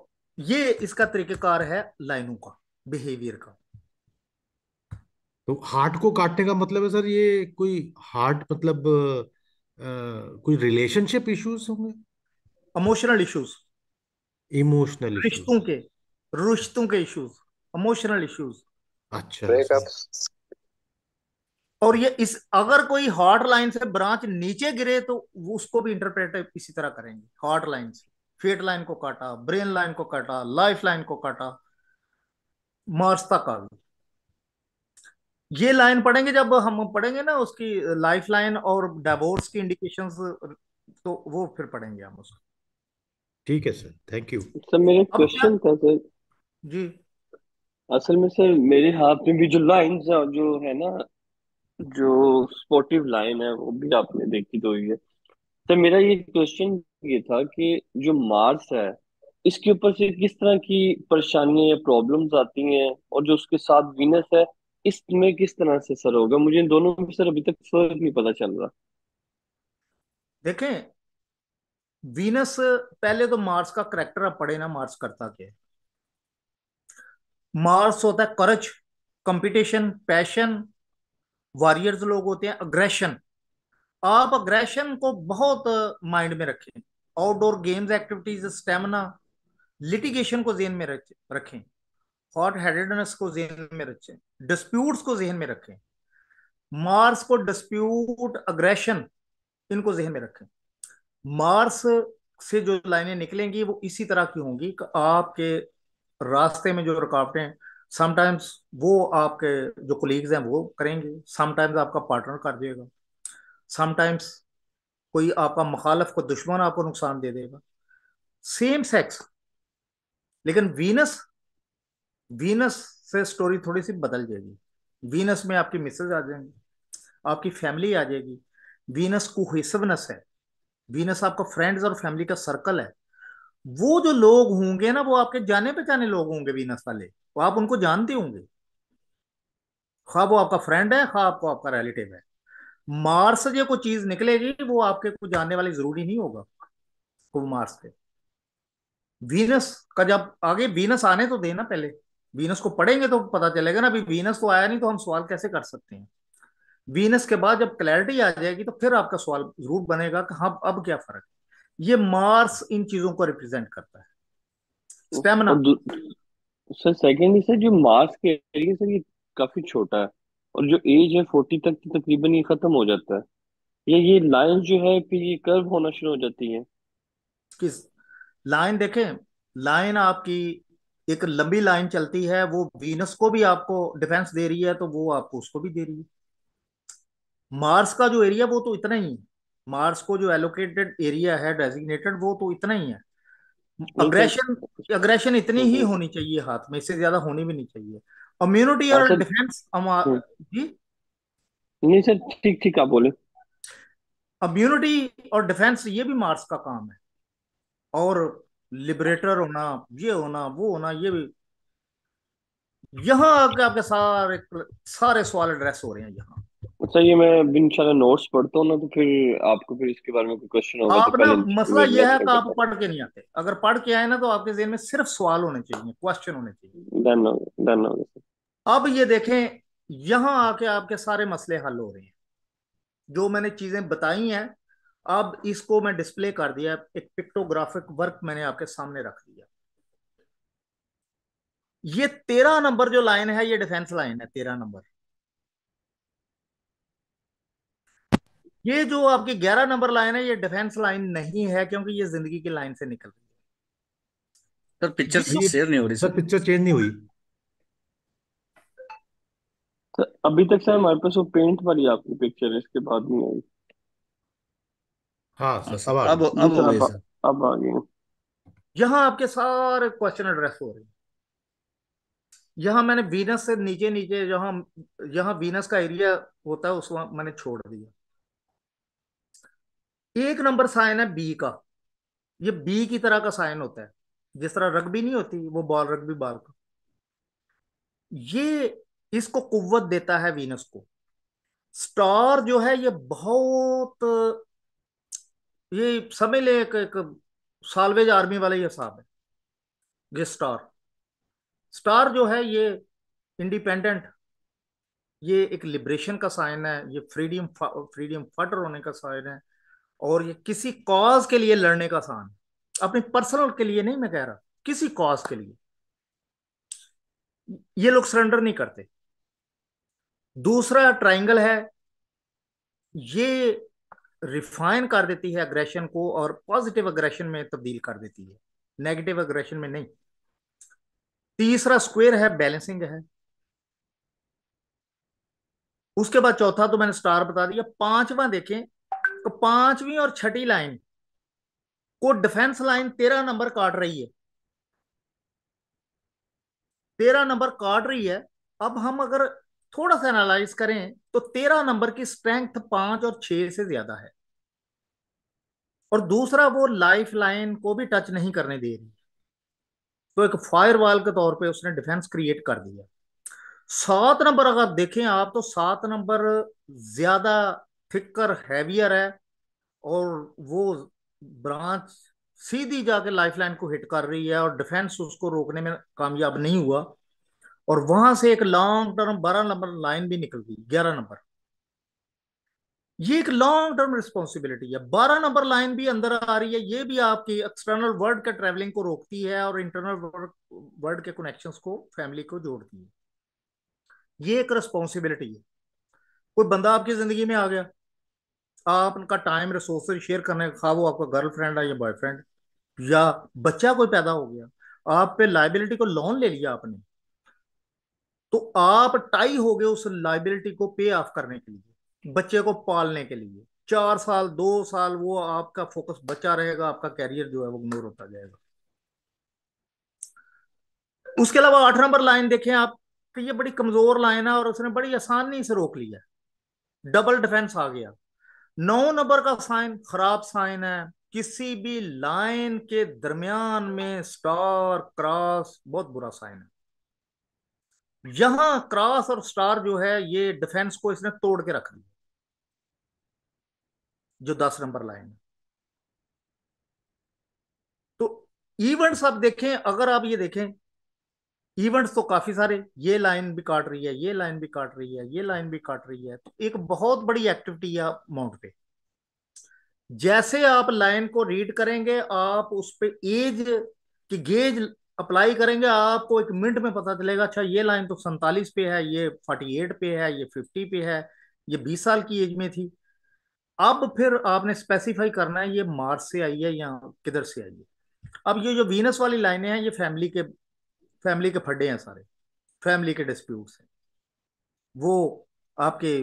ये इसका तरीकेकार है लाइनों का बिहेवियर का तो हार्ट को काटने का मतलब है सर ये कोई हार्ट मतलब आ, कोई रिलेशनशिप इश्यूज होंगे इमोशनल इश्यूज इमोशनल रिश्तों के रिश्तों के इश्यूज इमोशनल इश्यूज अच्छा ब्रेकअप्स और ये इस अगर कोई हॉट लाइन से ब्रांच नीचे गिरे तो उसको भी इंटरप्रेट इसी तरह करेंगे हॉट लाइन से फेट लाइन को काटा ब्रेन लाइन को काटा लाइफ लाइन को काटा मार्स तक आ गई ये लाइन पढ़ेंगे जब हम पढ़ेंगे ना उसकी लाइफ लाइन और डाइवोर्स की इंडिकेशन तो वो फिर पढ़ेंगे हम उसको ठीक है सर थैंक यू सर मेरा क्वेश्चन था सर जी असल में सर मेरे हाथ में भी जो लाइन जो है ना जो स्पोर्टिव लाइन है वो भी आपने देखी तो हुई है तो मेरा ये क्वेश्चन ये था कि जो मार्स है इसके ऊपर से किस तरह की परेशानियां या प्रॉब्लम्स आती हैं और जो उसके साथ वीनस है इसमें किस तरह से सर होगा मुझे इन दोनों में सर अभी तक फर्क नहीं पता चल रहा देखें वीनस पहले तो मार्स का करेक्टर आप पढ़े ना मार्स करता के मार्स होता है करज कंपटीशन पैशन वॉरियर्स लोग होते हैं अग्रेशन आप अग्रेशन को बहुत माइंड में रखें outdoor games activities stamina litigation को जेन में रखें हॉट हेडेडनेस को जेन में रखें डिस्प्यूट्स को जेहन में रखें मार्स को डिस्प्यूट अग्रेशन इनको जहन में रखें मार्स से जो लाइनें निकलेंगी वो इसी तरह की होंगी कि आपके रास्ते में जो रुकावटें समटाइम्स वो आपके जो कोलीग्स हैं वो करेंगे समटाइम्स आपका पार्टनर कर देगा समटाइम्स कोई आपका मुखालफ को दुश्मन आपको नुकसान दे देगा सेम सेक्स लेकिन वीनस वीनस से स्टोरी थोड़ी सी बदल जाएगी वीनस में आपकी मिसेज आ जाएंगी आपकी फैमिली आ जाएगी वीनस कोहिसिवनेस है वीनस आपका फ्रेंड्स और फैमिली का सर्कल है वो जो लोग होंगे ना वो आपके जाने पहचाने लोग होंगे वीनस वाले वो आप उनको जानते होंगे खा वो आपका फ्रेंड है खा आपको आपका रिलेटिव है मार्स जो कोई चीज निकलेगी वो आपके को जानने वाले जरूरी नहीं होगा खूब मार्स पे वीनस का जब आगे वीनस आने तो देना पहले वीनस को पढ़ेंगे तो पता चलेगा ना अभी वीनस तो आया नहीं तो हम सवाल कैसे कर सकते हैं वीनस के बाद जब क्लैरिटी आ जाएगी तो फिर आपका सवाल जरूर बनेगा कि हाँ अब क्या फर्क है ये मार्स इन चीजों को रिप्रेजेंट करता है स्टेमिना सर सेकेंडली सर जो मार्स के लिए सर ये काफी छोटा है और जो एज है फोर्टी तक की तकरीबन ये खत्म हो जाता है ये ये लाइन जो है फिर ये कर्व होना शुरू हो जाती है किस लाइन देखें लाइन आपकी एक लंबी लाइन चलती है वो वीनस को भी आपको डिफेंस दे रही है तो वो आपको उसको भी दे रही है मार्स का जो एरिया वो तो इतना ही है मार्स को जो एलोकेटेड एरिया है डेजिग्नेटेड वो तो इतना ही है अग्रेशन अग्रेशन तो- इतनी ही हम्म। होनी चाहिए हाथ में इससे ज्यादा होनी भी नहीं चाहिए इम्यूनिटी और डिफेंस अच्छा। हम्म। जी नहीं सर ठीक ठीक आप बोले इम्यूनिटी और डिफेंस ये भी मार्स का काम है और लिबरेटर होना ये होना वो होना ये भी यहाँ आके आपके सारे सारे सवाल एड्रेस हो रहे हैं यहाँ अच्छा ये मैं बिन नोट्स पढ़ता हूँ ना तो फिर आपको फिर इसके बारे में कोई क्वेश्चन होगा तो तो आप तो ना मसला ये है कि आप पढ़ के नहीं आते अगर पढ़ के आए ना तो आपके जेहन में सिर्फ सवाल होने चाहिए क्वेश्चन होने चाहिए अब ये देखें यहाँ आके आपके सारे मसले हल हो रहे हैं जो मैंने चीजें बताई हैं अब इसको मैं डिस्प्ले कर दिया एक पिक्टोग्राफिक वर्क मैंने आपके सामने रख दिया ये तेरह नंबर जो लाइन है ये डिफेंस लाइन है तेरह नंबर ये जो आपकी ग्यारह नंबर लाइन है ये डिफेंस लाइन नहीं है क्योंकि ये जिंदगी की लाइन से निकल रही है सर पिक्चर शेयर नहीं हो रही सर पिक्चर चेंज नहीं हुई सर अभी तक सर हमारे पास वो पेंट वाली आपकी पिक्चर है इसके बाद नहीं आई हाँ सब अब अब अब आ गए यहाँ आपके सारे क्वेश्चन एड्रेस हो रहे हैं यहाँ मैंने वीनस से नीचे नीचे जहां यहाँ वीनस का एरिया होता है उस मैंने छोड़ दिया एक नंबर साइन है बी का ये बी की तरह का साइन होता है जिस तरह रग्बी नहीं होती वो बॉल रग्बी बॉल का ये इसको कुवत देता है वीनस को स्टार जो है ये बहुत ये समझ ले एक, एक सालवेज आर्मी वाला ही हिसाब है ये स्टार स्टार जो है ये इंडिपेंडेंट ये एक लिबरेशन का साइन है ये फ्रीडम फ्रीडम फटर होने का साइन है और ये किसी कॉज के लिए लड़ने का आसान अपने पर्सनल के लिए नहीं मैं कह रहा किसी कॉज के लिए ये लोग सरेंडर नहीं करते दूसरा ट्राइंगल है ये रिफाइन कर देती है अग्रेशन को और पॉजिटिव अग्रेशन में तब्दील कर देती है नेगेटिव अग्रेशन में नहीं तीसरा स्क्वायर है बैलेंसिंग है उसके बाद चौथा तो मैंने स्टार बता दिया पांचवा देखें पांचवी और छठी लाइन को डिफेंस लाइन तेरह नंबर काट रही है तेरह नंबर काट रही है अब हम अगर थोड़ा सा एनालाइज करें तो तेरह नंबर की स्ट्रेंथ पांच और छह से ज्यादा है और दूसरा वो लाइफ लाइन को भी टच नहीं करने दे रही तो एक फायरवॉल के तौर पे उसने डिफेंस क्रिएट कर दिया सात नंबर अगर देखें आप तो सात नंबर ज्यादा थिकर हैवियर है और वो ब्रांच सीधी जाके लाइफलाइन को हिट कर रही है और डिफेंस उसको रोकने में कामयाब नहीं हुआ और वहां से एक लॉन्ग टर्म बारह नंबर लाइन भी निकल गई ग्यारह नंबर ये एक लॉन्ग टर्म रिस्पॉन्सिबिलिटी है बारह नंबर लाइन भी अंदर आ रही है ये भी आपकी एक्सटर्नल वर्ल्ड के ट्रेवलिंग को रोकती है और इंटरनल वर्ल्ड के कनेक्शन को फैमिली को जोड़ती है ये एक रिस्पॉन्सिबिलिटी है कोई बंदा आपकी जिंदगी में आ गया आप उनका टाइम रिसोर्सेज शेयर करने का खा वो आपका गर्लफ्रेंड है या बॉयफ्रेंड या बच्चा कोई पैदा हो गया आप पे लाइबिलिटी को लोन ले लिया आपने तो आप टाई हो गए उस लाइबिलिटी को पे ऑफ करने के लिए बच्चे को पालने के लिए चार साल दो साल वो आपका फोकस बचा रहेगा आपका कैरियर जो है वो इग्नोर होता जाएगा उसके अलावा आठ नंबर लाइन देखें आप कि तो ये बड़ी कमजोर लाइन है और उसने बड़ी आसानी से रोक लिया डबल डिफेंस आ गया नौ नंबर का साइन खराब साइन है किसी भी लाइन के दरमियान में स्टार क्रॉस बहुत बुरा साइन है यहां क्रॉस और स्टार जो है ये डिफेंस को इसने तोड़ के रख दिया जो दस नंबर लाइन है तो इवेंट्स आप देखें अगर आप ये देखें इवेंट्स तो काफी सारे ये लाइन भी काट रही है ये लाइन भी काट रही है ये लाइन भी काट रही है तो एक बहुत बड़ी एक्टिविटी है माउंट पे जैसे आप लाइन को रीड करेंगे आप उस पर एज की गेज अप्लाई करेंगे आपको एक मिनट में पता चलेगा अच्छा ये लाइन तो सैतालीस पे है ये फोर्टी एट पे है ये फिफ्टी पे है ये बीस साल की एज में थी अब फिर आपने स्पेसिफाई करना है ये मार्स से आई है या किधर से आई है अब ये जो वीनस वाली लाइनें हैं ये फैमिली के फैमिली के फड्डे हैं सारे फैमिली के डिस्प्यूट्स हैं वो आपके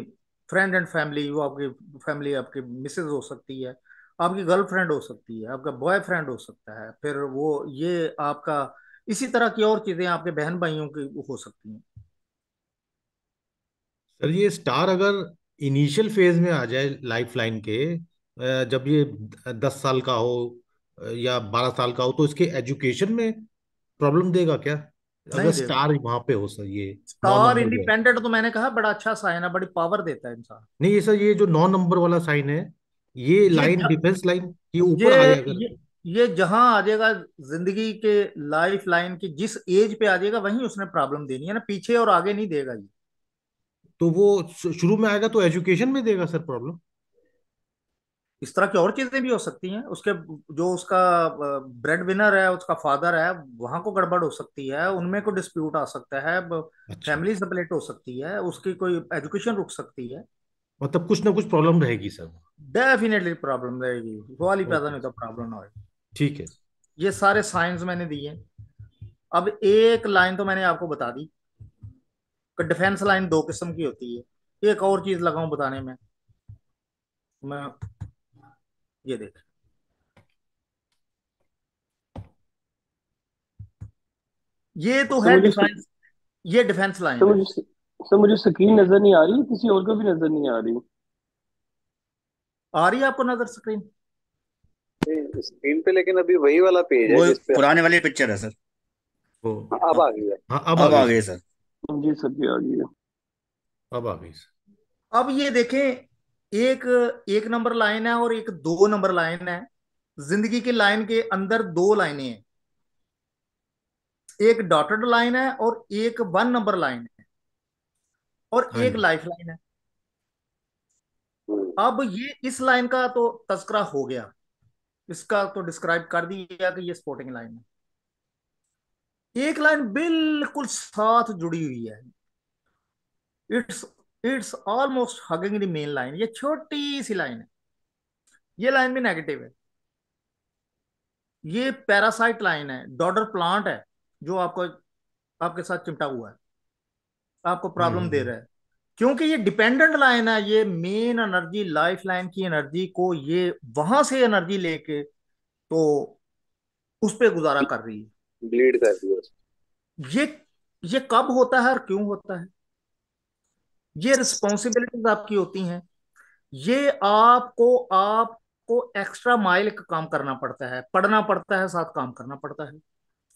फ्रेंड एंड फैमिली वो आपकी फैमिली आपके मिसेज हो सकती है आपकी गर्लफ्रेंड हो सकती है आपका बॉयफ्रेंड हो सकता है फिर वो ये आपका इसी तरह की और चीजें आपके बहन भाइयों की हो सकती हैं सर ये स्टार अगर इनिशियल फेज में आ जाए लाइफ लाइन के जब ये दस साल का हो या बारह साल का हो तो इसके एजुकेशन में प्रॉब्लम देगा क्या अगर स्टार वहां पे हो सर ये स्टार इंडिपेंडेंट तो मैंने कहा बड़ा अच्छा साइन है बड़ी पावर देता है इंसान नहीं ये सर ये जो नौ नंबर वाला साइन है ये लाइन डिफेंस लाइन ये ऊपर आ जाएगा ये जहां आ जाएगा जिंदगी के लाइफ लाइन की जिस एज पे आ जाएगा वहीं उसने प्रॉब्लम देनी है ना पीछे और आगे नहीं देगा ये तो वो शुरू में आएगा तो एजुकेशन में देगा सर प्रॉब्लम इस तरह की और चीजें भी हो सकती हैं उसके जो उसका ब्रेड विनर है उसका फादर है वहां को गड़बड़ हो सकती है उनमें कोई डिस्प्यूट आ सकता है अच्छा। फैमिली सेपरेट हो सकती है उसकी कोई एजुकेशन रुक सकती है मतलब कुछ ना कुछ प्रॉब्लम रहेगी सर डेफिनेटली प्रॉब्लम रहेगी सवाल ही पैदा नहीं तो प्रॉब्लम ना होगी ठीक है ये सारे साइंस मैंने दिए अब एक लाइन तो मैंने आपको बता दी डिफेंस लाइन दो किस्म की होती है एक और चीज लगाऊ बताने में मैं ये देख ये तो, तो है डिफेंस ये डिफेंस लाइन सर मुझे स्क्रीन तो नजर नहीं आ रही किसी और को भी नजर नहीं आ रही आ रही है आपको नजर स्क्रीन स्क्रीन पे लेकिन अभी वही वाला पेज है पुराने वाली पिक्चर है सर अब आ गई है हाँ, अब अब आ गई सर हाँ जी सर जी आ गई है अब आ गई सर अब ये देखें एक एक नंबर लाइन है और एक दो नंबर लाइन है जिंदगी के लाइन के अंदर दो लाइनें हैं एक डॉटेड लाइन है और एक वन नंबर लाइन है और हाँ एक लाइफ लाइन है अब ये इस लाइन का तो तस्करा हो गया इसका तो डिस्क्राइब कर दिया कि ये स्पोर्टिंग लाइन है एक लाइन बिल्कुल साथ जुड़ी हुई है it's it's almost hugging the main line ये छोटी सी लाइन है ये लाइन भी नेगेटिव है ये पैरासाइट लाइन है डॉडर प्लांट है जो आपको आपके साथ चिमटा हुआ है आपको प्रॉब्लम दे हम्म। रहा है क्योंकि ये डिपेंडेंट लाइन है ये मेन एनर्जी लाइफ लाइन की एनर्जी को ये वहां से एनर्जी लेके तो उस पर गुजारा कर रही है ब्लीड कर रही है ये ये कब होता है और क्यों होता है ये रिस्पॉन्सिबिलिटीज आपकी होती हैं ये आपको आपको एक्स्ट्रा माइल का काम करना पड़ता है पढ़ना पड़ता है साथ काम करना पड़ता है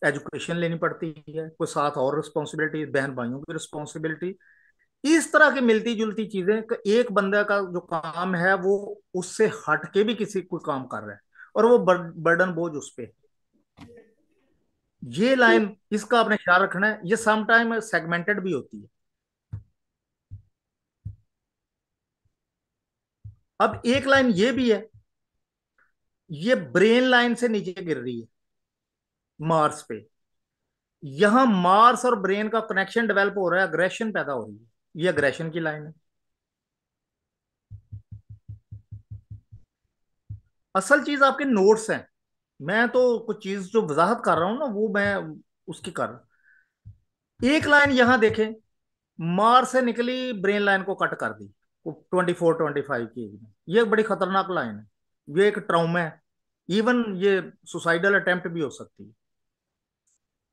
एजुकेशन लेनी पड़ती है कोई साथ और रिस्पॉन्सिबिलिटी बहन भाइयों की रिस्पॉन्सिबिलिटी इस तरह की मिलती जुलती चीजें एक बंदे का जो काम है वो उससे हट के भी किसी कोई काम कर रहा है और वो बर्डन बोझ उस पर ये लाइन तो इसका आपने ख्याल रखना है ये समटाइम सेगमेंटेड भी होती है अब एक लाइन ये भी है ये ब्रेन लाइन से नीचे गिर रही है मार्स पे यहां मार्स और ब्रेन का कनेक्शन डेवलप हो रहा है अग्रेशन पैदा हो रही है ये अग्रेशन की लाइन है असल चीज आपके नोट्स हैं मैं तो कुछ चीज जो वजाहत कर रहा हूं ना वो मैं उसकी कर रहा एक लाइन यहां देखें मार से निकली ब्रेन लाइन को कट कर दी ट्वेंटी फोर ट्वेंटी फाइव की एज में ये बड़ी खतरनाक लाइन है ये एक ट्राउमा है इवन ये सुसाइडल अटेम्प्ट भी हो सकती है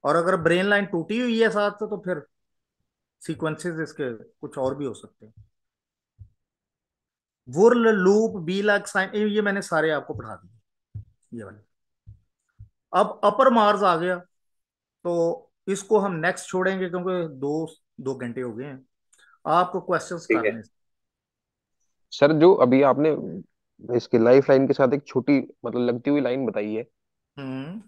और अगर ब्रेन लाइन टूटी हुई है साथ तो फिर सीक्वेंसेस इसके कुछ और भी हो सकते हैं वर्ल लूप बी लाख साइन ये मैंने सारे आपको पढ़ा दिए ये वाले अब अपर मार्स आ गया तो इसको हम नेक्स्ट छोड़ेंगे क्योंकि दो दो घंटे हो गए हैं आपको क्वेश्चंस करने हैं सर जो अभी आपने इसके लाइफ लाइन के साथ एक छोटी मतलब लगती हुई लाइन बताई है हम्म।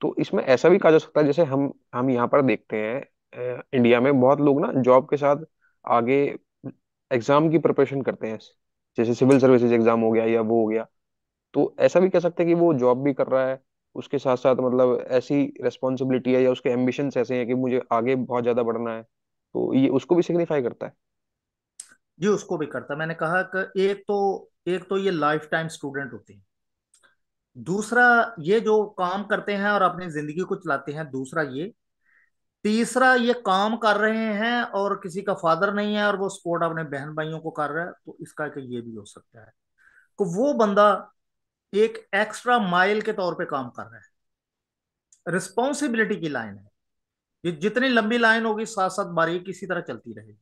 तो इसमें ऐसा भी कहा जा सकता है जैसे हम हम यहाँ पर देखते हैं इंडिया में बहुत लोग ना जॉब के साथ आगे एग्जाम की प्रिपरेशन करते हैं जैसे सिविल सर्विसेज एग्जाम हो गया या वो हो गया तो ऐसा भी कह सकते हैं कि वो जॉब भी कर रहा है उसके साथ साथ मतलब ऐसी रेस्पॉन्सिबिलिटी है या उसके एम्बिशन ऐसे हैं कि मुझे आगे बहुत ज्यादा बढ़ना है तो ये उसको भी सिग्निफाई करता है जी उसको भी करता मैंने कहा कि एक तो एक तो ये लाइफ टाइम स्टूडेंट होते हैं दूसरा ये जो काम करते हैं और अपनी जिंदगी को चलाते हैं दूसरा ये तीसरा ये काम कर रहे हैं और किसी का फादर नहीं है और वो सपोर्ट अपने बहन भाइयों को कर रहा है तो इसका एक ये भी हो सकता है तो वो बंदा एक एक्स्ट्रा माइल के तौर पे काम कर रहा है रिस्पॉन्सिबिलिटी की लाइन है ये जितनी लंबी लाइन होगी साथ साथ बारीक इसी तरह चलती रहेगी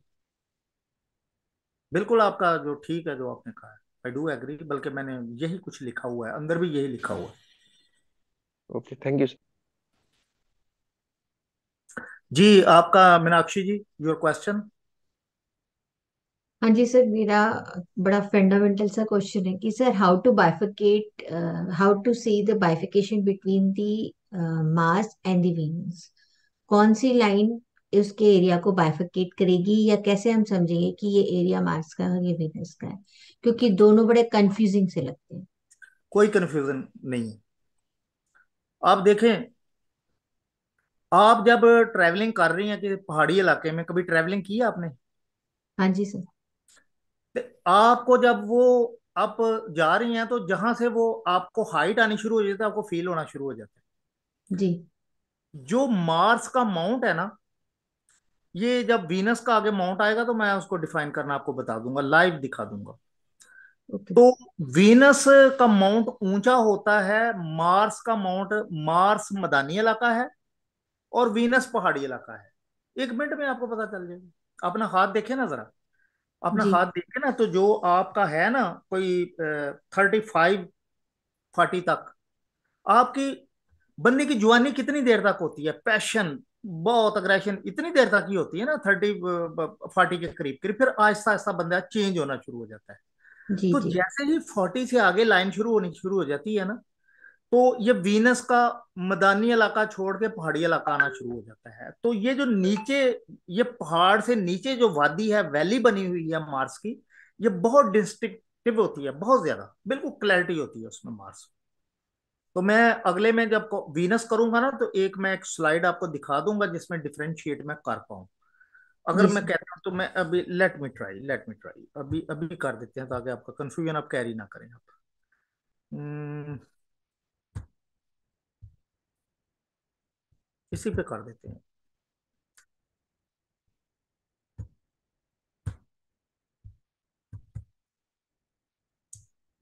बिल्कुल आपका जो ठीक है जो आपने कहा है आई डू एग्री बल्कि मैंने यही कुछ लिखा हुआ है अंदर भी यही लिखा हुआ है ओके थैंक यू जी आपका मीनाक्षी जी योर क्वेश्चन हाँ जी सर मेरा बड़ा फंडामेंटल सा क्वेश्चन है कि sir how to bifurcate how to see the bifurcation between the mass and the wings कौन सी लाइन उसके एरिया को बाइफिकेट करेगी या कैसे हम समझेंगे कि ये एरिया मार्स का है ये वीनस का है क्योंकि दोनों बड़े कंफ्यूजिंग से लगते हैं कोई कंफ्यूजन नहीं है आप देखें आप जब ट्रैवलिंग कर रही हैं कि पहाड़ी इलाके में कभी ट्रैवलिंग की है आपने हाँ जी सर तो आपको जब वो आप जा रही हैं तो जहां से वो आपको हाइट आनी शुरू हो जाती है आपको फील होना शुरू हो जाता है जी जो मार्स का माउंट है ना ये जब वीनस का आगे माउंट आएगा तो मैं उसको डिफाइन करना आपको बता दूंगा लाइव दिखा दूंगा okay. तो वीनस का माउंट ऊंचा होता है मार्स का माउंट मार्स मदानी इलाका है और वीनस पहाड़ी इलाका है एक मिनट में आपको पता चल जाएगा अपना हाथ देखे ना जरा अपना हाथ देखे ना तो जो आपका है ना कोई थर्टी फाइव फोर्टी तक आपकी बंदे की जुआनी कितनी देर तक होती है पैशन बहुत अग्रेशन इतनी देर तक ही होती है ना थर्टी फोर्टी के करीब करीब फिर आहिस्ता आहिस्ता बंदा चेंज होना शुरू हो जाता है जी, तो जी. जैसे ही फोर्टी से आगे लाइन शुरू होनी शुरू हो जाती है ना तो ये वीनस का मैदानी इलाका छोड़ के पहाड़ी इलाका आना शुरू हो जाता है तो ये जो नीचे ये पहाड़ से नीचे जो वादी है वैली बनी हुई है मार्स की ये बहुत डिस्ट्रिक्टिव होती है बहुत ज्यादा बिल्कुल क्लैरिटी होती है उसमें मार्स की तो मैं अगले में जब वीनस करूंगा ना तो एक मैं एक स्लाइड आपको दिखा दूंगा जिसमें डिफ्रेंशिएट मैं कर पाऊ अगर मैं कहता हूं तो मैं अभी let me try let me try अभी अभी कर देते हैं ताकि आपका कंफ्यूजन आप कैरी ना करें आप hmm। इसी पे कर देते हैं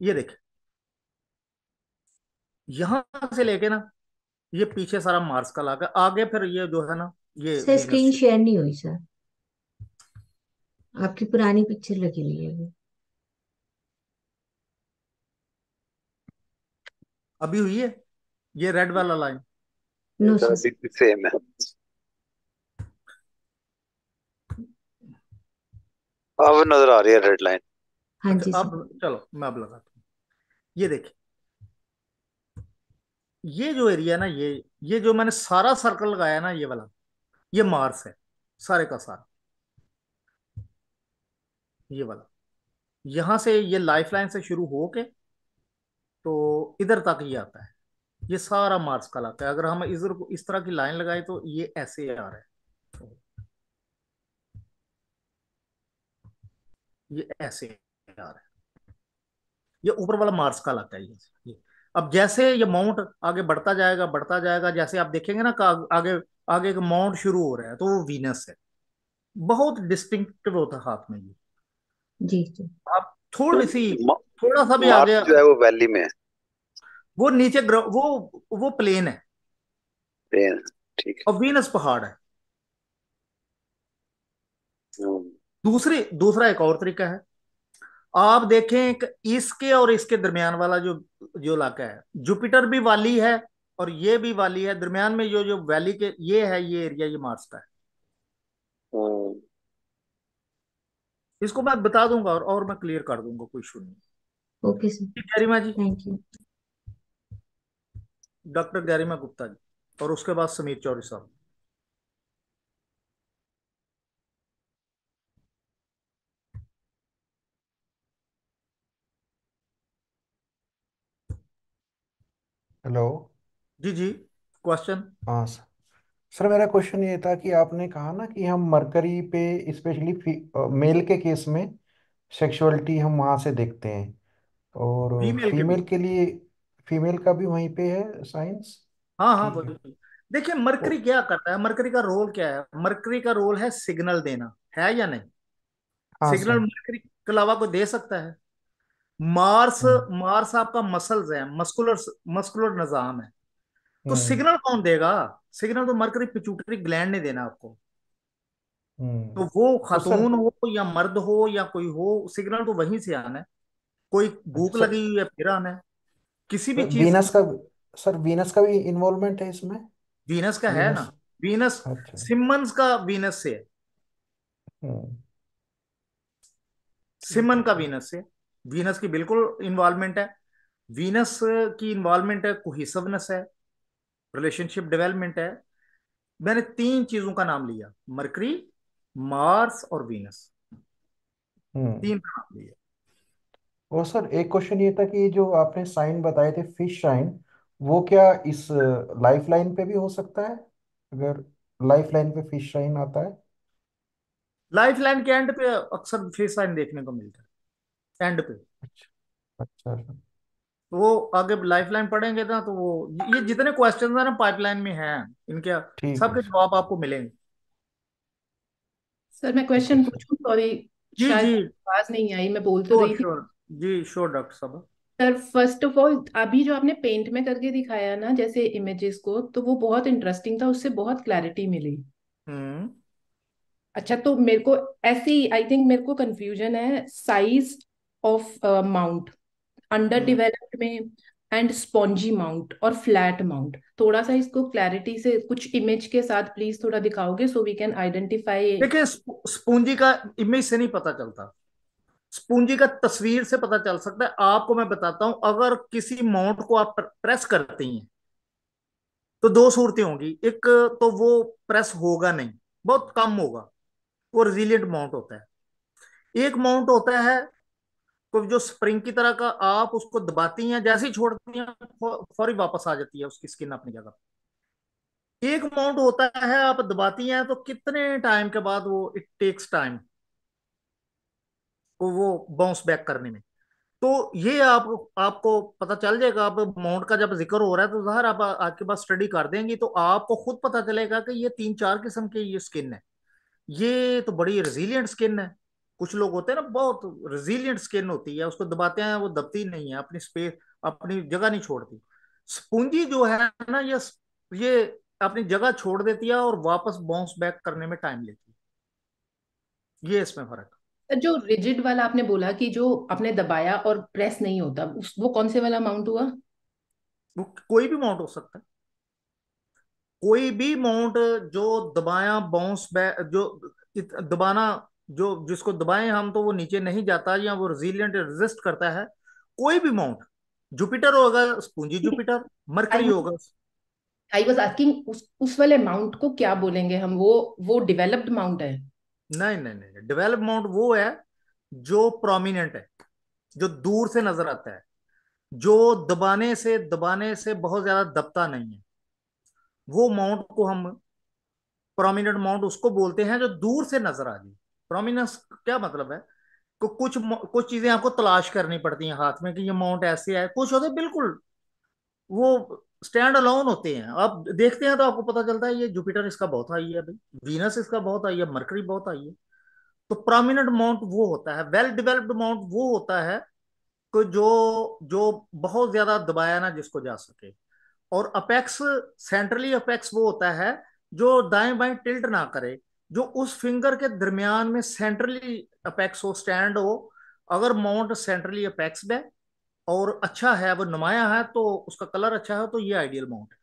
ये देखें यहां से लेके ना ये पीछे सारा मार्स का लागा आगे फिर ये जो है ना ये सर स्क्रीन शेयर नहीं हुई सर आपकी पुरानी पिक्चर लगी हुई है अभी अभी हुई है ये रेड वाला लाइन नो सर सेम है अब नजर आ रही है रेड लाइन हाँ जी अच्छा, अब चलो मैं अब लगाता हूँ ये देखिए ये जो एरिया ना ये ये जो मैंने सारा सर्कल लगाया ना ये वाला ये मार्स है सारे का सारा ये वाला यहां से ये लाइफ लाइन से शुरू होके तो इधर तक ये आता है ये सारा मार्स का लाता है अगर हम इधर को इस तरह की लाइन लगाए तो ये ऐसे आ रहा है ये ऐसे आ रहा है ये ऊपर वाला मार्स का लाता है ये, ये अब जैसे ये माउंट आगे बढ़ता जाएगा बढ़ता जाएगा जैसे आप देखेंगे ना आगे आगे एक माउंट शुरू हो रहा है तो वो वीनस है बहुत डिस्टिंक्टिव होता हाथ में ये जी जी आप थोड़ी सी तो थोड़ा सा भी आगे जो है वो वैली में वो नीचे वो वो प्लेन है प्लेन ठीक और वीनस पहाड़ है हम्म। दूसरी दूसरा एक और तरीका है आप देखें एक इसके और इसके दरमियान वाला जो जो इलाका है जुपिटर भी वाली है और ये भी वाली है दरमियान में जो जो वैली के ये है ये एरिया ये मार्स का है हम्म। इसको मैं बता दूंगा और और मैं क्लियर कर दूंगा कोई इशू नहीं Garima ji thank you doctor Garima Gupta ji और उसके बाद समीर चौधरी साहब हेलो जी जी क्वेश्चन हाँ सर सर मेरा क्वेश्चन ये था कि आपने कहा ना कि हम मरकरी पे स्पेशली मेल के केस में सेक्सुअलिटी हम वहाँ से देखते हैं और फीमेल के भी फीमेल के लिए फीमेल का भी वहीं पे है साइंस हाँ हाँ ठीक है बिल्कुल देखिए तो मरकरी क्या करता है मरकरी का रोल क्या है मरकरी का रोल है सिग्नल देना है या नहीं हाँ सिग्नल सर मरकरी के अलावा कोई दे सकता है मार्स हम्म। मार्स आपका मसल्स है मस्कुलर मस्कुलर निजाम है तो हम्म। सिग्नल कौन देगा सिग्नल तो मरकरी पिचूटरी ग्लैंड ने देना आपको हम्म। तो वो तो खातून हो या मर्द हो या कोई हो सिग्नल तो वहीं से आना है कोई भूख अच्छा। लगी हुई है फिर आना है किसी भी चीज वीनस का सर वीनस का भी इन्वॉल्वमेंट है इसमें वीनस का है ना वीनस अच्छा। सिमंस का वीनस से है सिमन का अच्छा। वीनस से है वीनस की बिल्कुल इन्वॉल्वमेंट है वीनस की इन्वॉल्वमेंट है कोहिसवनेस है रिलेशनशिप डेवलपमेंट है मैंने तीन चीजों का नाम लिया मरकरी मार्स और वीनस हम्म। तीन का नाम लिया और सर एक क्वेश्चन ये था कि जो आपने साइन बताए थे फिश साइन वो क्या इस लाइफ लाइन पे भी हो सकता है अगर लाइफ लाइन पे फिश साइन आता है लाइफ लाइन के एंड पे अक्सर फिश साइन देखने को मिलता है एंड पे अच्छा अच्छा, अच्छा। तो वो आगे लाइफलाइन पढ़ेंगे ना तो वो ये जितने क्वेश्चन है ना पाइपलाइन में हैं इनके सबके जवाब आपको मिलेंगे सर मैं क्वेश्चन पूछूं सॉरी जी शायद जी आवाज नहीं आई मैं बोल तो रही थी श्योर जी श्योर डॉक्टर साहब सर फर्स्ट ऑफ ऑल अभी जो आपने पेंट में करके दिखाया ना जैसे इमेजेस को तो वो बहुत इंटरेस्टिंग था उससे बहुत क्लैरिटी मिली हम्म। अच्छा तो मेरे को ऐसे ही आई थिंक मेरे को कंफ्यूजन है size of mount under developed में एंड स्पॉन्जी माउंट और फ्लैट माउंट थोड़ा सा इसको क्लैरिटी से कुछ इमेज के साथ प्लीज थोड़ा दिखाओगे सो वी कैन आइडेंटिफाई देखिए स्पॉन्जी का इमेज से नहीं पता चलता स्पूंजी का तस्वीर से पता चल सकता है आपको मैं बताता हूं अगर किसी माउंट को आप प्रेस करते हैं तो दो सूरतें होंगी एक तो वो प्रेस होगा नहीं बहुत कम होगा वो रिजिलियंट माउंट होता है एक माउंट होता है को तो जो स्प्रिंग की तरह का आप उसको दबाती हैं जैसे ही छोड़ती हैं फौरी वापस आ जाती है उसकी स्किन अपनी जगह एक अमाउंट होता है आप दबाती हैं तो कितने टाइम के बाद वो इट टेक्स टाइम को वो बाउंस बैक करने में तो ये आप आपको पता चल जाएगा आप अमाउंट का जब जिक्र हो रहा है तो जहर आप आपके पास स्टडी कर देंगे तो आपको खुद पता चलेगा कि ये तीन चार किस्म की ये स्किन है ये तो बड़ी रेजिलियंट स्किन है कुछ लोग होते हैं ना बहुत रेजिलियंट स्किन होती है उसको दबाते हैं वो दबती नहीं है अपनी स्पेस अपनी जगह नहीं छोड़ती स्पूंजी जो है ना ये ये अपनी जगह छोड़ देती है और वापस बाउंस बैक करने में टाइम लेती है ये इसमें फर्क जो रिजिड वाला आपने बोला कि जो आपने दबाया और प्रेस नहीं होता वो कौन से वाला माउंट हुआ वो कोई भी माउंट हो सकता है कोई भी माउंट जो दबाया बाउंस बैक जो दबाना जो जिसको दबाएं हम तो वो नीचे नहीं जाता या वो रिजिलियंट रेजिस्ट करता है कोई भी माउंट जुपिटर होगा स्पूंजी जुपिटर मरकरी होगा आई वाज आस्किंग उस उस वाले माउंट को क्या बोलेंगे हम वो वो डेवलप्ड माउंट है नहीं नहीं नहीं डेवलप्ड माउंट वो है जो प्रोमिनेंट है जो दूर से नजर आता है जो दबाने से दबाने से बहुत ज्यादा दबता नहीं है वो माउंट को हम प्रोमिनेंट माउंट उसको बोलते हैं जो दूर से नजर आ जाए प्रोमिनंस क्या मतलब है को कुछ कुछ चीजें आपको तलाश करनी पड़ती हैं हाथ में कि ये माउंट ऐसे है कुछ होते बिल्कुल वो स्टैंड अलोन होते हैं आप देखते हैं तो आपको पता चलता है ये जुपिटर इसका बहुत हाई है भाई वीनस इसका बहुत हाई है मरकरी बहुत हाई है तो प्रोमिनेंट माउंट वो होता है वेल डिवेलप्ड माउंट वो होता है कि जो जो बहुत ज्यादा दबाया ना जिसको जा सके और अपेक्स सेंट्रली अपेक्स वो होता है जो दाएं बाएं टिल्ट ना करे जो उस फिंगर के दरमियान में सेंट्रली अपेक्स हो स्टैंड हो अगर माउंट सेंट्रली अपेक्सड है और अच्छा है वो नुमाया है तो उसका कलर अच्छा है तो ये आइडियल माउंट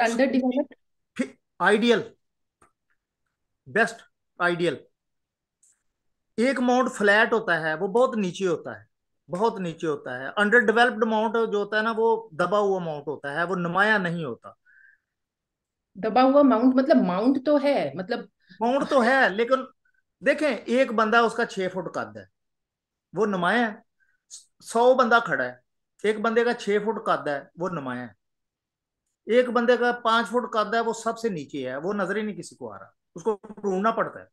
है आइडियल बेस्ट आइडियल एक माउंट फ्लैट होता है वो बहुत नीचे होता है बहुत नीचे होता है अंडर डेवलप्ड माउंट जो होता है ना वो दबा हुआ माउंट होता है वो नुमाया नहीं होता दबा हुआ माउंट मतलब माउंट तो है मतलब माउंट तो है लेकिन देखें एक बंदा उसका छह फुट कद है वो नुमाया सौ बंदा खड़ा है एक बंदे का छह फुट कद है वो नुमाया एक बंदे का पांच फुट कद है वो सबसे नीचे है वो नजर ही नहीं किसी को आ रहा उसको ढूंढना पड़ता है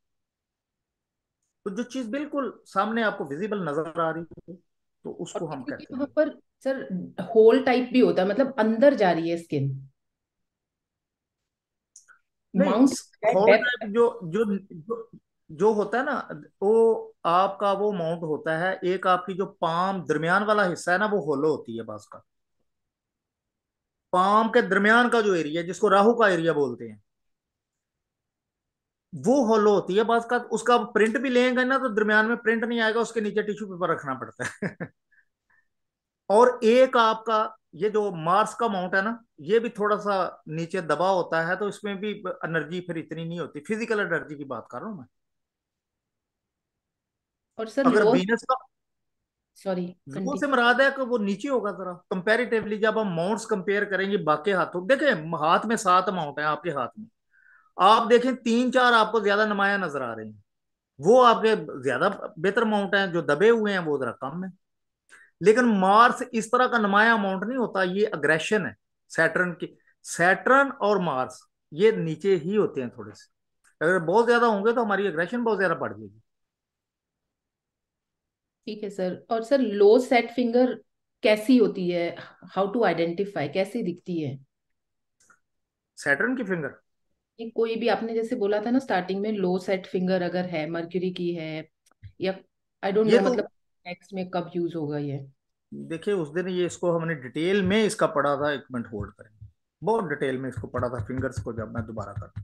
तो जो चीज बिल्कुल सामने आपको विजिबल नजर आ रही है तो उसको हम कहते हैं पर सर होल टाइप भी होता है मतलब अंदर जा रही है स्किन मंक्स जो जो जो जो होता है ना वो आपका वो माउंट होता है एक आपकी जो पाम दरमियान वाला हिस्सा है ना वो होलो होती है बास का पाम के दरमियान का जो एरिया जिसको राहु का एरिया बोलते हैं वो होलो होती है बास का उसका प्रिंट भी लेंगे ना तो दरमियान में प्रिंट नहीं आएगा उसके नीचे टिश्यू पेपर रखना पड़ता है और एक आपका ये जो मार्स का माउंट है ना ये भी थोड़ा सा नीचे दबा होता है तो इसमें भी एनर्जी फिर इतनी नहीं होती फिजिकल एनर्जी की बात कर रहा हूँ मैं और सर अगर वीनस का सॉरी वो से है कि वो नीचे होगा जरा कंपेरिटिवली जब हम माउंट्स कंपेयर करेंगे बाकी हाथों देखें हाथ में सात माउंट है आपके हाथ में आप देखें तीन चार आपको ज्यादा नमाया नजर आ रहे हैं वो आपके ज्यादा बेहतर माउंट है जो दबे हुए हैं वो जरा कम है लेकिन मार्स इस तरह का नमाया अमाउंट नहीं होता ये अग्रेशन है सैटर्न की सैटर्न और मार्स ये नीचे ही होते हैं थोड़े से अगर बहुत ज्यादा होंगे तो हमारी अग्रेशन बहुत ज्यादा बढ़ जाएगी ठीक है सर और सर लो सेट फिंगर कैसी होती है हाउ टू आइडेंटिफाई कैसी दिखती है सैटर्न की फिंगर ये कोई भी आपने जैसे बोला था ना स्टार्टिंग में लो सेट फिंगर अगर है मर्क्यूरी की है या आई डोंट नो मतलब टेक्स्ट में कब यूज होगा ये देखिए उस दिन ये इसको हमने डिटेल में इसका पढ़ा था एक मिनट होल्ड करें बहुत डिटेल में इसको पढ़ा था फिंगर्स को जब मैं दोबारा कर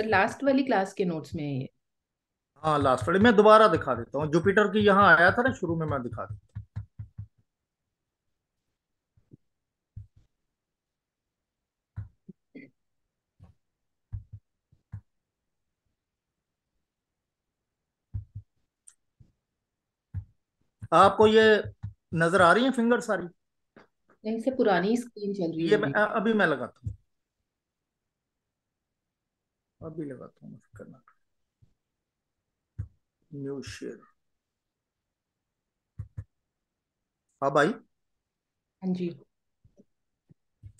सर लास्ट वाली क्लास के नोट्स में है ये हाँ लास्ट वाली मैं दोबारा दिखा देता हूँ जुपिटर की यहाँ आया था ना शुरू में मैं दिखा देता आपको ये नजर आ रही है फिंगर सारी नहीं से पुरानी स्क्रीन चल रही ये है मैं, अभी मैं लगाता हूँ अभी लगाता हूँ फिक्र ना न्यू शेयर हाँ भाई हाँ जी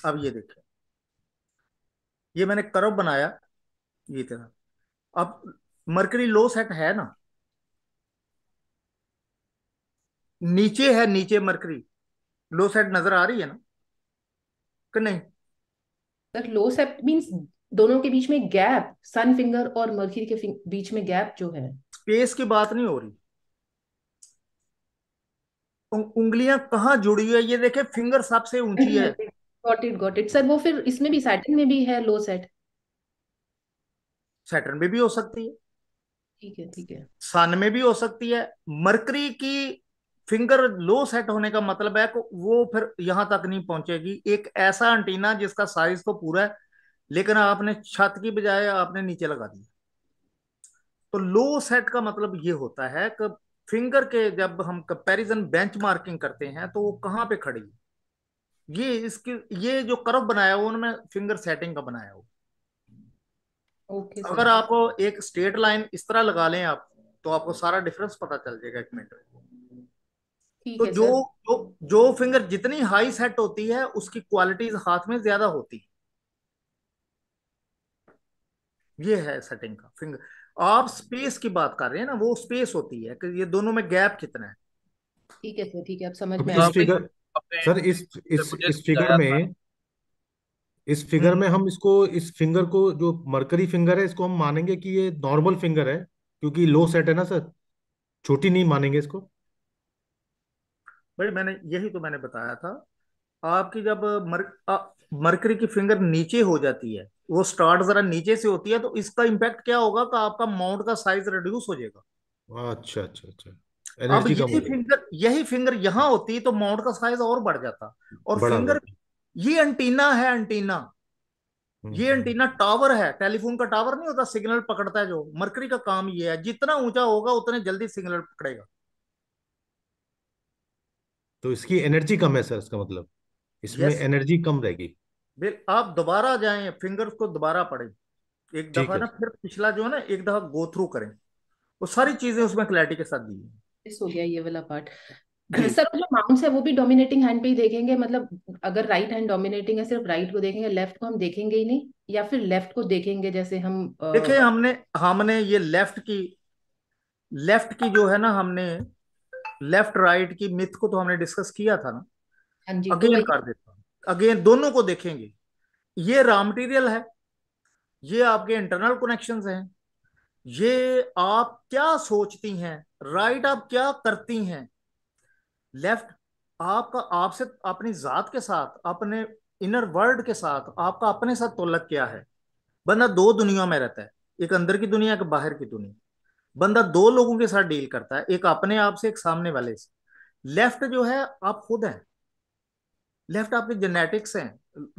अब ये देखें ये मैंने कर्व बनाया ये तरह अब मरकरी लो सेट है ना नीचे है नीचे मरकरी लो सेट नजर आ रही है ना कि नहीं सर लो सेट मींस दोनों के बीच में गैप सन फिंगर और मरकरी के बीच में गैप जो है स्पेस की बात नहीं हो रही उंगलियां कहा जुड़ी है ये देखे फिंगर सबसे ऊंची है got it got it sir वो फिर इसमें भी सैटर्न में भी है लो सेट सैटर्न में भी हो सकती है ठीक है ठीक है सन में भी हो सकती है मरकरी की फिंगर लो सेट होने का मतलब है कि वो फिर यहां तक नहीं पहुंचेगी एक ऐसा एंटीना जिसका साइज तो पूरा है लेकिन आपने छत की बजाय आपने नीचे लगा दिया तो लो सेट का मतलब ये होता है कि फिंगर के जब हम कंपैरिजन बेंचमार्किंग करते हैं तो वो कहाँ पे खड़ी ये इसकी ये जो कर्व बनाया हुआ उनमें फिंगर सेटिंग का बनाया हुआ okay, अगर आपको एक स्ट्रेट लाइन इस तरह लगा लें आप तो आपको सारा डिफरेंस पता चल जाएगा एक मिनट में तो जो जो जो फिंगर जितनी हाई सेट होती है उसकी क्वालिटीज हाथ में ज्यादा होती है ये है सेटिंग का फिंगर आप स्पेस की बात कर रहे हैं ना वो स्पेस होती है कि ये दोनों में गैप कितना है ठीक है सर ठीक है समझ में इस फिगर सर इस इस इस फिगर में इस फिगर हम्म। में हम इसको इस फिंगर को जो मरकरी फिंगर है इसको हम मानेंगे कि ये नॉर्मल फिंगर है क्योंकि लो सेट है ना सर छोटी नहीं मानेंगे इसको भाई मैंने यही तो मैंने बताया था आपकी जब मर, आ, मरकरी की फिंगर नीचे हो जाती है वो स्टार्ट जरा नीचे से होती है तो इसका इम्पैक्ट क्या होगा तो आपका माउंट का साइज रिड्यूस हो जाएगा अच्छा अच्छा अच्छा अब यही फिंगर यही फिंगर यहाँ होती तो माउंट का साइज और बढ़ जाता और बड़ा फिंगर ये एंटीना है एंटीना हम्म, ये एंटीना हम्म। टावर है टेलीफोन का टावर नहीं होता सिग्नल पकड़ता है जो मरकरी का काम ये है जितना ऊंचा होगा उतने जल्दी सिग्नल पकड़ेगा तो इसकी एनर्जी कम है सर इसका मतलब इसमें yes. एनर्जी कम रहेगी बिल आप दोबारा जाए फिंगर्स को दोबारा पढ़े एक दफा ना फिर पिछला जो है ना एक दफा गो थ्रू करें वो सारी चीजें उसमें क्लैरिटी के साथ दी है हो गया ये वाला पार्ट सर जो माउंट्स है वो भी डोमिनेटिंग हैंड पे ही देखेंगे मतलब अगर राइट हैंड डोमिनेटिंग है सिर्फ राइट को देखेंगे लेफ्ट को हम देखेंगे ही नहीं या फिर लेफ्ट को देखेंगे जैसे हम देखिए हमने हमने ये लेफ्ट की लेफ्ट की जो है ना हमने लेफ्ट राइट की मिथ को तो हमने डिस्कस किया था ना अगेन हाँ कर देता हूँ अगेन दोनों को देखेंगे ये रॉ मटेरियल है ये आपके इंटरनल कनेक्शंस हैं ये आप क्या सोचती हैं राइट आप क्या करती हैं लेफ्ट आपका आपसे अपनी जात के साथ अपने इनर वर्ल्ड के साथ आपका अपने साथ तोलक क्या है बंदा दो दुनिया में रहता है एक अंदर की दुनिया एक बाहर की दुनिया बंदा दो लोगों के साथ डील करता है एक अपने आप से एक सामने वाले से लेफ्ट जो है आप खुद हैं लेफ्ट आपके जेनेटिक्स हैं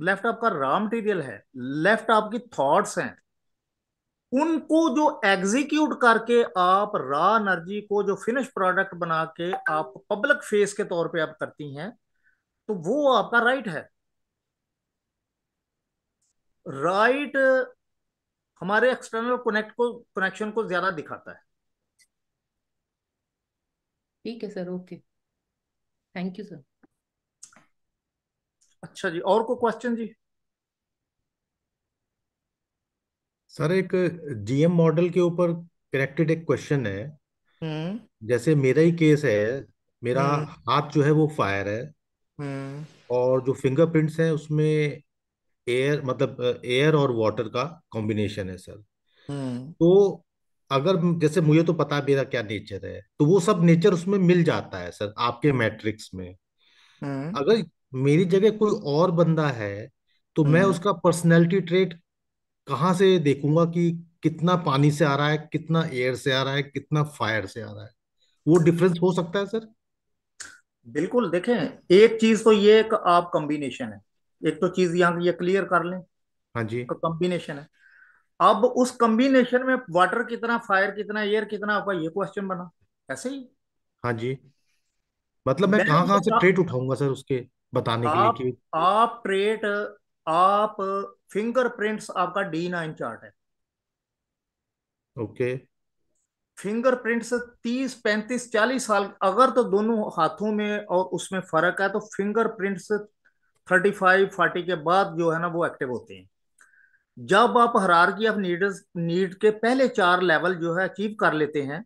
लेफ्ट आपका रॉ मटेरियल है लेफ्ट आपकी थॉट्स हैं उनको जो एग्जीक्यूट करके आप रॉ एनर्जी को जो फिनिश प्रोडक्ट बना के आप पब्लिक फेस के तौर पे आप करती हैं तो वो आपका राइट है राइट हमारे एक्सटर्नल कनेक्ट को कनेक्शन को ज्यादा दिखाता है ठीक है sir okay thank you sir अच्छा जी और कोई क्वेश्चन जी सर एक जीएम मॉडल के ऊपर कनेक्टेड एक क्वेश्चन है हुँ. हम्म। जैसे मेरा ही केस है मेरा हुँ. हम्म। हाथ जो है वो फायर है हुँ. हम्म। और जो फिंगरप्रिंट्स हैं उसमें एयर मतलब एयर और वाटर का कॉम्बिनेशन है सर हम्म। तो अगर जैसे मुझे तो पता मेरा क्या नेचर है तो वो सब नेचर उसमें मिल जाता है सर आपके मैट्रिक्स में हम्म। अगर मेरी जगह कोई और बंदा है तो मैं हम्म। उसका पर्सनैलिटी ट्रेट कहाँ से देखूंगा कि कितना पानी से आ रहा है कितना एयर से आ रहा है कितना फायर से आ रहा है वो डिफरेंस हो सकता है सर बिल्कुल देखें एक चीज तो ये एक आप कॉम्बिनेशन है एक तो चीज यहाँ ये क्लियर कर लें हाँ जी कॉम्बिनेशन है अब उस कॉम्बिनेशन में वाटर कितना फायर कितना एयर कितना आपका ये क्वेश्चन बना ऐसे ही हाँ जी मतलब मैं कहाँ से ट्रेट उठाऊंगा सर उसके बताने आप, के लिए कि आप ट्रेट आप फिंगरप्रिंट्स आपका डी नाइन चार्ट है ओके फिंगरप्रिंट्स तीस पैंतीस चालीस साल अगर तो दोनों हाथों में और उसमें फर्क है तो फिंगरप्रिंट्स थर्टी फाइव फोर्टी के बाद जो है ना वो एक्टिव होते हैं जब आप हरार की आप नीड नीड के पहले चार लेवल जो है अचीव कर लेते हैं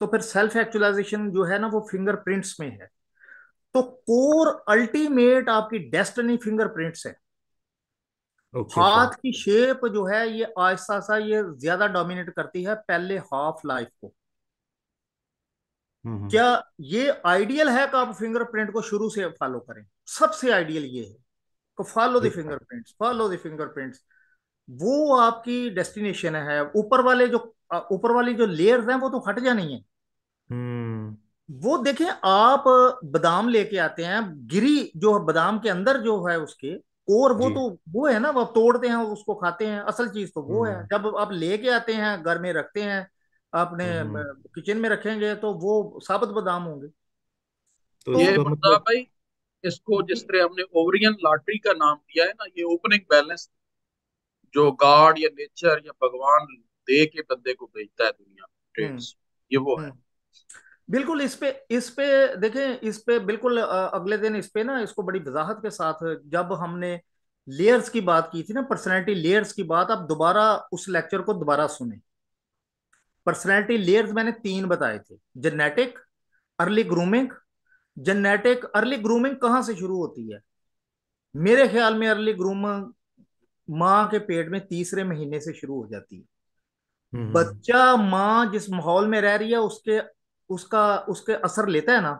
तो फिर सेल्फ एक्चुअलाइजेशन जो है ना वो फिंगरप्रिंट्स में है तो कोर अल्टीमेट आपकी डेस्टनी फिंगरप्रिंट्स है okay, हाथ की शेप जो है ये आहिस्ता सा ये ज्यादा डोमिनेट करती है पहले हाफ लाइफ को हम्म, हम्म। क्या ये आइडियल है कि आप फिंगरप्रिंट को शुरू से फॉलो करें सबसे आइडियल ये है तो follow the fingerprints follow the fingerprints वो आपकी डेस्टिनेशन है ऊपर वाले जो ऊपर वाली जो लेयर्स हैं वो तो हट जानी है हम्म। वो देखें आप बादाम लेके आते हैं गिरी जो बादाम के अंदर जो है उसके और वो तो वो है ना वो तोड़ते हैं उसको खाते हैं असल चीज तो वो है हम्म। जब आप लेके आते हैं घर में रखते हैं अपने किचन हम्म। में रखेंगे तो वो साबुत बादाम होंगे तो, तो ये मतलब भाई इसको जिस तरह हमने ओवरियन लॉटरी का नाम दिया है ना ये ओपनिंग बैलेंस जो गॉड या नेचर या भगवान दे के बंदे को भेजता है दुनिया हम्म, ये वो है हम्म। बिल्कुल इस पे इस पे देखें इस पे बिल्कुल अगले दिन इस पे ना इसको बड़ी वजाहत के साथ जब हमने लेयर्स की बात की थी ना पर्सनैलिटी लेयर्स की बात आप दोबारा उस लेक्चर को दोबारा सुने पर्सनैलिटी लेयर्स मैंने तीन बताए थे genetic early grooming genetic early grooming कहाँ से शुरू होती है मेरे ख्याल में अर्ली ग्रूमिंग माँ के पेट में तीसरे महीने से शुरू हो जाती है हम्म, हम्म। बच्चा माँ जिस माहौल में रह रही है उसके उसका उसके असर लेता है ना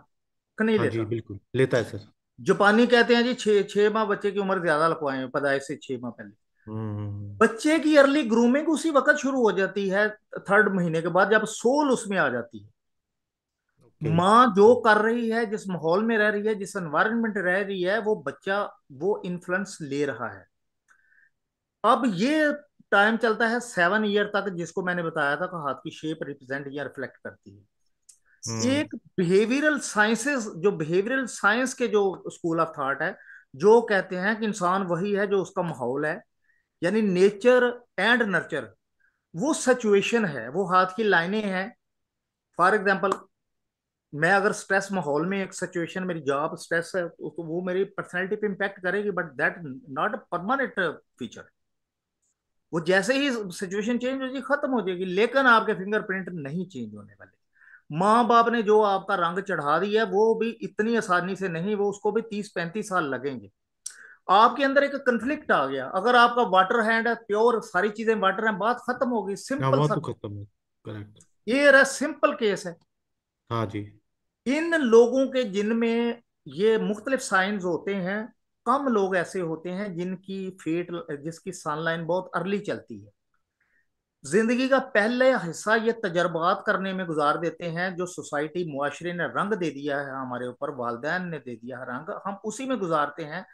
कि नहीं हाँ लेता जी बिल्कुल लेता है सर जापानी कहते हैं जी छह छह माह बच्चे की उम्र ज्यादा लगवाए पदाइश से छह माह पहले हम्म, बच्चे की अर्ली ग्रूमिंग उसी वक्त शुरू हो जाती है थर्ड महीने के बाद जब सोल उसमें आ जाती है माँ जो कर रही है जिस माहौल में रह रही है जिस एनवायरमेंट रह रही है वो बच्चा वो इन्फ्लुएंस ले रहा है अब ये टाइम चलता है सेवन ईयर तक जिसको मैंने बताया था कि हाथ की शेप रिप्रेजेंट या रिफ्लेक्ट करती है हम्म। एक बिहेवियरल साइंसेस जो बिहेवियरल साइंस के जो स्कूल ऑफ थॉट है जो कहते हैं कि इंसान वही है जो उसका माहौल है यानी नेचर एंड नर्चर वो सिचुएशन है वो हाथ की लाइनें हैं फॉर एग्जाम्पल मैं अगर स्ट्रेस माहौल में एक सिचुएशन मेरी जॉब स्ट्रेस है तो, तो वो मेरी पर्सनैलिटी पे इम्पैक्ट करेगी but that not a permanent feature वो जैसे ही सिचुएशन चेंज हो जाएगी खत्म हो जाएगी लेकिन आपके फिंगरप्रिंट नहीं चेंज होने वाले माँ बाप ने जो आपका रंग चढ़ा दिया है वो भी इतनी आसानी से नहीं वो उसको भी तीस पैंतीस साल लगेंगे आपके अंदर एक कंफ्लिक्ट आ गया अगर आपका वाटर हैंड है प्योर सारी चीजें वाटर हैं बात खत्म होगी सिंपल हाँ, तो सा खत्म ये रहा सिंपल केस है हाँ जी इन लोगों के जिनमें ये मुख्तलिफ साइंस होते हैं कम लोग ऐसे होते हैं जिनकी फेट जिसकी सनलाइन बहुत अर्ली चलती है जिंदगी का पहले हिस्सा ये तजर्बात करने में गुजार देते हैं जो सोसाइटी मुआरे ने रंग दे दिया है हमारे ऊपर वालदेन ने दे दिया है रंग हम उसी में गुजारते हैं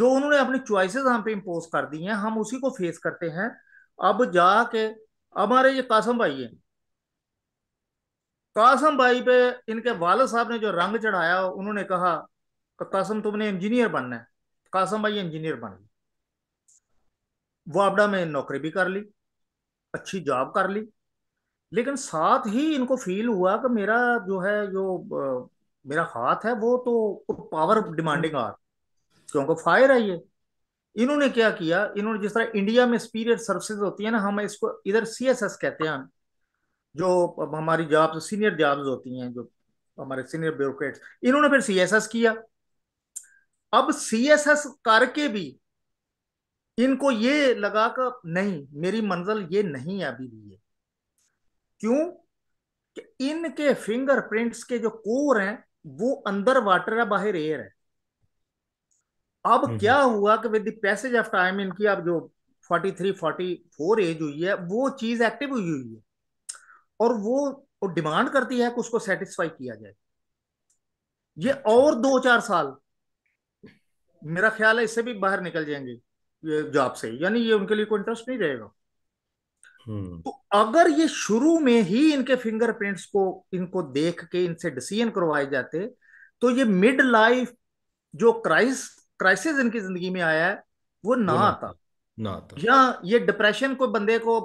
जो उन्होंने अपनी चॉइसेस हम पे इम्पोज कर दी हैं हम उसी को फेस करते हैं अब जाके हमारे ये कासम भाई है कासम भाई पे इनके वालद साहब ने जो रंग चढ़ाया उन्होंने कहा तो कासम तुमने इंजीनियर बनना है कासम भाई इंजीनियर बन गए वापडा में नौकरी भी कर ली अच्छी जॉब कर ली लेकिन साथ ही इनको फील हुआ कि मेरा जो है जो मेरा हाथ है वो तो पावर डिमांडिंग आर क्योंकि फायर है ये इन्होंने क्या किया इन्होंने जिस तरह इंडिया में स्पीरियड सर्विसेज होती है ना हम इसको इधर सी कहते हैं जो हमारी जॉब्स सीनियर जॉब्स होती हैं जो हमारे सीनियर ब्यूरोट इन्होंने फिर सीएसएस किया अब सीएसएस करके भी इनको ये लगा कि नहीं मेरी मंजिल ये नहीं है अभी भी ये क्यों कि इनके फिंगरप्रिंट्स के जो कोर हैं वो अंदर वाटर है बाहर एयर है अब हम्म, क्या हम्म। हुआ कि विद पैसेज ऑफ टाइम इनकी अब जो 43 44 एज हुई है वो चीज एक्टिव हुई हुई है और वो वो डिमांड करती है कि उसको सेटिस्फाई किया जाए ये और दो चार साल मेरा ख्याल है इससे भी बाहर निकल जाएंगे जॉब से यानी ये उनके लिए कोई इंटरेस्ट नहीं रहेगा हम्म। तो अगर ये शुरू में ही इनके फिंगरप्रिंट्स को इनको देख के इनसे डिसीजन करवाए जाते तो ये मिड लाइफ जो क्राइस क्राइसिस इनकी जिंदगी में आया है वो ना आता ना आता या ये डिप्रेशन को बंदे को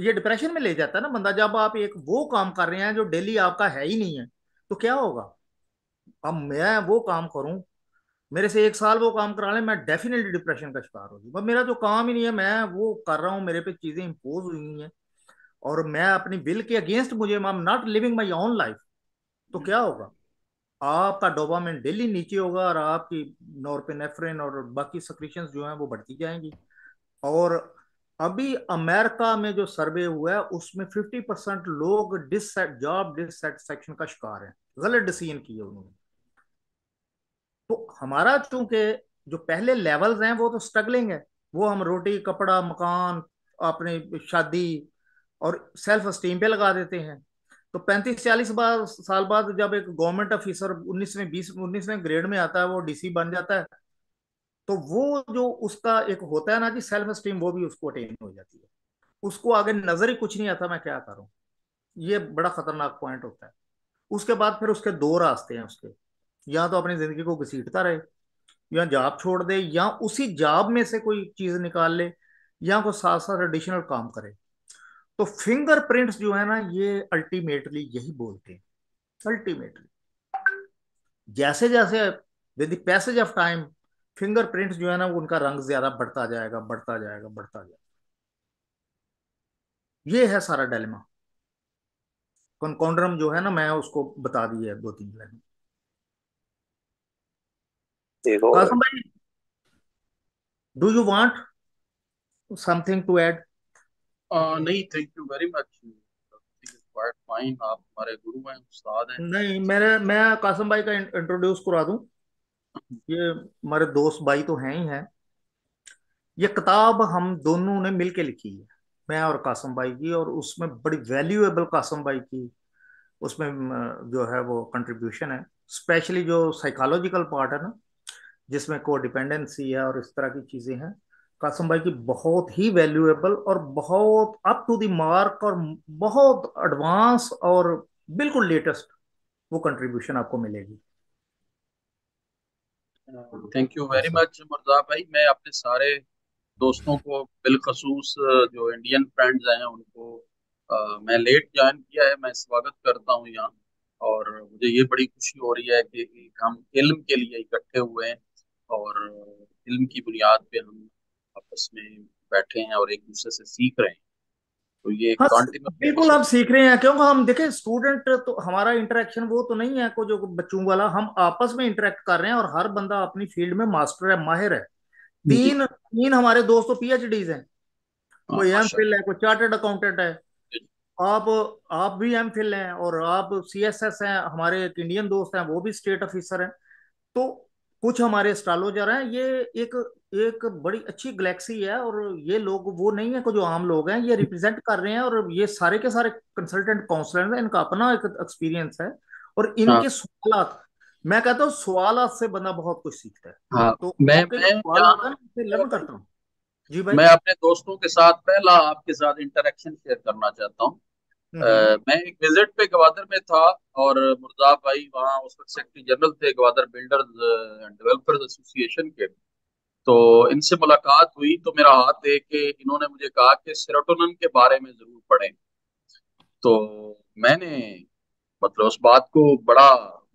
ये डिप्रेशन में ले जाता है ना बंदा जब आप एक वो काम कर रहे हैं जो डेली आपका है ही नहीं है तो क्या होगा अब मैं वो काम करूं मेरे से एक साल वो काम करा ले मैं डेफिनेटली डिप्रेशन का शिकार हो जाऊंगा मेरा जो तो काम ही नहीं है मैं वो कर रहा हूँ मेरे पे चीजें इम्पोज हुई हैं और मैं अपनी विल के अगेंस्ट मुझे I am not living my own life तो क्या होगा आपका डोपामिन डेली नीचे होगा और आपकी नॉर्पेनेफ्रिन और बाकी सक्रीशन जो है वो बढ़ती जाएंगी और अभी अमेरिका में जो सर्वे हुआ है उसमें 50 परसेंट लोग जॉब डिससेटिस्फेक्शन का शिकार है गलत डिसीजन किए उन्होंने तो हमारा चूंकि जो पहले लेवल्स हैं वो तो स्ट्रगलिंग है वो हम रोटी कपड़ा मकान अपने शादी और सेल्फ स्टीम पे लगा देते हैं तो पैंतीस चालीस बार साल बाद जब एक गवर्नमेंट ऑफिसर उन्नीसवें बीस उन्नीसवें ग्रेड में आता है वो डीसी बन जाता है तो वो जो उसका एक होता है ना कि सेल्फ स्टीम वो भी उसको अटेन हो जाती है उसको आगे नजर ही कुछ नहीं आता मैं क्या करूं ये बड़ा खतरनाक पॉइंट होता है उसके बाद फिर उसके दो रास्ते हैं उसके या तो अपनी जिंदगी को घसीटता रहे या जॉब छोड़ दे या उसी जॉब में से कोई चीज निकाल ले या कोई साथ साथ एडिशनल काम करे तो फिंगरप्रिंट्स जो है ना ये अल्टीमेटली यही बोलते हैं अल्टीमेटली जैसे जैसे with the passage of time fingerprint जो है ना उनका रंग ज्यादा बढ़ता जाएगा बढ़ता जाएगा बढ़ता जाएगा ये है सारा डेलिमा कंकाउंड्रम जो है ना मैं उसको बता दी है दो तीन लाइन देखो do you want something to add नहीं thank you very much fine आप हमारे गुरु हैं उस्ताद हैं नहीं मेरे मैं कासम भाई का इंट्रोड्यूस करा दूं ये हमारे दोस्त भाई तो हैं ही हैं ये किताब हम दोनों ने मिलके लिखी है मैं और कासम भाई की और उसमें बड़ी वैल्यूएबल कासम भाई की उसमें जो है वो कंट्रीब्यूशन है स्पेशली जो साइकोलॉजिकल पार्ट है ना जिसमें को डिपेंडेंसी है और इस तरह की चीज़ें हैं कासम भाई की बहुत ही वैल्यूएबल और बहुत अप टू द मार्क और बहुत एडवांस और बिल्कुल लेटेस्ट वो कंट्रीब्यूशन आपको मिलेगी थैंक यू वेरी मच मुर्जा भाई मैं अपने सारे दोस्तों को बिलखसूस जो इंडियन फ्रेंड्स हैं उनको आ, मैं लेट ज्वाइन किया है मैं स्वागत करता हूँ यहाँ और मुझे ये बड़ी खुशी हो रही है कि हम इल्म के लिए इकट्ठे हुए हैं और इल्म की बुनियाद पे हम आपस में बैठे हैं और एक दूसरे से सीख रहे हैं तो ये हाँ, बिल्कुल हम सीख रहे हैं क्योंकि हम देखें स्टूडेंट तो हमारा इंटरेक्शन वो तो नहीं है को जो बच्चों वाला हम आपस में इंटरेक्ट कर रहे हैं और हर बंदा अपनी फील्ड में मास्टर है माहिर है तीन तीन हमारे दोस्तों पीएचडीज हैं हाँ, कोई एम फिल है कोई चार्टर्ड अकाउंटेंट है आप आप भी एम फिल हैं और आप सी एस एस हैं हमारे एक इंडियन दोस्त हैं वो भी स्टेट ऑफिसर हैं तो कुछ हमारे एस्ट्रोलॉजर हैं ये एक एक बड़ी अच्छी गैलेक्सी है और ये लोग वो नहीं है को जो आम लोग हैं ये रिप्रेजेंट कर रहे हैं और ये सारे के सारे कंसल्टेंट काउंसलर हैं इनका अपना एक एक्सपीरियंस है और इनके हाँ। सवाल मैं कहता हूँ सवाल से बंदा बहुत कुछ सीखता है हाँ, तो मैं मैं लर्न करता हूँ जी भाई मैं अपने दोस्तों के साथ पहला आपके साथ इंटरेक्शन शेयर करना चाहता हूँ Uh, मैं एक विजिट पे गवादर में था और मुर्दा भाई वहाँ उस वक्त सेक्रेटरी जनरल थे गवादर बिल्डर डेवलपर्स एसोसिएशन के तो इनसे मुलाकात हुई तो मेरा हाथ दे के इन्होंने मुझे कहा कि सेरोटोनिन के बारे में जरूर पढ़ें तो मैंने मतलब उस बात को बड़ा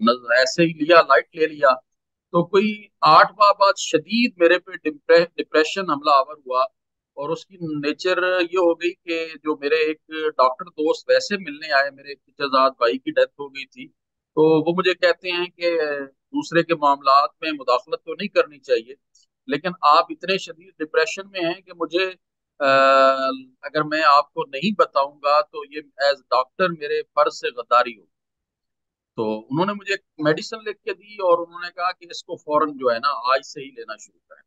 नजर ऐसे ही लिया लाइट ले लिया तो कोई आठवां बाद शदीद मेरे पे डिप्रेशन हमला आवर हुआ और उसकी नेचर ये हो गई कि जो मेरे एक डॉक्टर दोस्त वैसे मिलने आए मेरे चचाजाद भाई की डेथ हो गई थी तो वो मुझे कहते हैं कि दूसरे के मामला में मुदाखलत तो नहीं करनी चाहिए लेकिन आप इतने शदीद डिप्रेशन में हैं कि मुझे आ, अगर मैं आपको नहीं बताऊंगा तो ये एज डॉक्टर मेरे फर्ज से गद्दारी हो तो उन्होंने मुझे मेडिसिन लिख के दी और उन्होंने कहा कि इसको फौरन जो है ना आज से ही लेना शुरू करें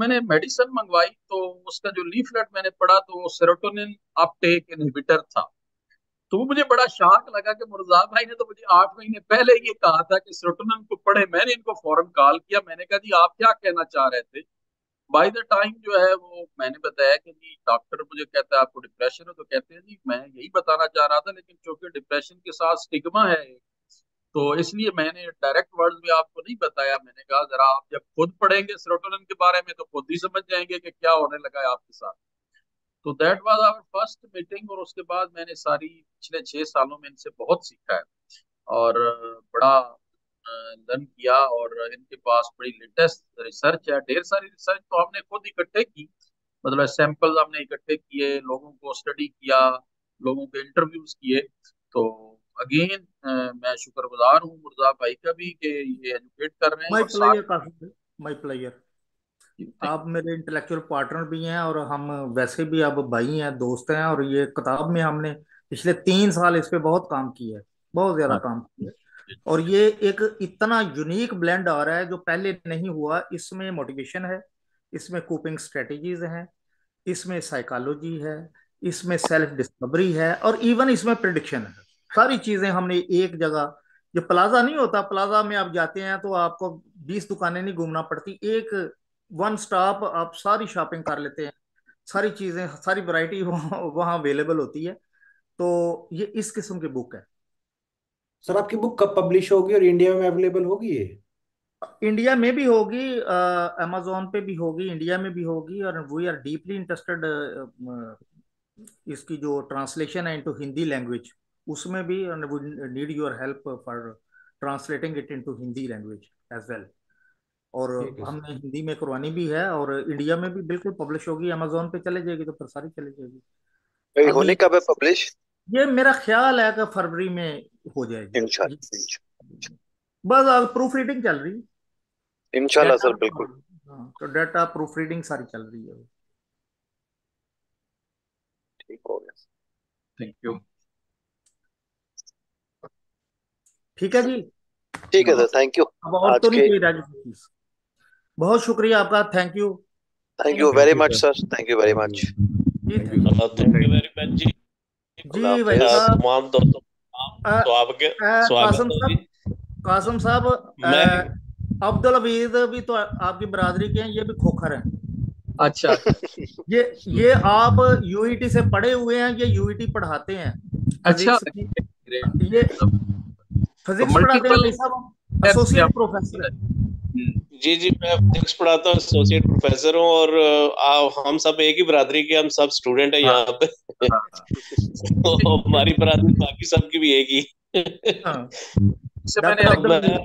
मैंने मेडिसिन मंगवाई तो उसका जो लीफलेट मैंने पढ़ा तो सेरोटोनिन अपटेक इनहिबिटर था तो मुझे बड़ा शाक लगा कि मुर्जा भाई ने तो मुझे आठ महीने पहले ये कहा था कि सेरोटोनिन को पढ़े मैंने इनको फौरन कॉल किया मैंने कहा जी आप क्या कहना चाह रहे थे बाय द टाइम जो है वो मैंने बताया कि जी डॉक्टर मुझे कहता है आपको डिप्रेशन है तो कहते हैं जी मैं यही बताना चाह रहा था लेकिन चूंकि डिप्रेशन के साथ स्टिग्मा है तो इसलिए मैंने डायरेक्ट वर्ड में आपको नहीं बताया मैंने कहा जरा आप जब खुद पढ़ेंगे सेरोटोनिन के बारे में तो खुद ही समझ जाएंगे कि क्या होने लगा है आपके साथ तो that was our first meeting और उसके बाद मैंने सारी पिछले छः सालों में इनसे बहुत सीखा है और बड़ा लर्न किया और इनके पास बड़ी लेटेस्ट रिसर्च है ढेर सारी रिसर्च तो हमने खुद इकट्ठे की मतलब सैंपल हमने इकट्ठे किए लोगों को स्टडी किया लोगों के इंटरव्यूज किए तो अगेन मैं शुक्रगुजार हूँ मुर्जा भाई का भी कि ये एजुकेट कर रहे हैं माय प्लेयर माय प्लेयर आप मेरे इंटेलेक्चुअल पार्टनर भी हैं और हम वैसे भी अब भाई हैं दोस्त हैं और ये किताब में हमने पिछले तीन साल इस पे बहुत काम किया है बहुत ज्यादा हाँ। काम किया है और ये एक इतना यूनिक ब्लेंड आ रहा है जो पहले नहीं हुआ इसमें मोटिवेशन है इसमें कोपिंग स्ट्रेटजीज हैं इसमें साइकोलॉजी है इसमें सेल्फ डिस्कवरी है और इवन इसमें प्रिडिक्शन है सारी चीजें हमने एक जगह जो प्लाजा नहीं होता प्लाजा में आप जाते हैं तो आपको बीस दुकानें नहीं घूमना पड़ती एक वन स्टॉप आप सारी शॉपिंग कर लेते हैं सारी चीजें सारी वैरायटी वहाँ अवेलेबल होती है तो ये इस किस्म की बुक है सर आपकी बुक कब पब्लिश होगी और इंडिया में अवेलेबल होगी ये इंडिया में भी होगी अमेजोन पे भी होगी इंडिया में भी होगी और वी आर डीपली इंटरेस्टेड इसकी जो ट्रांसलेशन है इनटू हिंदी लैंग्वेज उसमें भी and we need your help for translating it into Hindi language as well. और हमने हिंदी में करवानी भी है और इंडिया में भी बिल्कुल पब्लिश होगी अमेजोन पे चले जाएगी तो फिर चले जाएगी होने कब है पब्लिश ये मेरा ख्याल है कि फरवरी में हो जाएगी इंशाल्लाह बस आज प्रूफ रीडिंग चल रही है इंशाल्लाह सर बिल्कुल हाँ, हाँ, तो डाटा प्रूफ रीडिंग सारी चल रही है ठीक हो गया थैंक यू ठीक है जी ठीक है सर थैंक यू अब और तो नहीं चाहिए बहुत शुक्रिया आपका thank you thank you very much sir thank you very much जी जी भाई साहब तो आपके कासम साहब अब्दुल अबीद भी तो आपकी बरादरी के हैं ये भी खोखर हैं अच्छा ये ये आप यूईटी e से पढ़े हुए हैं ये यूईटी e पढ़ाते हैं अच्छा तो ये तो जी जी मैं फिजिक्स पढ़ाता हूँ एसोसिएट प्रोफेसर हूँ और आ, हम सब एक ही बरादरी के हम सब स्टूडेंट है यहाँ पे हाँ। तो हमारी बरादरी बाकी सब की भी एक ही हाँ। मैं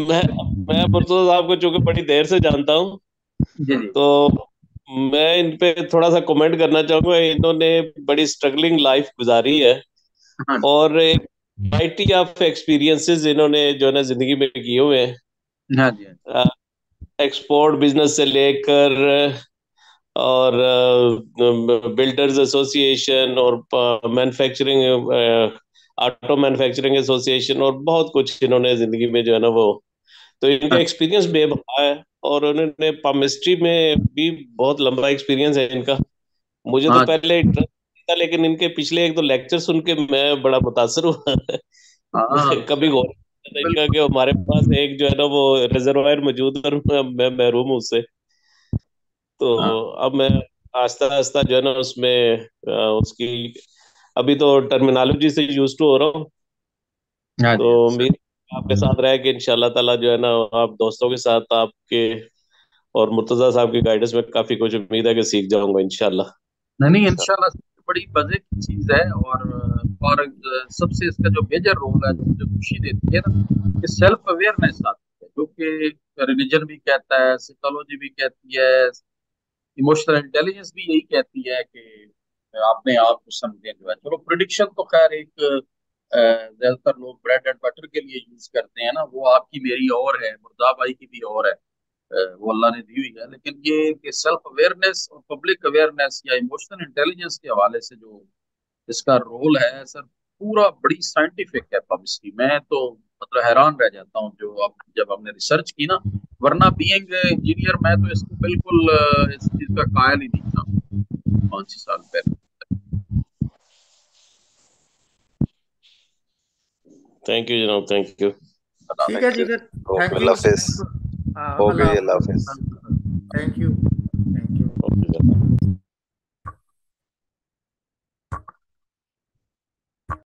मैं परसों साहब को चूंकि बड़ी देर से जानता हूँ तो मैं इन पे थोड़ा सा कमेंट करना चाहूंगा इन्होंने बड़ी स्ट्रगलिंग लाइफ गुजारी है हाँ। और एक वैरायटी ऑफ एक्सपीरियंसेस इन्होंने जो है ना जिंदगी में किए हुए हैं एक्सपोर्ट हाँ बिजनेस हाँ से लेकर और बिल्डर्स एसोसिएशन और मैन्युफैक्चरिंग ऑटो मैन्युफैक्चरिंग एसोसिएशन और बहुत कुछ इन्होंने जिंदगी में जो है ना वो तो इनका एक्सपीरियंस हाँ। बेबहा है और उन्होंने पामिस्ट्री में भी बहुत लंबा एक्सपीरियंस है इनका मुझे तो पहले इंटरेस्ट था लेकिन इनके पिछले एक दो तो लेक्चर सुन के मैं बड़ा मुतासर हुआ हाँ। कभी गौर देखा कि हमारे पास एक जो है ना वो रिजर्वायर मौजूद है और मैं महरूम हूँ उससे तो हाँ। अब मैं आस्ता आस्ता जो है ना उसमें उसकी अभी तो टर्मिनोलॉजी से यूज टू तो हो रहा हूँ हाँ तो उम्मीद आपके हम्म। साथ रहे कि इंशाल्लाह ताला जो है ना आप दोस्तों के साथ आपके और मुर्तजा साहब की गाइडेंस में काफी कुछ उम्मीद है कि सीख जाऊंगा इंशाल्लाह नहीं नहीं इंशाल्लाह बड़ी मजे की चीज है और और सबसे इसका जो मेजर रोल है जो मुझे खुशी देती है ना कि सेल्फ अवेयरनेस आती है जो कि रिलीजन भी कहता है साइकोलॉजी भी कहती है इमोशनल इंटेलिजेंस भी यही कहती है कि अपने आप को समझे जो है चलो प्रिडिक्शन तो खैर एक ज्यादातर लोग ब्रेड एंड बटर के लिए यूज करते हैं ना वो आपकी मेरी और है मुर्दा भाई की भी और है वो अल्लाह ने दी हुई है लेकिन ये कि सेल्फ अवेयरनेस और पब्लिक अवेयरनेस या इमोशनल इंटेलिजेंस के हवाले से जो इसका रोल है सर पूरा बड़ी साइंटिफिक है पब्लिसिटी मैं तो मतलब हैरान रह जाता हूँ जो अब जब हमने रिसर्च की ना वरना बीइंग इंजीनियर मैं तो इसको बिल्कुल इस चीज का कायल ही नहीं था पांच छह साल पहले थैंक यू जनाब थैंक यू ठीक है ठीक है Okay, love Allah. Thank you. Thank you.